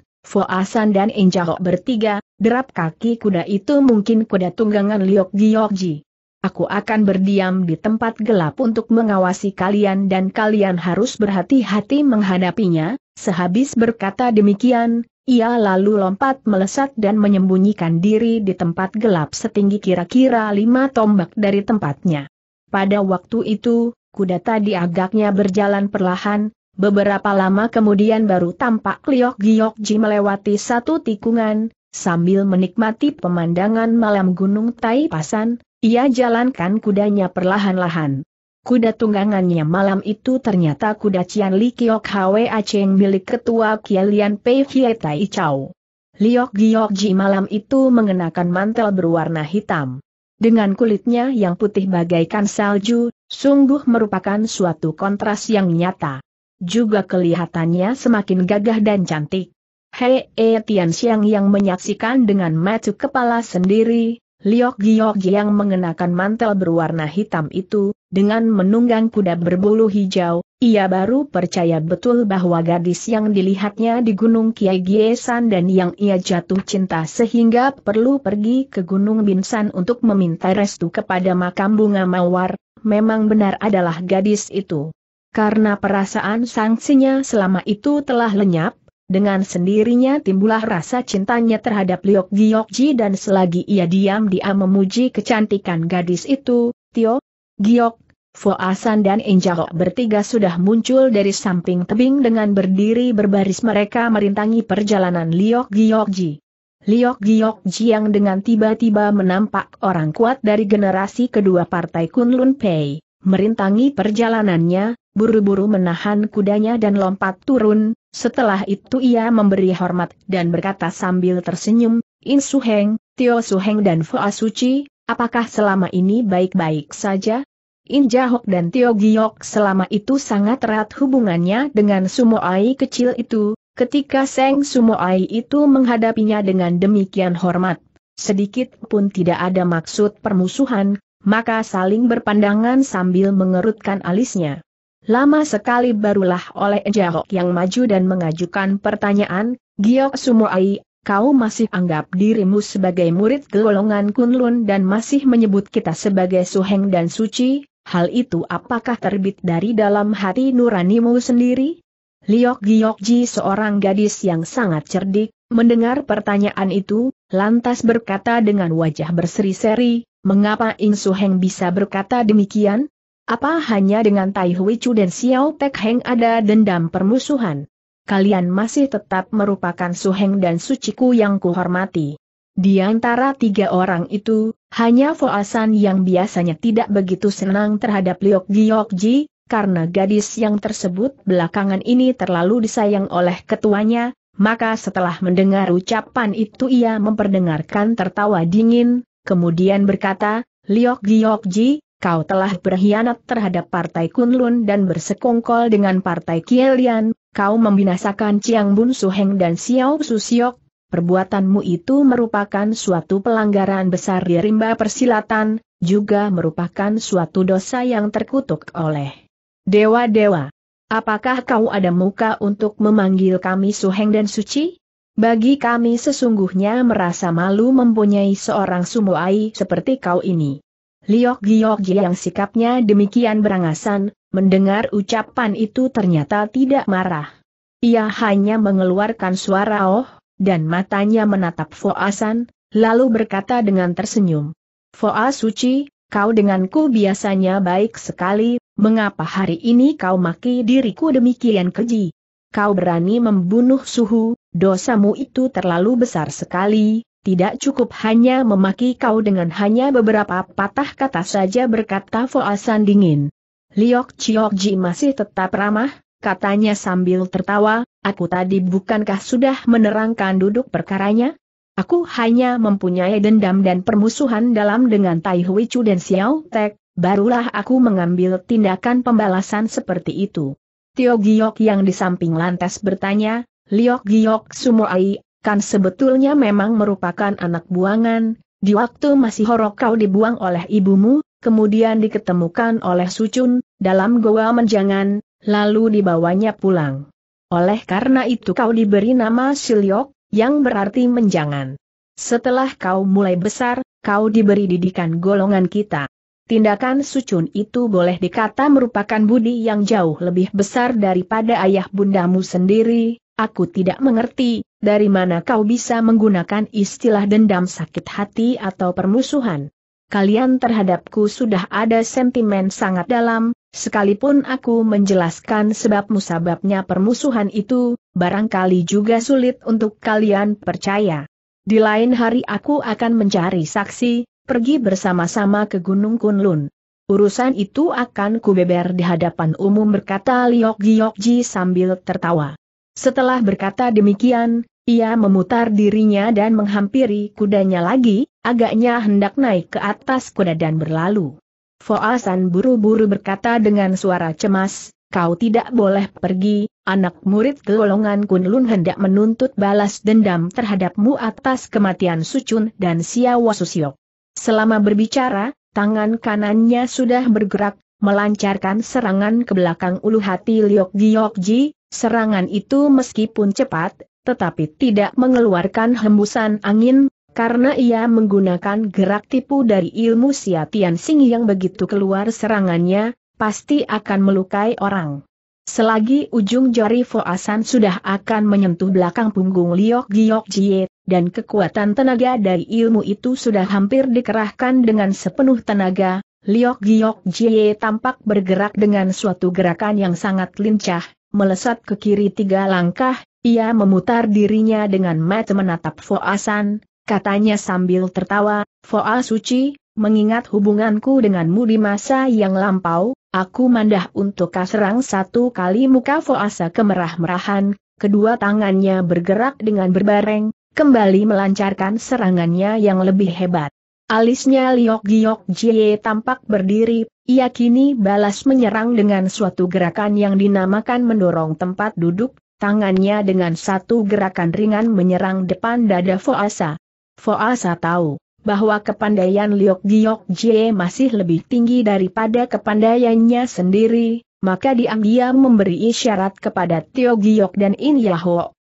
Speaker 1: Asan dan Enjahok bertiga, derap kaki kuda itu mungkin kuda tunggangan Liok Giokji. Aku akan berdiam di tempat gelap untuk mengawasi kalian dan kalian harus berhati-hati menghadapinya, sehabis berkata demikian, ia lalu lompat melesat dan menyembunyikan diri di tempat gelap setinggi kira-kira lima tombak dari tempatnya. Pada waktu itu, kuda tadi agaknya berjalan perlahan, Beberapa lama kemudian baru tampak Liok Giokji melewati satu tikungan, sambil menikmati pemandangan malam Gunung Tai Pasan, ia jalankan kudanya perlahan-lahan. Kuda tunggangannya malam itu ternyata kuda Cian Li Kiok Hwe Aceng milik ketua Kialian Pei Hie Tai Chau. Liok Giokji malam itu mengenakan mantel berwarna hitam. Dengan kulitnya yang putih bagaikan salju, sungguh merupakan suatu kontras yang nyata juga kelihatannya semakin gagah dan cantik. Hei E Tian Xiang yang menyaksikan dengan mata kepala sendiri, Liok Giok yang mengenakan mantel berwarna hitam itu, dengan menunggang kuda berbulu hijau, ia baru percaya betul bahwa gadis yang dilihatnya di Gunung Kiai Giesan dan yang ia jatuh cinta sehingga perlu pergi ke Gunung Binsan untuk meminta restu kepada makam bunga mawar, memang benar adalah gadis itu. Karena perasaan sanksinya selama itu telah lenyap, dengan sendirinya timbullah rasa cintanya terhadap Liok Ji dan selagi ia diam dia memuji kecantikan gadis itu, Tio, Giok, Foasan dan Enjao bertiga sudah muncul dari samping tebing dengan berdiri berbaris mereka merintangi perjalanan Liok Giokji. Liok Ji yang dengan tiba-tiba menampak orang kuat dari generasi kedua partai Kunlun Pei, merintangi perjalanannya, buru-buru menahan kudanya dan lompat turun, setelah itu ia memberi hormat dan berkata sambil tersenyum, In Heng, Tio Heng dan Fua Suci, apakah selama ini baik-baik saja? In Jahok dan Tio Giok selama itu sangat erat hubungannya dengan Sumo Ai kecil itu, ketika Seng Sumo Ai itu menghadapinya dengan demikian hormat. Sedikit pun tidak ada maksud permusuhan, maka saling berpandangan sambil mengerutkan alisnya. Lama sekali barulah oleh Jahok yang maju dan mengajukan pertanyaan, Giok Sumoai, kau masih anggap dirimu sebagai murid golongan Kunlun dan masih menyebut kita sebagai suheng dan suci, hal itu apakah terbit dari dalam hati nuranimu sendiri? Liok Giok Ji seorang gadis yang sangat cerdik, mendengar pertanyaan itu, lantas berkata dengan wajah berseri-seri, mengapa In Suheng bisa berkata demikian? Apa hanya dengan Tai Hui Chu dan Xiao Pek Heng ada dendam permusuhan? Kalian masih tetap merupakan Su Heng dan Su Suciku yang kuhormati. Di antara tiga orang itu, hanya Fo Asan yang biasanya tidak begitu senang terhadap Liok Giok Ji, karena gadis yang tersebut belakangan ini terlalu disayang oleh ketuanya, maka setelah mendengar ucapan itu ia memperdengarkan tertawa dingin, kemudian berkata, Liok Giok Ji, kau telah berkhianat terhadap Partai Kunlun dan bersekongkol dengan Partai Kielian, kau membinasakan Chiang Bun Suheng dan Xiao Susiok, perbuatanmu itu merupakan suatu pelanggaran besar di rimba persilatan, juga merupakan suatu dosa yang terkutuk oleh Dewa-Dewa. Apakah kau ada muka untuk memanggil kami Suheng dan Suci? Bagi kami sesungguhnya merasa malu mempunyai seorang sumuai seperti kau ini. Liok Giok yang sikapnya demikian berangasan, mendengar ucapan itu ternyata tidak marah. Ia hanya mengeluarkan suara oh, dan matanya menatap Foasan, lalu berkata dengan tersenyum. Foa suci, kau denganku biasanya baik sekali, mengapa hari ini kau maki diriku demikian keji? Kau berani membunuh suhu, dosamu itu terlalu besar sekali, tidak cukup hanya memaki kau dengan hanya beberapa patah kata saja berkata Foasan dingin. Liok Chiok Ji masih tetap ramah, katanya sambil tertawa, aku tadi bukankah sudah menerangkan duduk perkaranya? Aku hanya mempunyai dendam dan permusuhan dalam dengan Tai Hui Chu dan Xiao Tek, barulah aku mengambil tindakan pembalasan seperti itu. Tio Giok yang di samping lantas bertanya, Liok Giok Sumoai kan sebetulnya memang merupakan anak buangan, di waktu masih horok kau dibuang oleh ibumu, kemudian diketemukan oleh Sucun, dalam goa menjangan, lalu dibawanya pulang. Oleh karena itu kau diberi nama Siliok, yang berarti menjangan. Setelah kau mulai besar, kau diberi didikan golongan kita. Tindakan Sucun itu boleh dikata merupakan budi yang jauh lebih besar daripada ayah bundamu sendiri, Aku tidak mengerti, dari mana kau bisa menggunakan istilah dendam sakit hati atau permusuhan. Kalian terhadapku sudah ada sentimen sangat dalam, sekalipun aku menjelaskan sebab musababnya permusuhan itu, barangkali juga sulit untuk kalian percaya. Di lain hari aku akan mencari saksi, pergi bersama-sama ke Gunung Kunlun. Urusan itu akan kubeber di hadapan umum berkata Liok Giokji sambil tertawa. Setelah berkata demikian, ia memutar dirinya dan menghampiri kudanya lagi, agaknya hendak naik ke atas kuda dan berlalu. Foasan buru-buru berkata dengan suara cemas, kau tidak boleh pergi, anak murid golongan Kunlun hendak menuntut balas dendam terhadapmu atas kematian Sucun dan Siawa Susio. Selama berbicara, tangan kanannya sudah bergerak, melancarkan serangan ke belakang ulu hati Liok Giokji, Serangan itu meskipun cepat, tetapi tidak mengeluarkan hembusan angin, karena ia menggunakan gerak tipu dari ilmu Xia Tian Sing yang begitu keluar serangannya, pasti akan melukai orang. Selagi ujung jari Foasan sudah akan menyentuh belakang punggung Liok Giok Jie, dan kekuatan tenaga dari ilmu itu sudah hampir dikerahkan dengan sepenuh tenaga, Liok Giok Jie tampak bergerak dengan suatu gerakan yang sangat lincah, melesat ke kiri tiga langkah, ia memutar dirinya dengan mata menatap Foasan, katanya sambil tertawa, Foa suci, mengingat hubunganku denganmu di masa yang lampau, aku mandah untuk kaserang satu kali muka Foasa kemerah-merahan, kedua tangannya bergerak dengan berbareng, kembali melancarkan serangannya yang lebih hebat. Alisnya Liok Giok Jie tampak berdiri, ia kini balas menyerang dengan suatu gerakan yang dinamakan mendorong tempat duduk, tangannya dengan satu gerakan ringan menyerang depan dada Foasa. Foasa tahu bahwa kepandaian Liok Giok Jie masih lebih tinggi daripada kepandaiannya sendiri, maka dia diam memberi isyarat kepada Tio Giok dan In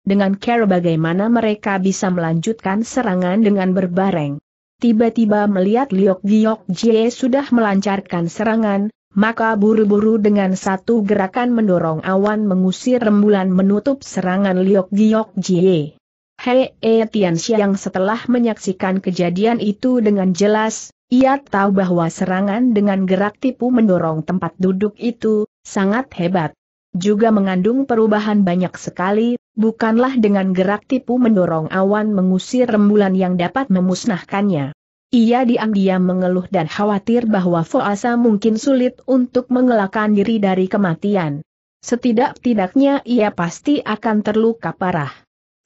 Speaker 1: dengan care bagaimana mereka bisa melanjutkan serangan dengan berbareng tiba-tiba melihat Liok Giok Jie sudah melancarkan serangan, maka buru-buru dengan satu gerakan mendorong awan mengusir rembulan menutup serangan Liok Giok Jie. Hei E Tian Xiang setelah menyaksikan kejadian itu dengan jelas, ia tahu bahwa serangan dengan gerak tipu mendorong tempat duduk itu, sangat hebat juga mengandung perubahan banyak sekali, bukanlah dengan gerak tipu mendorong awan mengusir rembulan yang dapat memusnahkannya. Ia diam-diam mengeluh dan khawatir bahwa Foasa mungkin sulit untuk mengelakkan diri dari kematian. Setidak-tidaknya ia pasti akan terluka parah.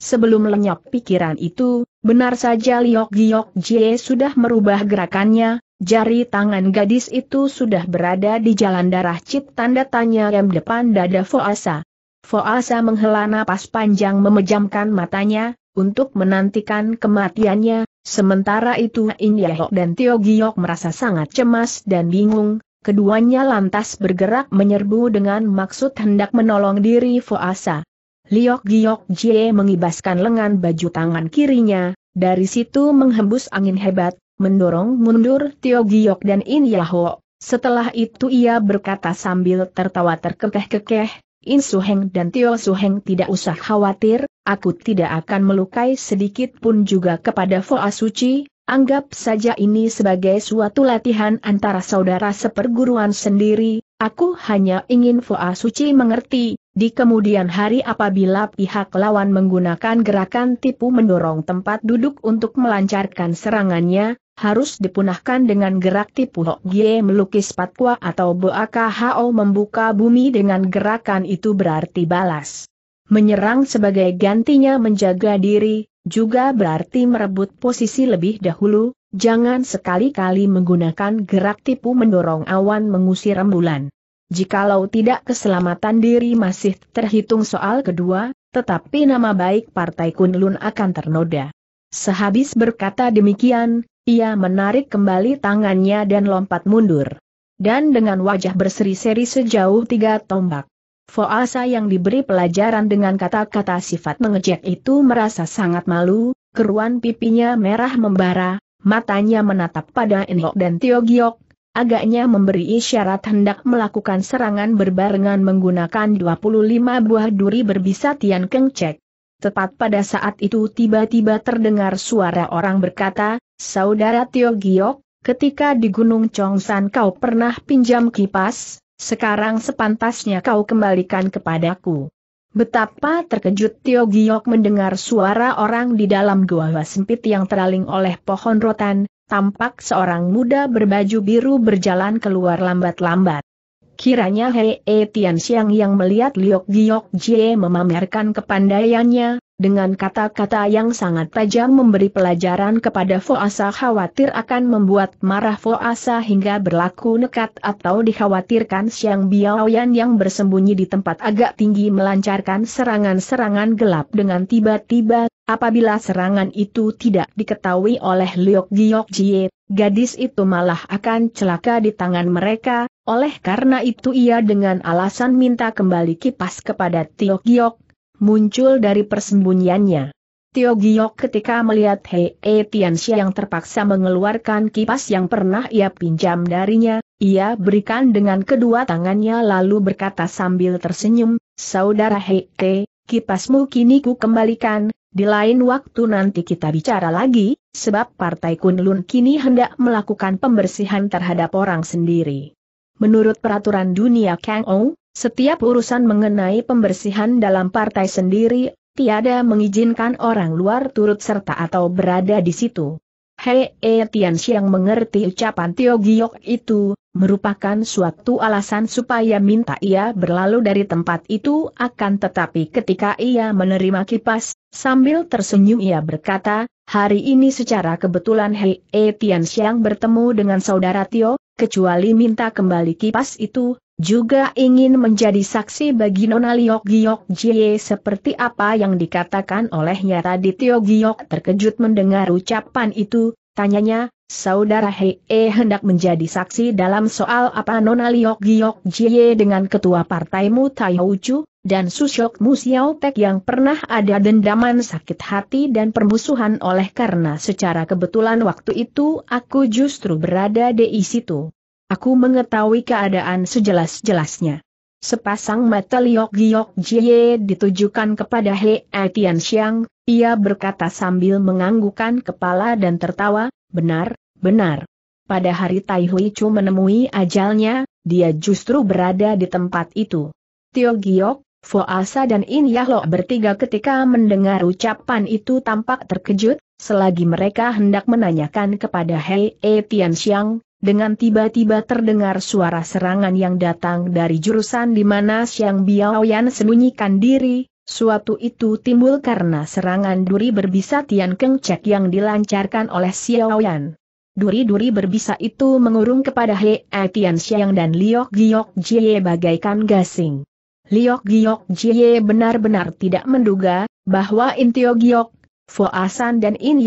Speaker 1: Sebelum lenyap pikiran itu, benar saja Liok Giok Jie sudah merubah gerakannya, Jari tangan gadis itu sudah berada di jalan darah cit tanda tanya rem depan dada Foasa. Foasa menghela napas panjang memejamkan matanya, untuk menantikan kematiannya, sementara itu Inyehok dan Tio Giok merasa sangat cemas dan bingung, keduanya lantas bergerak menyerbu dengan maksud hendak menolong diri Foasa. Liok Giok Jie mengibaskan lengan baju tangan kirinya, dari situ menghembus angin hebat, mendorong mundur Tio Giok dan In Yahuo. Setelah itu ia berkata sambil tertawa terkekeh-kekeh, In Suheng dan Tio Suheng tidak usah khawatir, aku tidak akan melukai sedikit pun juga kepada Fo Asuci. anggap saja ini sebagai suatu latihan antara saudara seperguruan sendiri, aku hanya ingin Fo Asuci mengerti, di kemudian hari apabila pihak lawan menggunakan gerakan tipu mendorong tempat duduk untuk melancarkan serangannya, harus dipunahkan dengan gerak tipu Hok Gie melukis patwa atau Boaka Hao membuka bumi dengan gerakan itu berarti balas. Menyerang sebagai gantinya menjaga diri, juga berarti merebut posisi lebih dahulu, jangan sekali-kali menggunakan gerak tipu mendorong awan mengusir rembulan. Jikalau tidak keselamatan diri masih terhitung soal kedua, tetapi nama baik Partai Kunlun akan ternoda. Sehabis berkata demikian, ia menarik kembali tangannya dan lompat mundur. Dan dengan wajah berseri-seri sejauh tiga tombak. Foasa yang diberi pelajaran dengan kata-kata sifat mengejek itu merasa sangat malu, keruan pipinya merah membara, matanya menatap pada Enlok dan Tio agaknya memberi isyarat hendak melakukan serangan berbarengan menggunakan 25 buah duri berbisa Tian Keng Cek. Tepat pada saat itu tiba-tiba terdengar suara orang berkata, Saudara Tio Giok, ketika di Gunung Chongsan kau pernah pinjam kipas, sekarang sepantasnya kau kembalikan kepadaku. Betapa terkejut Tio Giok mendengar suara orang di dalam gua sempit yang teraling oleh pohon rotan, tampak seorang muda berbaju biru berjalan keluar lambat-lambat. Kiranya Hei e Tian Xiang yang melihat Liok Giok Jie memamerkan kepandaiannya, dengan kata-kata yang sangat tajam memberi pelajaran kepada Foasa khawatir akan membuat marah Foasa hingga berlaku nekat atau dikhawatirkan siang Biaoyan yang bersembunyi di tempat agak tinggi melancarkan serangan-serangan gelap dengan tiba-tiba, apabila serangan itu tidak diketahui oleh Liok Giok Jie, gadis itu malah akan celaka di tangan mereka, oleh karena itu ia dengan alasan minta kembali kipas kepada Tiok Giok muncul dari persembunyiannya. Tio Giok ketika melihat Hei e Tianxia yang terpaksa mengeluarkan kipas yang pernah ia pinjam darinya, ia berikan dengan kedua tangannya lalu berkata sambil tersenyum, Saudara Hei e, kipasmu kini ku kembalikan, di lain waktu nanti kita bicara lagi, sebab Partai Kunlun kini hendak melakukan pembersihan terhadap orang sendiri. Menurut peraturan dunia Kang Ong, setiap urusan mengenai pembersihan dalam partai sendiri, tiada mengizinkan orang luar turut serta atau berada di situ. Hei e Tian Xiang mengerti ucapan Tio Giok itu, merupakan suatu alasan supaya minta ia berlalu dari tempat itu akan tetapi ketika ia menerima kipas, sambil tersenyum ia berkata, hari ini secara kebetulan Hei e Tian Xiang bertemu dengan saudara Tio, kecuali minta kembali kipas itu, juga ingin menjadi saksi bagi Nona Liok Giok Jie seperti apa yang dikatakan olehnya tadi Tio Giok terkejut mendengar ucapan itu, tanyanya, Saudara Hei -e eh, hendak menjadi saksi dalam soal apa Nona Liok Giok Jie dengan ketua partaimu Tai Ucu, dan Susyok Mu Xiao Tek yang pernah ada dendaman sakit hati dan permusuhan oleh karena secara kebetulan waktu itu aku justru berada di situ. Aku mengetahui keadaan sejelas-jelasnya. Sepasang mata Liok Giok Jie ditujukan kepada He Etian Xiang, ia berkata sambil menganggukan kepala dan tertawa, benar, benar. Pada hari Tai Hui Chu menemui ajalnya, dia justru berada di tempat itu. Tio Giok, Asa dan In Yahlo bertiga ketika mendengar ucapan itu tampak terkejut, selagi mereka hendak menanyakan kepada Hei Etian Xiang, dengan tiba-tiba terdengar suara serangan yang datang dari jurusan di mana Biao Biaoyan sembunyikan diri, suatu itu timbul karena serangan duri berbisa Tian Keng Cek yang dilancarkan oleh Xiao Xiaoyan. Duri-duri berbisa itu mengurung kepada He Tian Xiang dan Liok Giok Jie bagaikan gasing. Liok Giok Jie benar-benar tidak menduga bahwa Intio Giok, Foasan dan In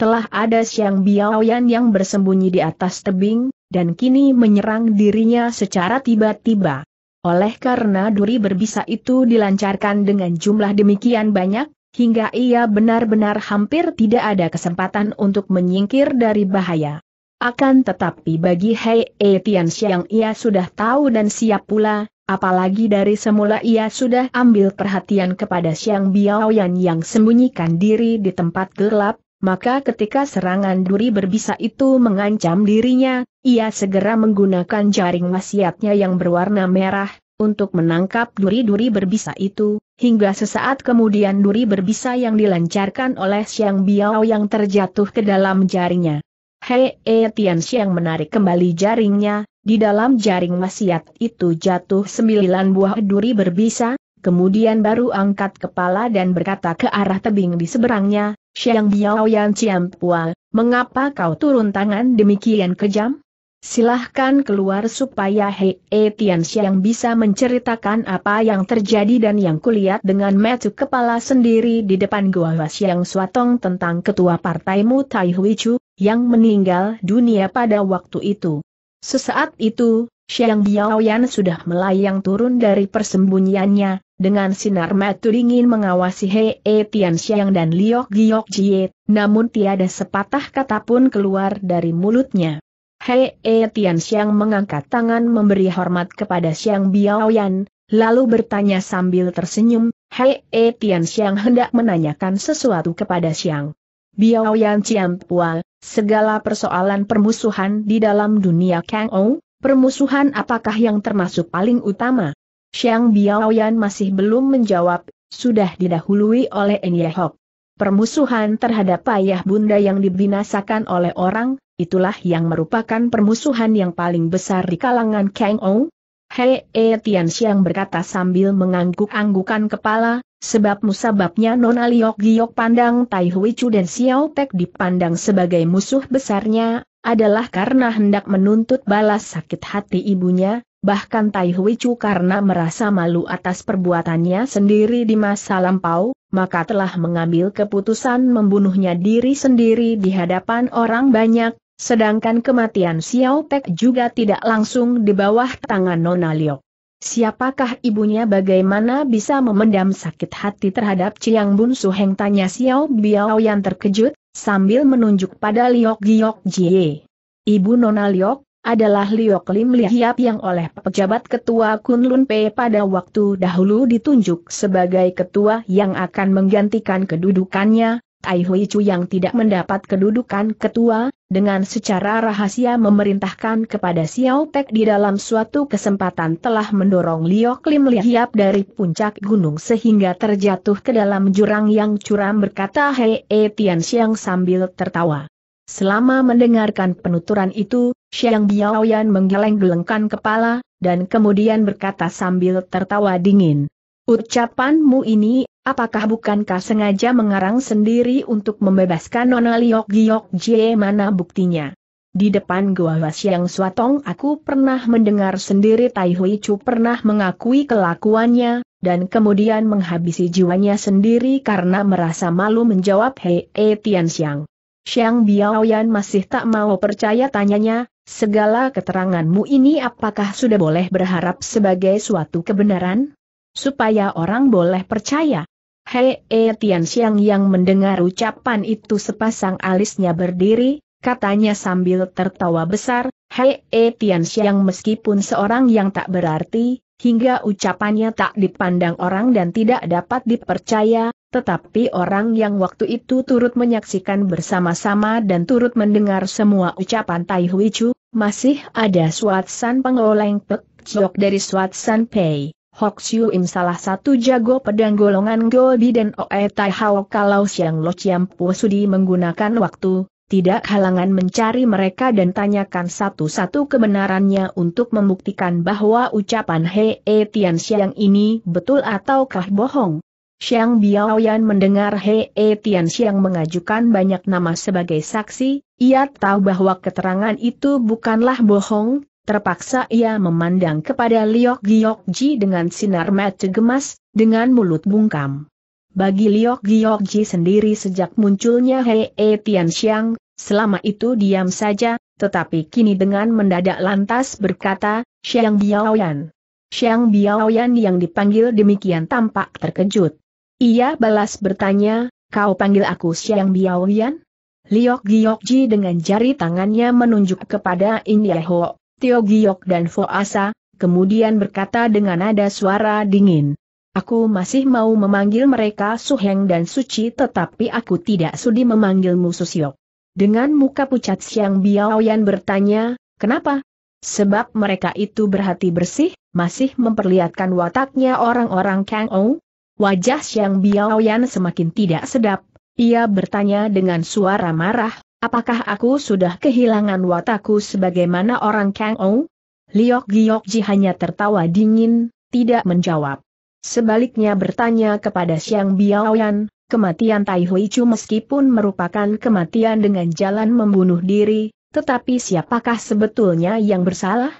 Speaker 1: telah ada Siang Biaoyan yang bersembunyi di atas tebing, dan kini menyerang dirinya secara tiba-tiba. Oleh karena duri berbisa itu dilancarkan dengan jumlah demikian banyak, hingga ia benar-benar hampir tidak ada kesempatan untuk menyingkir dari bahaya. Akan tetapi bagi Hei E Siang ia sudah tahu dan siap pula, apalagi dari semula ia sudah ambil perhatian kepada Siang Biaoyan yang sembunyikan diri di tempat gelap, maka ketika serangan duri berbisa itu mengancam dirinya, ia segera menggunakan jaring wasiatnya yang berwarna merah, untuk menangkap duri-duri berbisa itu, hingga sesaat kemudian duri berbisa yang dilancarkan oleh Xiang Biao yang terjatuh ke dalam jaringnya. Hei E Tian Xiang menarik kembali jaringnya, di dalam jaring wasiat itu jatuh sembilan buah duri berbisa, kemudian baru angkat kepala dan berkata ke arah tebing di seberangnya, Xiang Biaoyan Pua, mengapa kau turun tangan demikian kejam? Silahkan keluar supaya Hei e Tian Xiang bisa menceritakan apa yang terjadi dan yang kulihat dengan metu kepala sendiri di depan Gua Xiang Suatong tentang ketua partaimu Tai Hui Chu, yang meninggal dunia pada waktu itu. Sesaat itu, Xiang Biaoyan sudah melayang turun dari persembunyiannya, dengan sinar mata dingin mengawasi Hei e, Tian Xiang dan Liok Giok Jie, namun tiada sepatah kata pun keluar dari mulutnya. Hei e, Tian Xiang mengangkat tangan memberi hormat kepada Xiang Biaoyan, lalu bertanya sambil tersenyum, Hei e, Tian Xiang hendak menanyakan sesuatu kepada Xiang. Biaoyan Cian Pual, segala persoalan permusuhan di dalam dunia Kang Ou, Permusuhan apakah yang termasuk paling utama? Xiang Biaoyan masih belum menjawab, sudah didahului oleh Enya Hok. Permusuhan terhadap ayah bunda yang dibinasakan oleh orang, itulah yang merupakan permusuhan yang paling besar di kalangan Kang Ong. Hei E Tian Xiang berkata sambil mengangguk-anggukan kepala, sebab musababnya Nona Liok Giok pandang Tai Hui Chu dan Xiao Tek dipandang sebagai musuh besarnya, adalah karena hendak menuntut balas sakit hati ibunya, bahkan Tai Hui Chu karena merasa malu atas perbuatannya sendiri di masa lampau, maka telah mengambil keputusan membunuhnya diri sendiri di hadapan orang banyak, sedangkan kematian Xiao Tek juga tidak langsung di bawah tangan Nona Liu. Siapakah ibunya bagaimana bisa memendam sakit hati terhadap Chiang Bun Su Heng tanya Xiao Biao yang terkejut, sambil menunjuk pada Liok Giok Jie. Ibu Nona Liok, adalah Liok Lim Lihiap yang oleh pejabat ketua Kunlun P pada waktu dahulu ditunjuk sebagai ketua yang akan menggantikan kedudukannya, Tai Hui Chu yang tidak mendapat kedudukan ketua, dengan secara rahasia memerintahkan kepada Xiao Pek di dalam suatu kesempatan telah mendorong Liu Klim Lihiap dari puncak gunung sehingga terjatuh ke dalam jurang yang curam berkata Hei e Tian Xiang sambil tertawa. Selama mendengarkan penuturan itu, Xiang Biaoyan menggeleng-gelengkan kepala, dan kemudian berkata sambil tertawa dingin. Ucapanmu ini Apakah bukankah sengaja mengarang sendiri untuk membebaskan Nona Liok Giok Jie mana buktinya? Di depan gua Wasiang Suatong aku pernah mendengar sendiri Tai Hui Chu pernah mengakui kelakuannya, dan kemudian menghabisi jiwanya sendiri karena merasa malu menjawab Hei E Tian Xiang. Xiang Biaoyan masih tak mau percaya tanyanya, Segala keteranganmu ini apakah sudah boleh berharap sebagai suatu kebenaran? Supaya orang boleh percaya. Hei E Tian Xiang yang mendengar ucapan itu sepasang alisnya berdiri, katanya sambil tertawa besar, Hei E Tian Xiang meskipun seorang yang tak berarti, hingga ucapannya tak dipandang orang dan tidak dapat dipercaya, tetapi orang yang waktu itu turut menyaksikan bersama-sama dan turut mendengar semua ucapan Tai Hui Chu, masih ada suatsan pengoleng pek Jok dari suatsan Pei. Hok Siu Im salah satu jago pedang golongan Gobi dan Oe Tai Hao kalau Siang Lo Chiam Sudi menggunakan waktu, tidak halangan mencari mereka dan tanyakan satu-satu kebenarannya untuk membuktikan bahwa ucapan He e Tian Siang ini betul ataukah bohong. Xiang Biaoyan mendengar He e Tian Xiang mengajukan banyak nama sebagai saksi, ia tahu bahwa keterangan itu bukanlah bohong, Terpaksa ia memandang kepada Liok Giok Ji dengan sinar mata gemas, dengan mulut bungkam. Bagi Liok Giok Ji sendiri sejak munculnya Hei e Tianxiang, selama itu diam saja, tetapi kini dengan mendadak lantas berkata, Xiang Biaoyan. Xiang Yan yang dipanggil demikian tampak terkejut. Ia balas bertanya, kau panggil aku Xiang Yan? Liok Giok Ji dengan jari tangannya menunjuk kepada In Ho Tio Giok dan Foasa, kemudian berkata dengan nada suara dingin. Aku masih mau memanggil mereka Suheng dan Suci tetapi aku tidak sudi memanggilmu Susiok. Dengan muka pucat Siang Biaoyan bertanya, kenapa? Sebab mereka itu berhati bersih, masih memperlihatkan wataknya orang-orang Kang Ou. Wajah Siang Biaoyan semakin tidak sedap, ia bertanya dengan suara marah, Apakah aku sudah kehilangan wataku sebagaimana orang Kang Ou? Liok Giok Ji hanya tertawa dingin, tidak menjawab. Sebaliknya bertanya kepada Xiang Biaoyan, kematian Tai Hui Chu meskipun merupakan kematian dengan jalan membunuh diri, tetapi siapakah sebetulnya yang bersalah?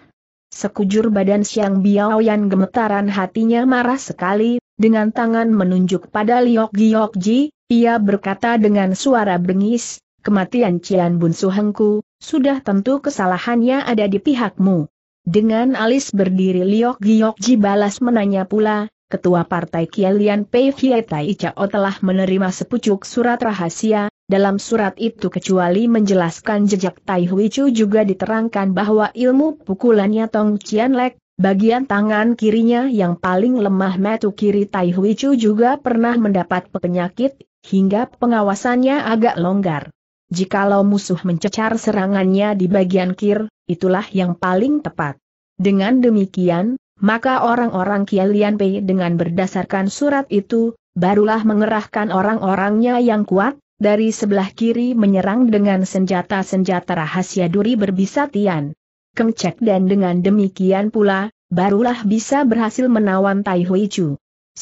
Speaker 1: Sekujur badan Xiang Biaoyan gemetaran hatinya marah sekali, dengan tangan menunjuk pada Liok Giok Ji, ia berkata dengan suara bengis, kematian Cian Bun Suhengku, sudah tentu kesalahannya ada di pihakmu. Dengan alis berdiri Liok Giok Ji balas menanya pula, Ketua Partai Kialian Pei Fietai Chao telah menerima sepucuk surat rahasia, dalam surat itu kecuali menjelaskan jejak Tai Hui Chu juga diterangkan bahwa ilmu pukulannya Tong Cian Lek, bagian tangan kirinya yang paling lemah metu kiri Tai Hui Chu juga pernah mendapat penyakit, hingga pengawasannya agak longgar. Jikalau musuh mencecar serangannya di bagian kir, itulah yang paling tepat. Dengan demikian, maka orang-orang Kialian Pei dengan berdasarkan surat itu, barulah mengerahkan orang-orangnya yang kuat, dari sebelah kiri menyerang dengan senjata-senjata rahasia duri berbisa tian. kengcek dan dengan demikian pula, barulah bisa berhasil menawan Tai Hui Chu.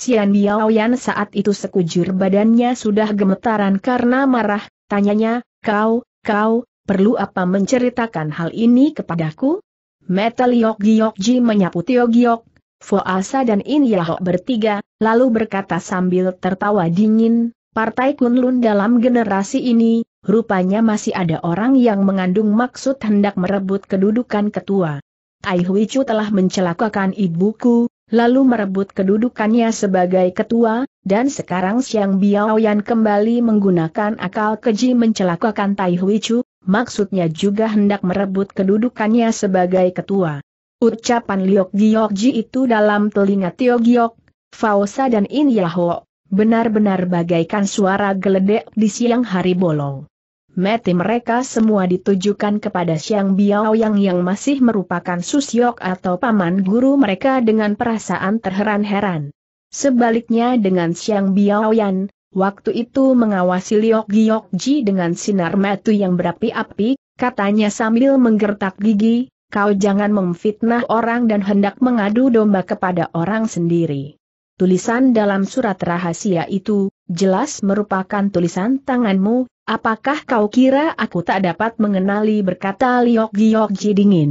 Speaker 1: Biao Yan saat itu sekujur badannya sudah gemetaran karena marah, tanyanya, Kau, kau, perlu apa menceritakan hal ini kepadaku? Giok Ji menyapu Giyok, Foasa dan Inyahok bertiga, lalu berkata sambil tertawa dingin, Partai Kunlun dalam generasi ini, rupanya masih ada orang yang mengandung maksud hendak merebut kedudukan ketua. Tai Huichu telah mencelakakan ibuku, lalu merebut kedudukannya sebagai ketua, dan sekarang Biao Biaoyan kembali menggunakan akal keji mencelakakan Tai Huichu, maksudnya juga hendak merebut kedudukannya sebagai ketua. Ucapan Liok Ji itu dalam telinga Tio Giok, Fausa dan In Yaho, benar-benar bagaikan suara geledek di siang hari bolong mati mereka semua ditujukan kepada Siang Biao yang yang masih merupakan susyok atau paman guru mereka dengan perasaan terheran-heran. Sebaliknya dengan Xiang Yan, waktu itu mengawasi Liok Giok Ji dengan sinar metu yang berapi-api, katanya sambil menggertak gigi, kau jangan memfitnah orang dan hendak mengadu domba kepada orang sendiri. Tulisan dalam surat rahasia itu, jelas merupakan tulisan tanganmu, Apakah kau kira aku tak dapat mengenali berkata Liok Giok Ji dingin.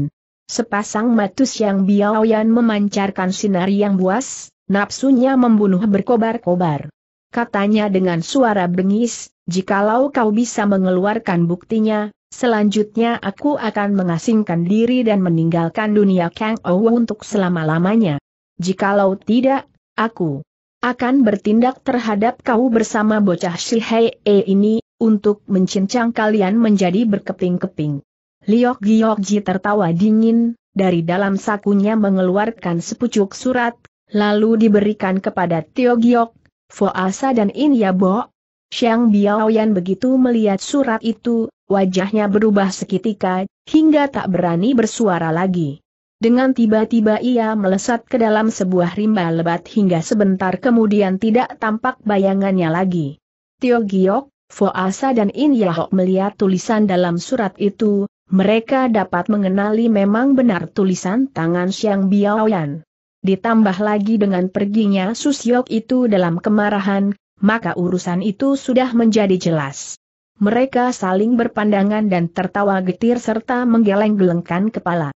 Speaker 1: Sepasang matus yang biawian memancarkan sinar yang buas, nafsunya membunuh berkobar-kobar. Katanya dengan suara bengis, jikalau kau bisa mengeluarkan buktinya, selanjutnya aku akan mengasingkan diri dan meninggalkan dunia Kang Ou untuk selama-lamanya. Jikalau tidak, aku akan bertindak terhadap kau bersama bocah Shihei e ini, untuk mencincang kalian menjadi berkeping-keping. Liok Giokji tertawa dingin, dari dalam sakunya mengeluarkan sepucuk surat, lalu diberikan kepada Tio Giok, Foasa dan Ya Bo. Xiang Biaoyan begitu melihat surat itu, wajahnya berubah seketika, hingga tak berani bersuara lagi. Dengan tiba-tiba ia melesat ke dalam sebuah rimba lebat hingga sebentar kemudian tidak tampak bayangannya lagi. Tio Giok, Foasa dan In Yahok melihat tulisan dalam surat itu, mereka dapat mengenali memang benar tulisan tangan Xiang Biaoyan. Ditambah lagi dengan perginya Susyok itu dalam kemarahan, maka urusan itu sudah menjadi jelas. Mereka saling berpandangan dan tertawa getir serta menggeleng-gelengkan kepala.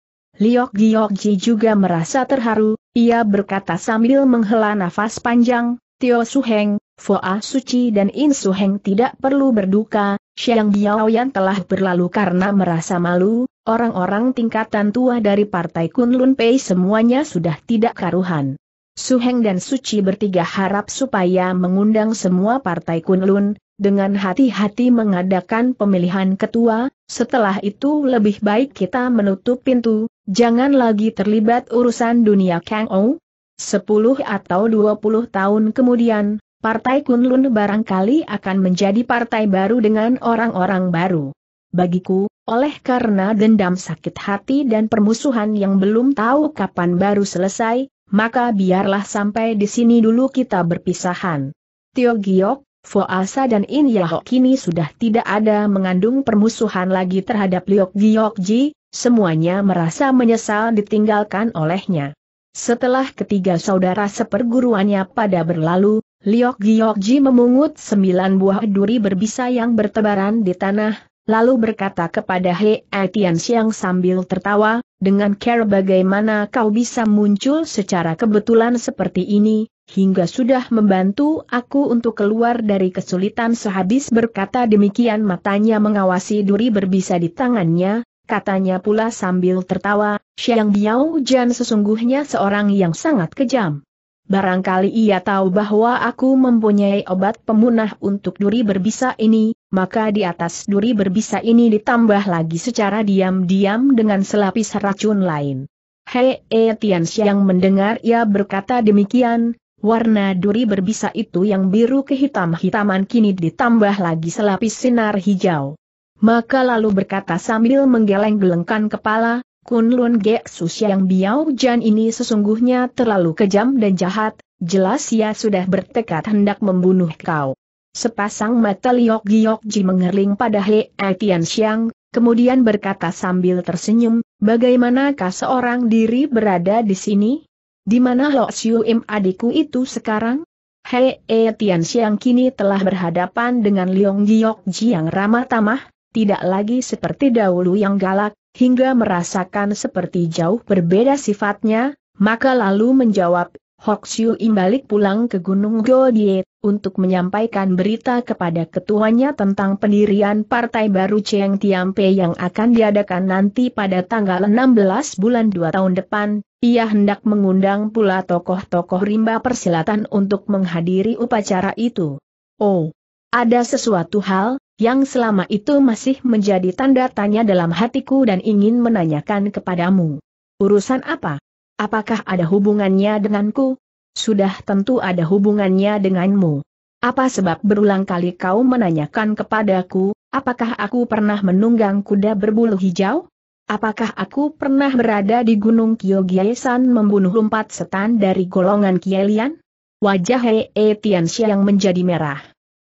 Speaker 1: Liok Giok Ji juga merasa terharu, ia berkata sambil menghela nafas panjang, Tio Suheng, Foa Suci dan In Heng tidak perlu berduka, Xiang yang telah berlalu karena merasa malu, orang-orang tingkatan tua dari Partai Kunlun Pei semuanya sudah tidak karuhan. Su Heng dan Suci bertiga harap supaya mengundang semua Partai Kunlun, dengan hati-hati mengadakan pemilihan ketua, setelah itu lebih baik kita menutup pintu, jangan lagi terlibat urusan dunia Kang Ou. 10 atau 20 tahun kemudian, Partai Kunlun barangkali akan menjadi partai baru dengan orang-orang baru. Bagiku, oleh karena dendam sakit hati dan permusuhan yang belum tahu kapan baru selesai, maka biarlah sampai di sini dulu kita berpisahan. Tio Giok, Asa dan In Yahok kini sudah tidak ada mengandung permusuhan lagi terhadap Liok Giok Ji, semuanya merasa menyesal ditinggalkan olehnya. Setelah ketiga saudara seperguruannya pada berlalu, Liok Giokji memungut sembilan buah duri berbisa yang bertebaran di tanah, lalu berkata kepada He Etian Siang sambil tertawa, dengan care bagaimana kau bisa muncul secara kebetulan seperti ini, hingga sudah membantu aku untuk keluar dari kesulitan sehabis berkata demikian matanya mengawasi duri berbisa di tangannya, katanya pula sambil tertawa, Siang Biao Jan sesungguhnya seorang yang sangat kejam. Barangkali ia tahu bahwa aku mempunyai obat pemunah untuk duri berbisa ini, maka di atas duri berbisa ini ditambah lagi secara diam-diam dengan selapis racun lain. Hei e Tian yang mendengar ia berkata demikian, warna duri berbisa itu yang biru kehitam-hitaman kini ditambah lagi selapis sinar hijau. Maka lalu berkata sambil menggeleng-gelengkan kepala, Kunlun Gek Sus yang Biao Jan ini sesungguhnya terlalu kejam dan jahat, jelas ia sudah bertekad hendak membunuh kau. Sepasang mata Liok Giok Ji mengerling pada He Tian Xiang, kemudian berkata sambil tersenyum, bagaimanakah seorang diri berada di sini? Di mana Lo Siu Im adikku itu sekarang? He Tian Xiang kini telah berhadapan dengan Liong Giok Ji yang ramah tamah, tidak lagi seperti dahulu yang galak, hingga merasakan seperti jauh berbeda sifatnya, maka lalu menjawab, Hoksiu imbalik pulang ke Gunung Godie, untuk menyampaikan berita kepada ketuanya tentang pendirian partai baru Cheng Tiampe yang akan diadakan nanti pada tanggal 16 bulan 2 tahun depan. Ia hendak mengundang pula tokoh-tokoh rimba persilatan untuk menghadiri upacara itu. Oh, ada sesuatu hal, yang selama itu masih menjadi tanda tanya dalam hatiku dan ingin menanyakan kepadamu. Urusan apa? Apakah ada hubungannya denganku? Sudah tentu ada hubungannya denganmu. Apa sebab berulang kali kau menanyakan kepadaku, apakah aku pernah menunggang kuda berbulu hijau? Apakah aku pernah berada di Gunung Kyogyesan membunuh empat setan dari golongan Kielian? Wajah Hei Tianxia yang menjadi merah.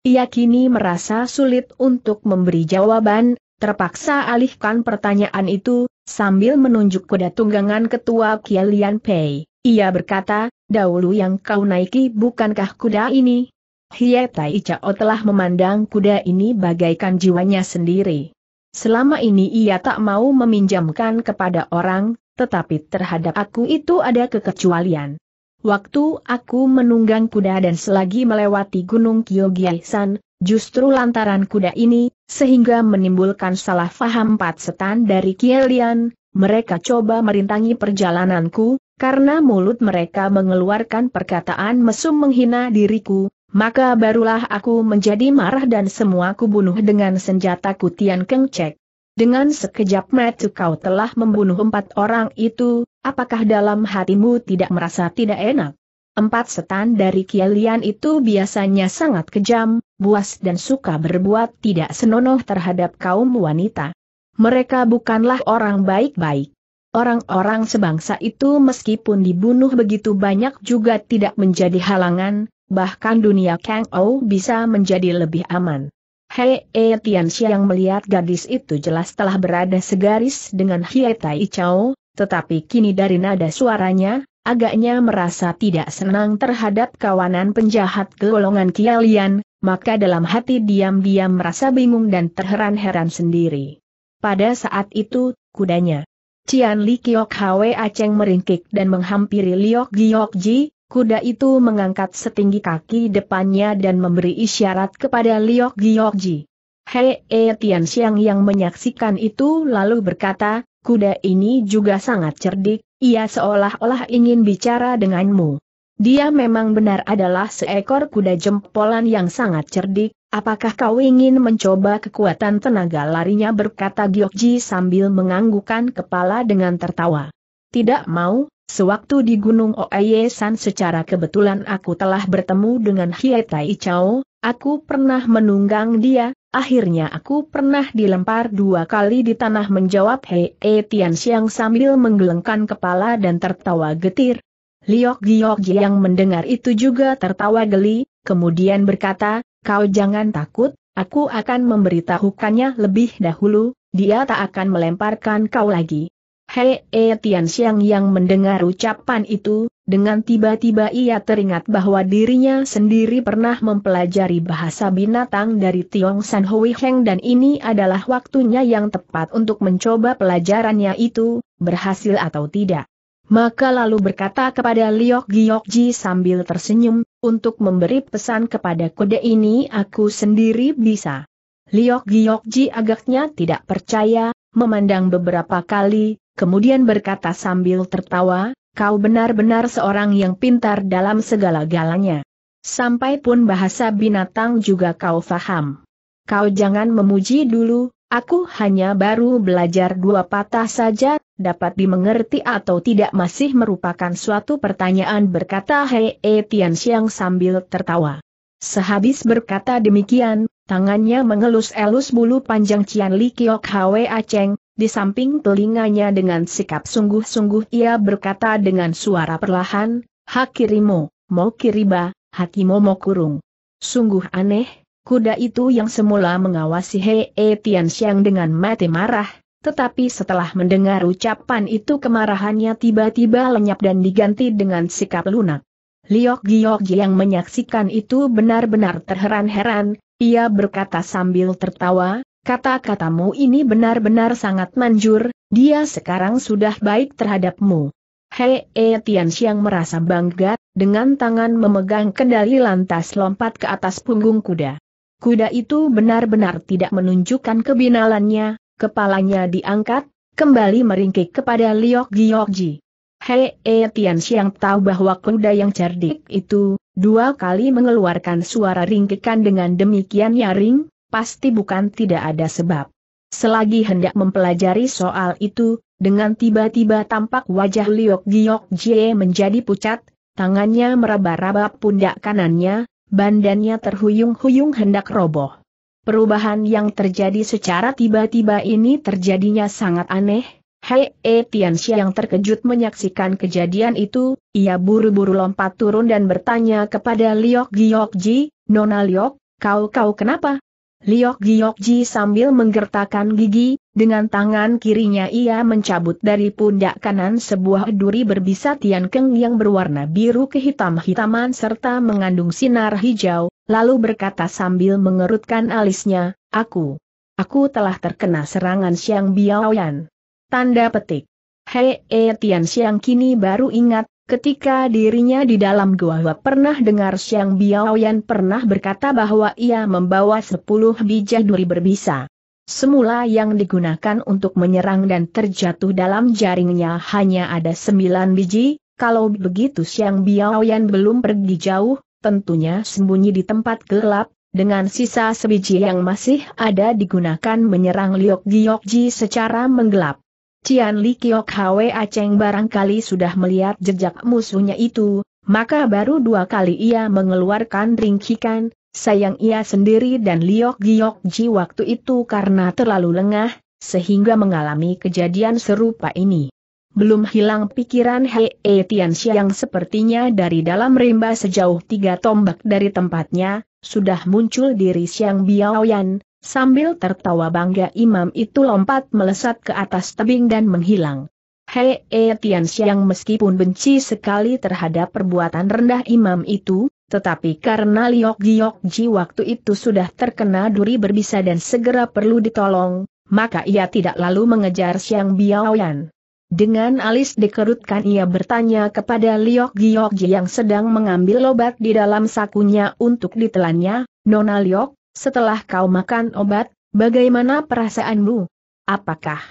Speaker 1: Ia kini merasa sulit untuk memberi jawaban, terpaksa alihkan pertanyaan itu, sambil menunjuk kuda tunggangan ketua Kialian Pei. Ia berkata, dahulu yang kau naiki bukankah kuda ini? Hie Tai Chao telah memandang kuda ini bagaikan jiwanya sendiri. Selama ini ia tak mau meminjamkan kepada orang, tetapi terhadap aku itu ada kekecualian. Waktu aku menunggang kuda dan selagi melewati Gunung Kyogiaisan, justru lantaran kuda ini, sehingga menimbulkan salah faham empat setan dari Kielian, mereka coba merintangi perjalananku, karena mulut mereka mengeluarkan perkataan mesum menghina diriku, maka barulah aku menjadi marah dan semua kubunuh dengan senjata kutian Kengcek. Dengan sekejap mata kau telah membunuh empat orang itu, apakah dalam hatimu tidak merasa tidak enak? Empat setan dari Kialian itu biasanya sangat kejam, buas dan suka berbuat tidak senonoh terhadap kaum wanita. Mereka bukanlah orang baik-baik. Orang-orang sebangsa itu meskipun dibunuh begitu banyak juga tidak menjadi halangan, bahkan dunia Kang Ou bisa menjadi lebih aman. Hei E eh, Tian Xiang melihat gadis itu jelas telah berada segaris dengan Hie Tai Chao, tetapi kini dari nada suaranya, agaknya merasa tidak senang terhadap kawanan penjahat golongan Kialian, maka dalam hati diam-diam merasa bingung dan terheran-heran sendiri. Pada saat itu, kudanya. Cian Li Kiok Hwe Aceng meringkik dan menghampiri Liok Giok Ji, Kuda itu mengangkat setinggi kaki depannya dan memberi isyarat kepada Liok Giokji. Hei E Tian Xiang yang menyaksikan itu lalu berkata, kuda ini juga sangat cerdik, ia seolah-olah ingin bicara denganmu. Dia memang benar adalah seekor kuda jempolan yang sangat cerdik, apakah kau ingin mencoba kekuatan tenaga larinya berkata Giokji sambil menganggukan kepala dengan tertawa. Tidak mau, Sewaktu di Gunung Oye San secara kebetulan aku telah bertemu dengan Hietai Chao, aku pernah menunggang dia, akhirnya aku pernah dilempar dua kali di tanah menjawab Hei e Tian sambil menggelengkan kepala dan tertawa getir. Liok Giok yang mendengar itu juga tertawa geli, kemudian berkata, kau jangan takut, aku akan memberitahukannya lebih dahulu, dia tak akan melemparkan kau lagi. Hei E Tian Xiang yang mendengar ucapan itu, dengan tiba-tiba ia teringat bahwa dirinya sendiri pernah mempelajari bahasa binatang dari Tiong San Hui Heng dan ini adalah waktunya yang tepat untuk mencoba pelajarannya itu, berhasil atau tidak. Maka lalu berkata kepada Liok Giok Ji sambil tersenyum, untuk memberi pesan kepada kode ini aku sendiri bisa. Liok Giok Ji agaknya tidak percaya, memandang beberapa kali, kemudian berkata sambil tertawa, kau benar-benar seorang yang pintar dalam segala galanya. Sampai pun bahasa binatang juga kau faham. Kau jangan memuji dulu, aku hanya baru belajar dua patah saja, dapat dimengerti atau tidak masih merupakan suatu pertanyaan berkata Hei e Tian Xiang sambil tertawa. Sehabis berkata demikian, Tangannya mengelus-elus bulu panjang Cian Li Kiok Hwe Aceng, di samping telinganya dengan sikap sungguh-sungguh ia berkata dengan suara perlahan, Hakirimo, mo kiriba, hakimo mo kurung. Sungguh aneh, kuda itu yang semula mengawasi Hei e Tian Xiang dengan mati marah, tetapi setelah mendengar ucapan itu kemarahannya tiba-tiba lenyap dan diganti dengan sikap lunak. Liok Giok yang menyaksikan itu benar-benar terheran-heran, ia berkata sambil tertawa, kata-katamu ini benar-benar sangat manjur, dia sekarang sudah baik terhadapmu. Hei -e Tianxiang merasa bangga, dengan tangan memegang kendali lantas lompat ke atas punggung kuda. Kuda itu benar-benar tidak menunjukkan kebinalannya, kepalanya diangkat, kembali meringkik kepada Liok Giokji. Hei -e Tianxiang tahu bahwa kuda yang cerdik itu, Dua kali mengeluarkan suara ringkikan dengan demikian nyaring, pasti bukan tidak ada sebab. Selagi hendak mempelajari soal itu, dengan tiba-tiba tampak wajah Liok Giok Jie menjadi pucat, tangannya meraba-raba pundak kanannya, bandannya terhuyung-huyung hendak roboh. Perubahan yang terjadi secara tiba-tiba ini terjadinya sangat aneh, Hei E eh Tianxia yang terkejut menyaksikan kejadian itu, ia buru-buru lompat turun dan bertanya kepada Liok Giok Ji, Nona Liok, kau-kau kenapa? Liok Giok Ji sambil menggertakkan gigi, dengan tangan kirinya ia mencabut dari pundak kanan sebuah duri berbisa tiankeng yang berwarna biru kehitam-hitaman serta mengandung sinar hijau, lalu berkata sambil mengerutkan alisnya, aku, aku telah terkena serangan Xiang Biaoyan. Tanda petik. Hei e Tian Xiang kini baru ingat, ketika dirinya di dalam gua pernah dengar Xiang Biaoyan pernah berkata bahwa ia membawa sepuluh bijah duri berbisa. Semula yang digunakan untuk menyerang dan terjatuh dalam jaringnya hanya ada sembilan biji, kalau begitu Xiang Biaoyan belum pergi jauh, tentunya sembunyi di tempat gelap, dengan sisa sebiji yang masih ada digunakan menyerang Liok Ji secara menggelap. Cian Li Kiok Hwe Aceng barangkali sudah melihat jejak musuhnya itu, maka baru dua kali ia mengeluarkan ringkikan, sayang ia sendiri dan Liok Giok Ji waktu itu karena terlalu lengah, sehingga mengalami kejadian serupa ini. Belum hilang pikiran Hei e Tian yang sepertinya dari dalam rimba sejauh tiga tombak dari tempatnya, sudah muncul diri Siang Yan, Sambil tertawa bangga imam itu lompat melesat ke atas tebing dan menghilang. Hei e eh, Tian meskipun benci sekali terhadap perbuatan rendah imam itu, tetapi karena Liok Giok Ji waktu itu sudah terkena duri berbisa dan segera perlu ditolong, maka ia tidak lalu mengejar Xiang Biaoyan. Dengan alis dikerutkan ia bertanya kepada Liok Giok Ji yang sedang mengambil obat di dalam sakunya untuk ditelannya, Nona Liok, setelah kau makan obat, bagaimana perasaanmu? Apakah?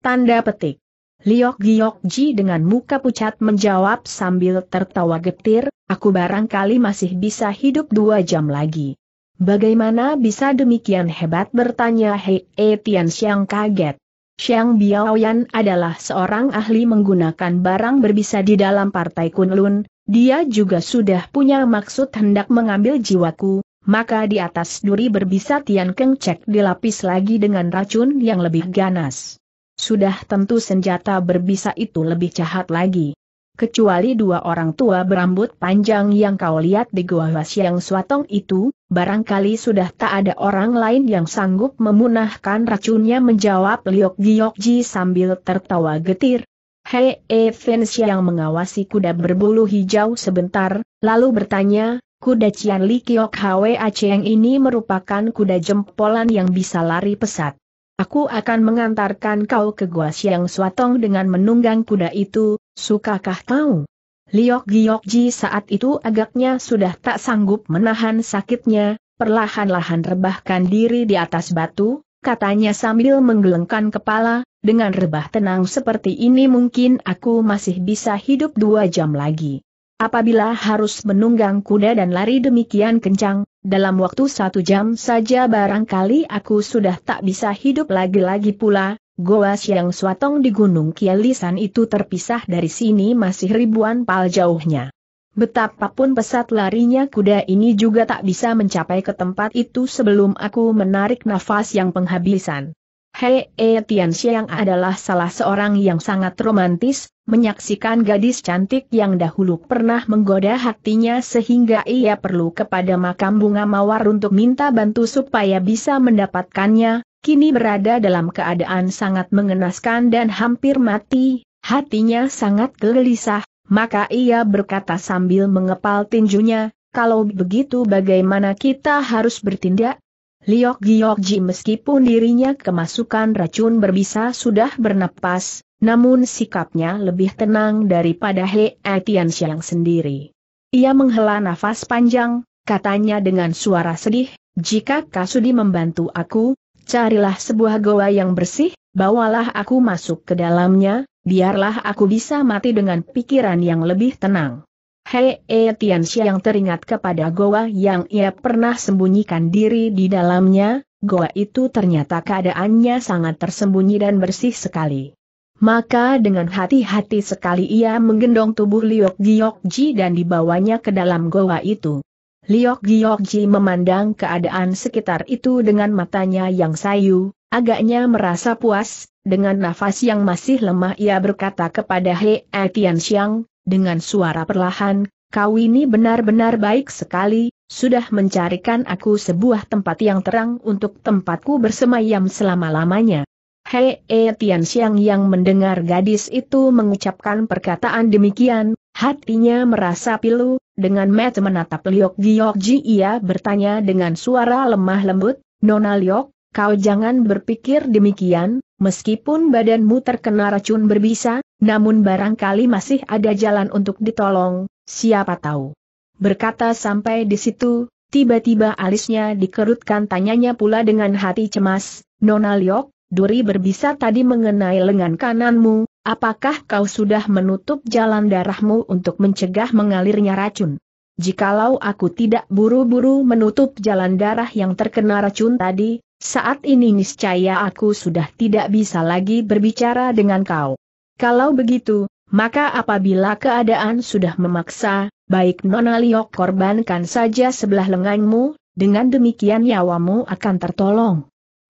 Speaker 1: Tanda petik. Liok Giok Ji dengan muka pucat menjawab sambil tertawa getir, aku barangkali masih bisa hidup dua jam lagi. Bagaimana bisa demikian hebat bertanya Hei e Tian Xiang kaget. Xiang Biaoyan adalah seorang ahli menggunakan barang berbisa di dalam partai Kunlun, dia juga sudah punya maksud hendak mengambil jiwaku, maka di atas duri berbisa Tian Keng Cek dilapis lagi dengan racun yang lebih ganas. Sudah tentu senjata berbisa itu lebih jahat lagi. Kecuali dua orang tua berambut panjang yang kau lihat di gua yang Swatong itu, barangkali sudah tak ada orang lain yang sanggup memunahkan racunnya menjawab Liok Giok Ji sambil tertawa getir. Hei Evans yang mengawasi kuda berbulu hijau sebentar, lalu bertanya, Kuda Cian Li Kiok Hwe Cheng ini merupakan kuda jempolan yang bisa lari pesat. Aku akan mengantarkan kau ke Gua Siang Suatong dengan menunggang kuda itu, sukakah kau? Liok Giok Ji saat itu agaknya sudah tak sanggup menahan sakitnya, perlahan-lahan rebahkan diri di atas batu, katanya sambil menggelengkan kepala, dengan rebah tenang seperti ini mungkin aku masih bisa hidup dua jam lagi. Apabila harus menunggang kuda dan lari demikian kencang, dalam waktu satu jam saja barangkali aku sudah tak bisa hidup lagi-lagi pula, Goa Siang Swatong di Gunung Kialisan itu terpisah dari sini masih ribuan pal jauhnya. Betapapun pesat larinya kuda ini juga tak bisa mencapai ke tempat itu sebelum aku menarik nafas yang penghabisan. Hei E Tian Xiang adalah salah seorang yang sangat romantis, menyaksikan gadis cantik yang dahulu pernah menggoda hatinya sehingga ia perlu kepada makam bunga mawar untuk minta bantu supaya bisa mendapatkannya, kini berada dalam keadaan sangat mengenaskan dan hampir mati, hatinya sangat gelisah, maka ia berkata sambil mengepal tinjunya, kalau begitu bagaimana kita harus bertindak? Liok Giokji meskipun dirinya kemasukan racun berbisa sudah bernapas, namun sikapnya lebih tenang daripada He Siang sendiri. Ia menghela nafas panjang, katanya dengan suara sedih, jika Kasudi membantu aku, carilah sebuah goa yang bersih, bawalah aku masuk ke dalamnya, biarlah aku bisa mati dengan pikiran yang lebih tenang. Hei e yang teringat kepada goa yang ia pernah sembunyikan diri di dalamnya, goa itu ternyata keadaannya sangat tersembunyi dan bersih sekali. Maka dengan hati-hati sekali ia menggendong tubuh Liok Giok Ji dan dibawanya ke dalam goa itu. Liok Giok Ji memandang keadaan sekitar itu dengan matanya yang sayu, agaknya merasa puas, dengan nafas yang masih lemah ia berkata kepada Hei e, Tian Xiang, dengan suara perlahan, kau ini benar-benar baik sekali, sudah mencarikan aku sebuah tempat yang terang untuk tempatku bersemayam selama-lamanya. Hei e Tian Xiang yang mendengar gadis itu mengucapkan perkataan demikian, hatinya merasa pilu, dengan mata menatap Liok Giok Ji ia bertanya dengan suara lemah lembut, Nona Liok, kau jangan berpikir demikian, meskipun badanmu terkena racun berbisa, namun barangkali masih ada jalan untuk ditolong, siapa tahu. Berkata sampai di situ, tiba-tiba alisnya dikerutkan tanyanya pula dengan hati cemas, Nona Liok, duri berbisa tadi mengenai lengan kananmu, apakah kau sudah menutup jalan darahmu untuk mencegah mengalirnya racun? Jikalau aku tidak buru-buru menutup jalan darah yang terkena racun tadi, saat ini niscaya aku sudah tidak bisa lagi berbicara dengan kau. Kalau begitu, maka apabila keadaan sudah memaksa, baik Nona Liok korbankan saja sebelah lenganmu, dengan demikian nyawamu akan tertolong.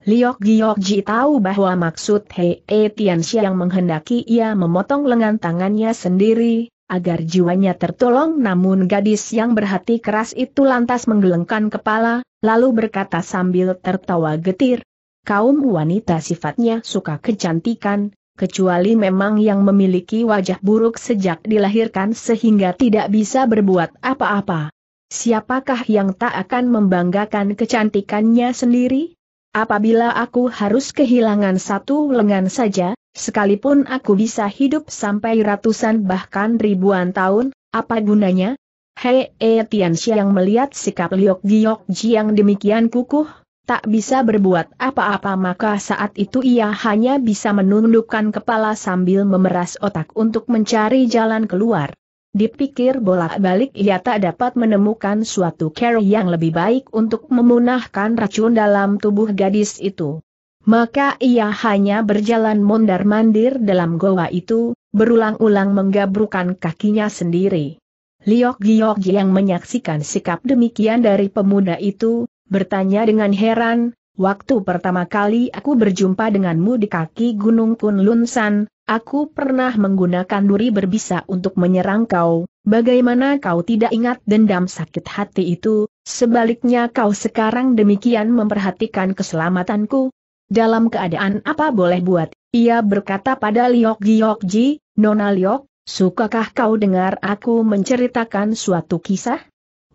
Speaker 1: Liok Giok Ji tahu bahwa maksud Hei e Tianxia yang menghendaki ia memotong lengan tangannya sendiri, agar jiwanya tertolong namun gadis yang berhati keras itu lantas menggelengkan kepala, lalu berkata sambil tertawa getir, kaum wanita sifatnya suka kecantikan, kecuali memang yang memiliki wajah buruk sejak dilahirkan sehingga tidak bisa berbuat apa-apa. Siapakah yang tak akan membanggakan kecantikannya sendiri? Apabila aku harus kehilangan satu lengan saja, sekalipun aku bisa hidup sampai ratusan bahkan ribuan tahun, apa gunanya? Hei, e, eh, Xiang yang melihat sikap Liok Giok Jiang demikian kukuh, tak bisa berbuat apa-apa maka saat itu ia hanya bisa menundukkan kepala sambil memeras otak untuk mencari jalan keluar. Dipikir bolak-balik ia tak dapat menemukan suatu cara yang lebih baik untuk memunahkan racun dalam tubuh gadis itu. Maka ia hanya berjalan mondar-mandir dalam goa itu, berulang-ulang menggabrukan kakinya sendiri. Liok Giok yang menyaksikan sikap demikian dari pemuda itu, bertanya dengan heran, waktu pertama kali aku berjumpa denganmu di kaki Gunung Kunlunsan, aku pernah menggunakan duri berbisa untuk menyerang kau, bagaimana kau tidak ingat dendam sakit hati itu, sebaliknya kau sekarang demikian memperhatikan keselamatanku? Dalam keadaan apa boleh buat, ia berkata pada Liok Giok Ji, Nona Liok, sukakah kau dengar aku menceritakan suatu kisah?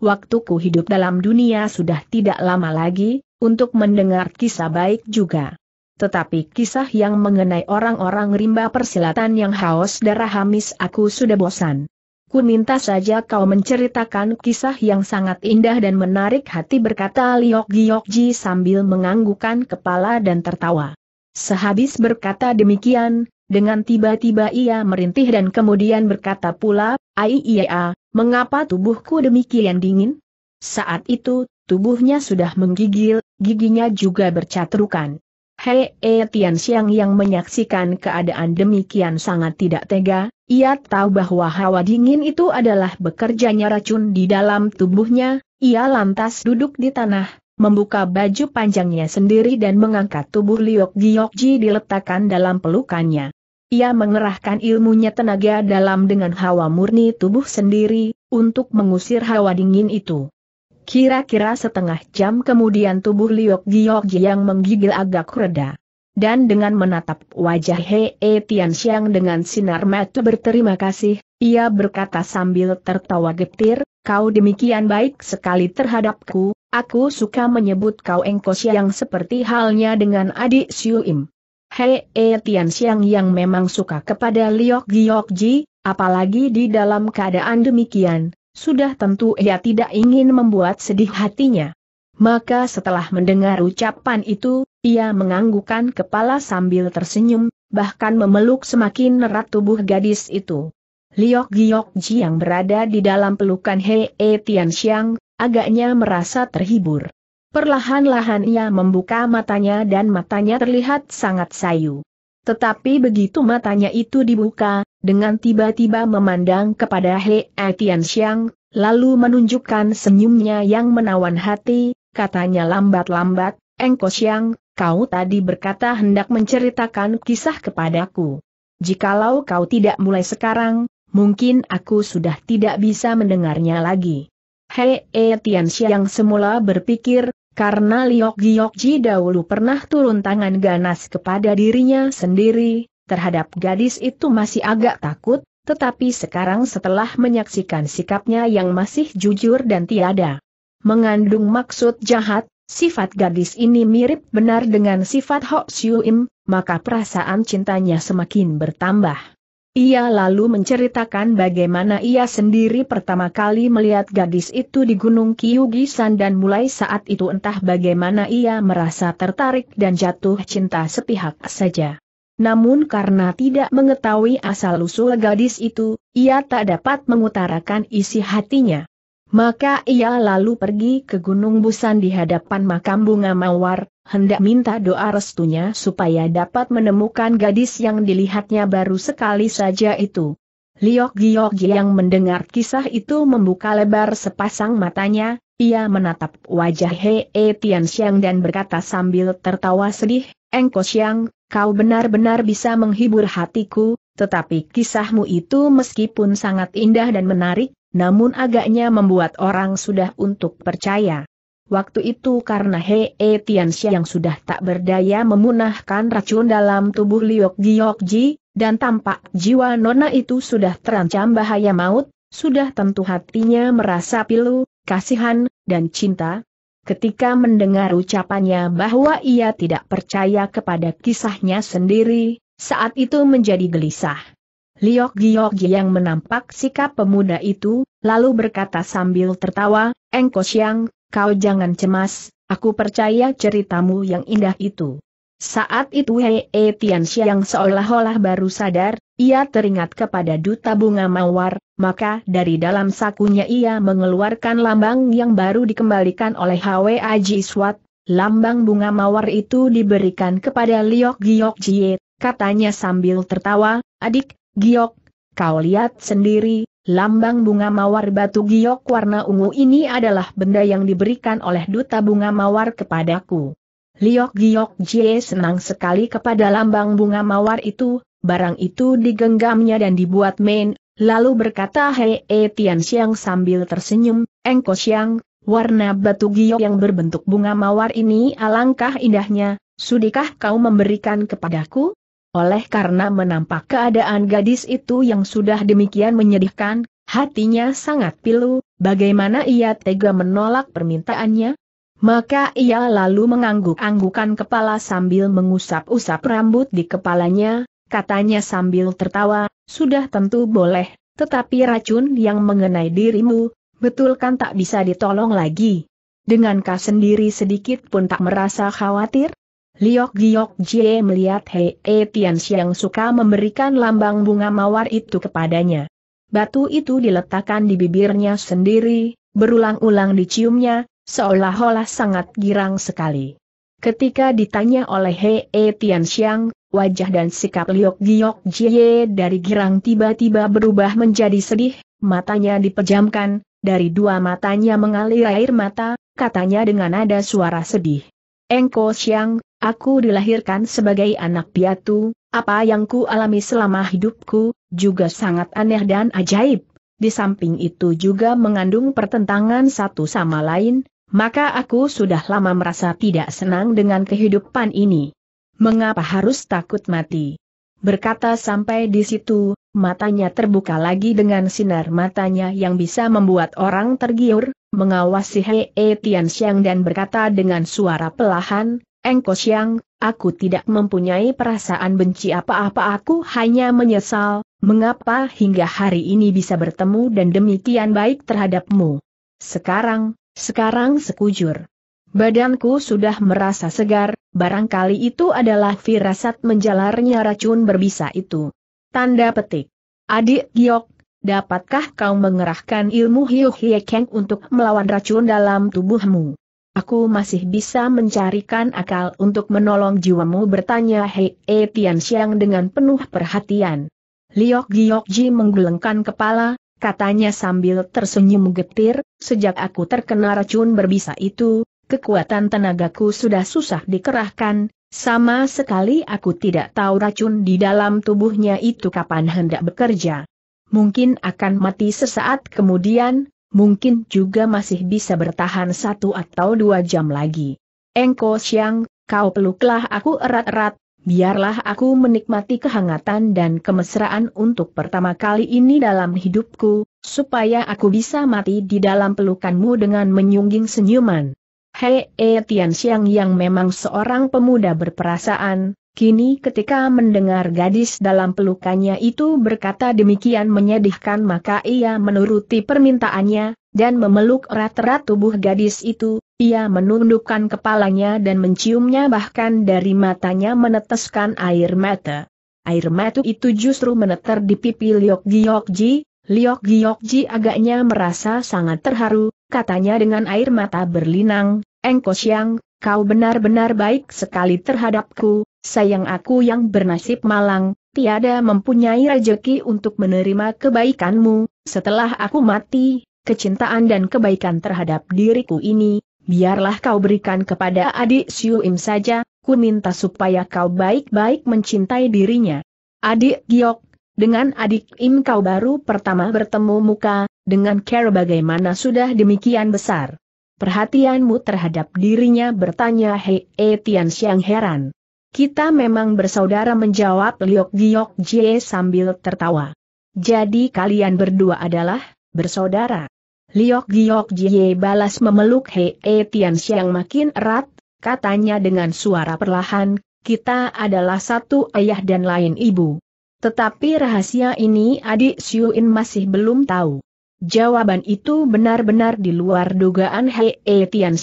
Speaker 1: waktuku hidup dalam dunia sudah tidak lama lagi, untuk mendengar kisah baik juga. Tetapi kisah yang mengenai orang-orang rimba persilatan yang haus darah hamis aku sudah bosan. Ku minta saja kau menceritakan kisah yang sangat indah dan menarik hati berkata Liok Giokji sambil menganggukan kepala dan tertawa. Sehabis berkata demikian, dengan tiba-tiba ia merintih dan kemudian berkata pula, Aiyaa, mengapa tubuhku demikian dingin? Saat itu, tubuhnya sudah menggigil, giginya juga bercaturukan. Hei e, Tian Xiang yang menyaksikan keadaan demikian sangat tidak tega, ia tahu bahwa hawa dingin itu adalah bekerjanya racun di dalam tubuhnya, ia lantas duduk di tanah, membuka baju panjangnya sendiri dan mengangkat tubuh Liok Giokji diletakkan dalam pelukannya. Ia mengerahkan ilmunya tenaga dalam dengan hawa murni tubuh sendiri, untuk mengusir hawa dingin itu. Kira-kira setengah jam kemudian tubuh Liok Giok yang menggigil agak reda. Dan dengan menatap wajah Hei e Tian dengan sinar mata berterima kasih, ia berkata sambil tertawa getir, kau demikian baik sekali terhadapku, aku suka menyebut kau engkos yang seperti halnya dengan adik Siu Im. Hei E Tian Xiang yang memang suka kepada Liok Giok Ji, apalagi di dalam keadaan demikian, sudah tentu ia tidak ingin membuat sedih hatinya. Maka setelah mendengar ucapan itu, ia menganggukkan kepala sambil tersenyum, bahkan memeluk semakin erat tubuh gadis itu. Liok Giok Ji yang berada di dalam pelukan Hei E Tian Xiang, agaknya merasa terhibur. Perlahan-lahan ia membuka matanya dan matanya terlihat sangat sayu. Tetapi begitu matanya itu dibuka, dengan tiba-tiba memandang kepada He Etian Xiang, lalu menunjukkan senyumnya yang menawan hati, katanya lambat-lambat, Engko Xiang, kau tadi berkata hendak menceritakan kisah kepadaku. Jikalau kau tidak mulai sekarang, mungkin aku sudah tidak bisa mendengarnya lagi. He Etian Xiang semula berpikir, karena Liok Giok Ji dahulu pernah turun tangan ganas kepada dirinya sendiri, terhadap gadis itu masih agak takut, tetapi sekarang setelah menyaksikan sikapnya yang masih jujur dan tiada mengandung maksud jahat, sifat gadis ini mirip benar dengan sifat Hok Siu Im, maka perasaan cintanya semakin bertambah. Ia lalu menceritakan bagaimana ia sendiri pertama kali melihat gadis itu di Gunung Kyugisan dan mulai saat itu entah bagaimana ia merasa tertarik dan jatuh cinta sepihak saja. Namun karena tidak mengetahui asal-usul gadis itu, ia tak dapat mengutarakan isi hatinya. Maka ia lalu pergi ke Gunung Busan di hadapan makam bunga mawar, hendak minta doa restunya supaya dapat menemukan gadis yang dilihatnya baru sekali saja itu. Liok Giok yang mendengar kisah itu membuka lebar sepasang matanya, ia menatap wajah Hei e Tian Xiang dan berkata sambil tertawa sedih, Engko Xiang, kau benar-benar bisa menghibur hatiku, tetapi kisahmu itu meskipun sangat indah dan menarik, namun agaknya membuat orang sudah untuk percaya. Waktu itu karena Hei -he e Tianxia yang sudah tak berdaya memunahkan racun dalam tubuh Liok Giok Ji, dan tampak jiwa nona itu sudah terancam bahaya maut, sudah tentu hatinya merasa pilu, kasihan, dan cinta. Ketika mendengar ucapannya bahwa ia tidak percaya kepada kisahnya sendiri, saat itu menjadi gelisah. Liok Giok Ji yang menampak sikap pemuda itu, lalu berkata sambil tertawa, Engko Siang, Kau jangan cemas, aku percaya ceritamu yang indah itu. Saat itu Hei e yang seolah-olah baru sadar, ia teringat kepada duta bunga mawar, maka dari dalam sakunya ia mengeluarkan lambang yang baru dikembalikan oleh Hwa e Aji Swat. Lambang bunga mawar itu diberikan kepada Liok Giok Jie, katanya sambil tertawa, adik, Giok, kau lihat sendiri, Lambang bunga mawar batu giok warna ungu ini adalah benda yang diberikan oleh duta bunga mawar kepadaku. Liok giok jie senang sekali kepada lambang bunga mawar itu, barang itu digenggamnya dan dibuat main, lalu berkata Hei e Tian Xiang sambil tersenyum, Engko siang, warna batu giok yang berbentuk bunga mawar ini alangkah indahnya, sudikah kau memberikan kepadaku? Oleh karena menampak keadaan gadis itu yang sudah demikian menyedihkan, hatinya sangat pilu, bagaimana ia tega menolak permintaannya? Maka ia lalu mengangguk-anggukan kepala sambil mengusap-usap rambut di kepalanya, katanya sambil tertawa, sudah tentu boleh, tetapi racun yang mengenai dirimu, betul kan tak bisa ditolong lagi. Dengankah sendiri sedikit pun tak merasa khawatir? Liok Giok Jie melihat Hei e Tian Xiang suka memberikan lambang bunga mawar itu kepadanya. Batu itu diletakkan di bibirnya sendiri, berulang-ulang diciumnya, seolah-olah sangat girang sekali. Ketika ditanya oleh Hei e Tian wajah dan sikap Liok Giok Jie dari girang tiba-tiba berubah menjadi sedih, matanya dipejamkan, dari dua matanya mengalir air mata, katanya dengan nada suara sedih. Engko siang, aku dilahirkan sebagai anak piatu, apa yang ku alami selama hidupku, juga sangat aneh dan ajaib. Di samping itu juga mengandung pertentangan satu sama lain, maka aku sudah lama merasa tidak senang dengan kehidupan ini. Mengapa harus takut mati? Berkata sampai di situ, matanya terbuka lagi dengan sinar matanya yang bisa membuat orang tergiur, mengawasi Hei e Tian Xiang dan berkata dengan suara pelahan, Engko Xiang, aku tidak mempunyai perasaan benci apa-apa aku hanya menyesal, mengapa hingga hari ini bisa bertemu dan demikian baik terhadapmu. Sekarang, sekarang sekujur. Badanku sudah merasa segar, barangkali itu adalah firasat menjalarnya racun berbisa itu. Tanda petik. Adik Giok, dapatkah kau mengerahkan ilmu Hiu Hie Keng untuk melawan racun dalam tubuhmu? Aku masih bisa mencarikan akal untuk menolong jiwamu bertanya Hei e Tian dengan penuh perhatian. Liok Giok Ji menggelengkan kepala, katanya sambil tersenyum getir, sejak aku terkena racun berbisa itu, kekuatan tenagaku sudah susah dikerahkan, sama sekali aku tidak tahu racun di dalam tubuhnya itu kapan hendak bekerja mungkin akan mati sesaat kemudian, mungkin juga masih bisa bertahan satu atau dua jam lagi. Engko Xiang, kau peluklah aku erat-erat, biarlah aku menikmati kehangatan dan kemesraan untuk pertama kali ini dalam hidupku, supaya aku bisa mati di dalam pelukanmu dengan menyungging senyuman. Hei, e Tian Xiang yang memang seorang pemuda berperasaan, Kini ketika mendengar gadis dalam pelukannya itu berkata demikian menyedihkan maka ia menuruti permintaannya, dan memeluk erat-erat tubuh gadis itu, ia menundukkan kepalanya dan menciumnya bahkan dari matanya meneteskan air mata. Air mata itu justru meneter di pipi Liok Giokji, Liok Giokji agaknya merasa sangat terharu, katanya dengan air mata berlinang, Engko Siang, kau benar-benar baik sekali terhadapku, sayang aku yang bernasib malang, tiada mempunyai rejeki untuk menerima kebaikanmu, setelah aku mati, kecintaan dan kebaikan terhadap diriku ini, biarlah kau berikan kepada adik Siuim saja, ku minta supaya kau baik-baik mencintai dirinya. Adik Giok, dengan adik Im kau baru pertama bertemu muka, dengan care bagaimana sudah demikian besar. Perhatianmu terhadap dirinya bertanya Hei Etian Siang heran. Kita memang bersaudara menjawab Liok Giok Jie sambil tertawa. Jadi kalian berdua adalah bersaudara. Liok Giok Jie balas memeluk He e Tian makin erat, katanya dengan suara perlahan, kita adalah satu ayah dan lain ibu. Tetapi rahasia ini adik Siuin masih belum tahu. Jawaban itu benar-benar di luar dugaan He e Tian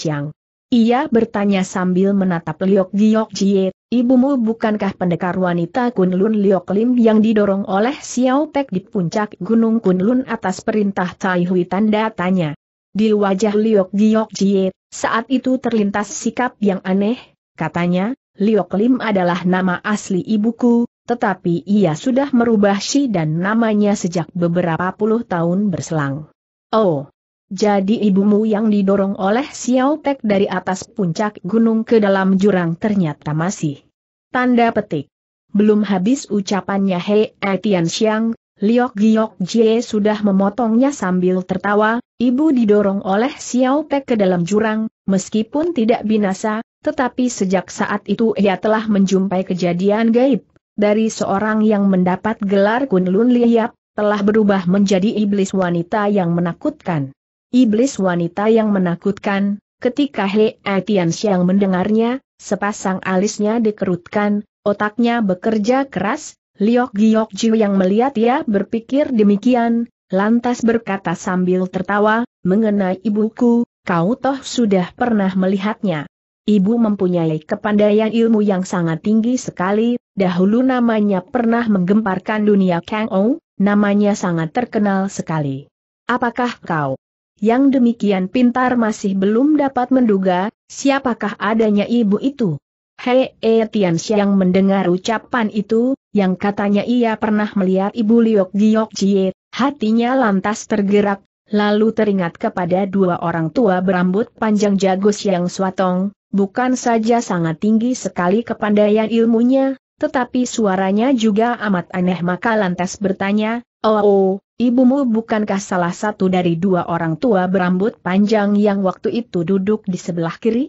Speaker 1: ia bertanya sambil menatap Liok Giok Jie, ibumu bukankah pendekar wanita Kunlun Liok Lim yang didorong oleh Xiao Pek di puncak Gunung Kunlun atas perintah Tai Hui tanda tanya. Di wajah Liok Giok Jie, saat itu terlintas sikap yang aneh, katanya, Liok Lim adalah nama asli ibuku, tetapi ia sudah merubah si dan namanya sejak beberapa puluh tahun berselang. Oh, jadi ibumu yang didorong oleh Xiao Pek dari atas puncak gunung ke dalam jurang ternyata masih. Tanda petik. Belum habis ucapannya Hei Etian Xiang, Liok Giok Jie sudah memotongnya sambil tertawa, ibu didorong oleh Xiao Pek ke dalam jurang, meskipun tidak binasa, tetapi sejak saat itu ia telah menjumpai kejadian gaib. Dari seorang yang mendapat gelar Kunlun Liap, telah berubah menjadi iblis wanita yang menakutkan. Iblis wanita yang menakutkan, ketika He Etian mendengarnya, sepasang alisnya dikerutkan, otaknya bekerja keras, Liok Giok Jiu yang melihat ia berpikir demikian, lantas berkata sambil tertawa, mengenai ibuku, kau toh sudah pernah melihatnya. Ibu mempunyai kepandaian ilmu yang sangat tinggi sekali, dahulu namanya pernah menggemparkan dunia Kang Ou, namanya sangat terkenal sekali. Apakah kau yang demikian pintar masih belum dapat menduga, siapakah adanya ibu itu. Hei e Tian yang mendengar ucapan itu, yang katanya ia pernah melihat ibu Liok Giok Jie, hatinya lantas tergerak, lalu teringat kepada dua orang tua berambut panjang jago Siang Swatong, bukan saja sangat tinggi sekali kepandaian ilmunya, tetapi suaranya juga amat aneh maka lantas bertanya, oh, oh Ibumu bukankah salah satu dari dua orang tua berambut panjang yang waktu itu duduk di sebelah kiri?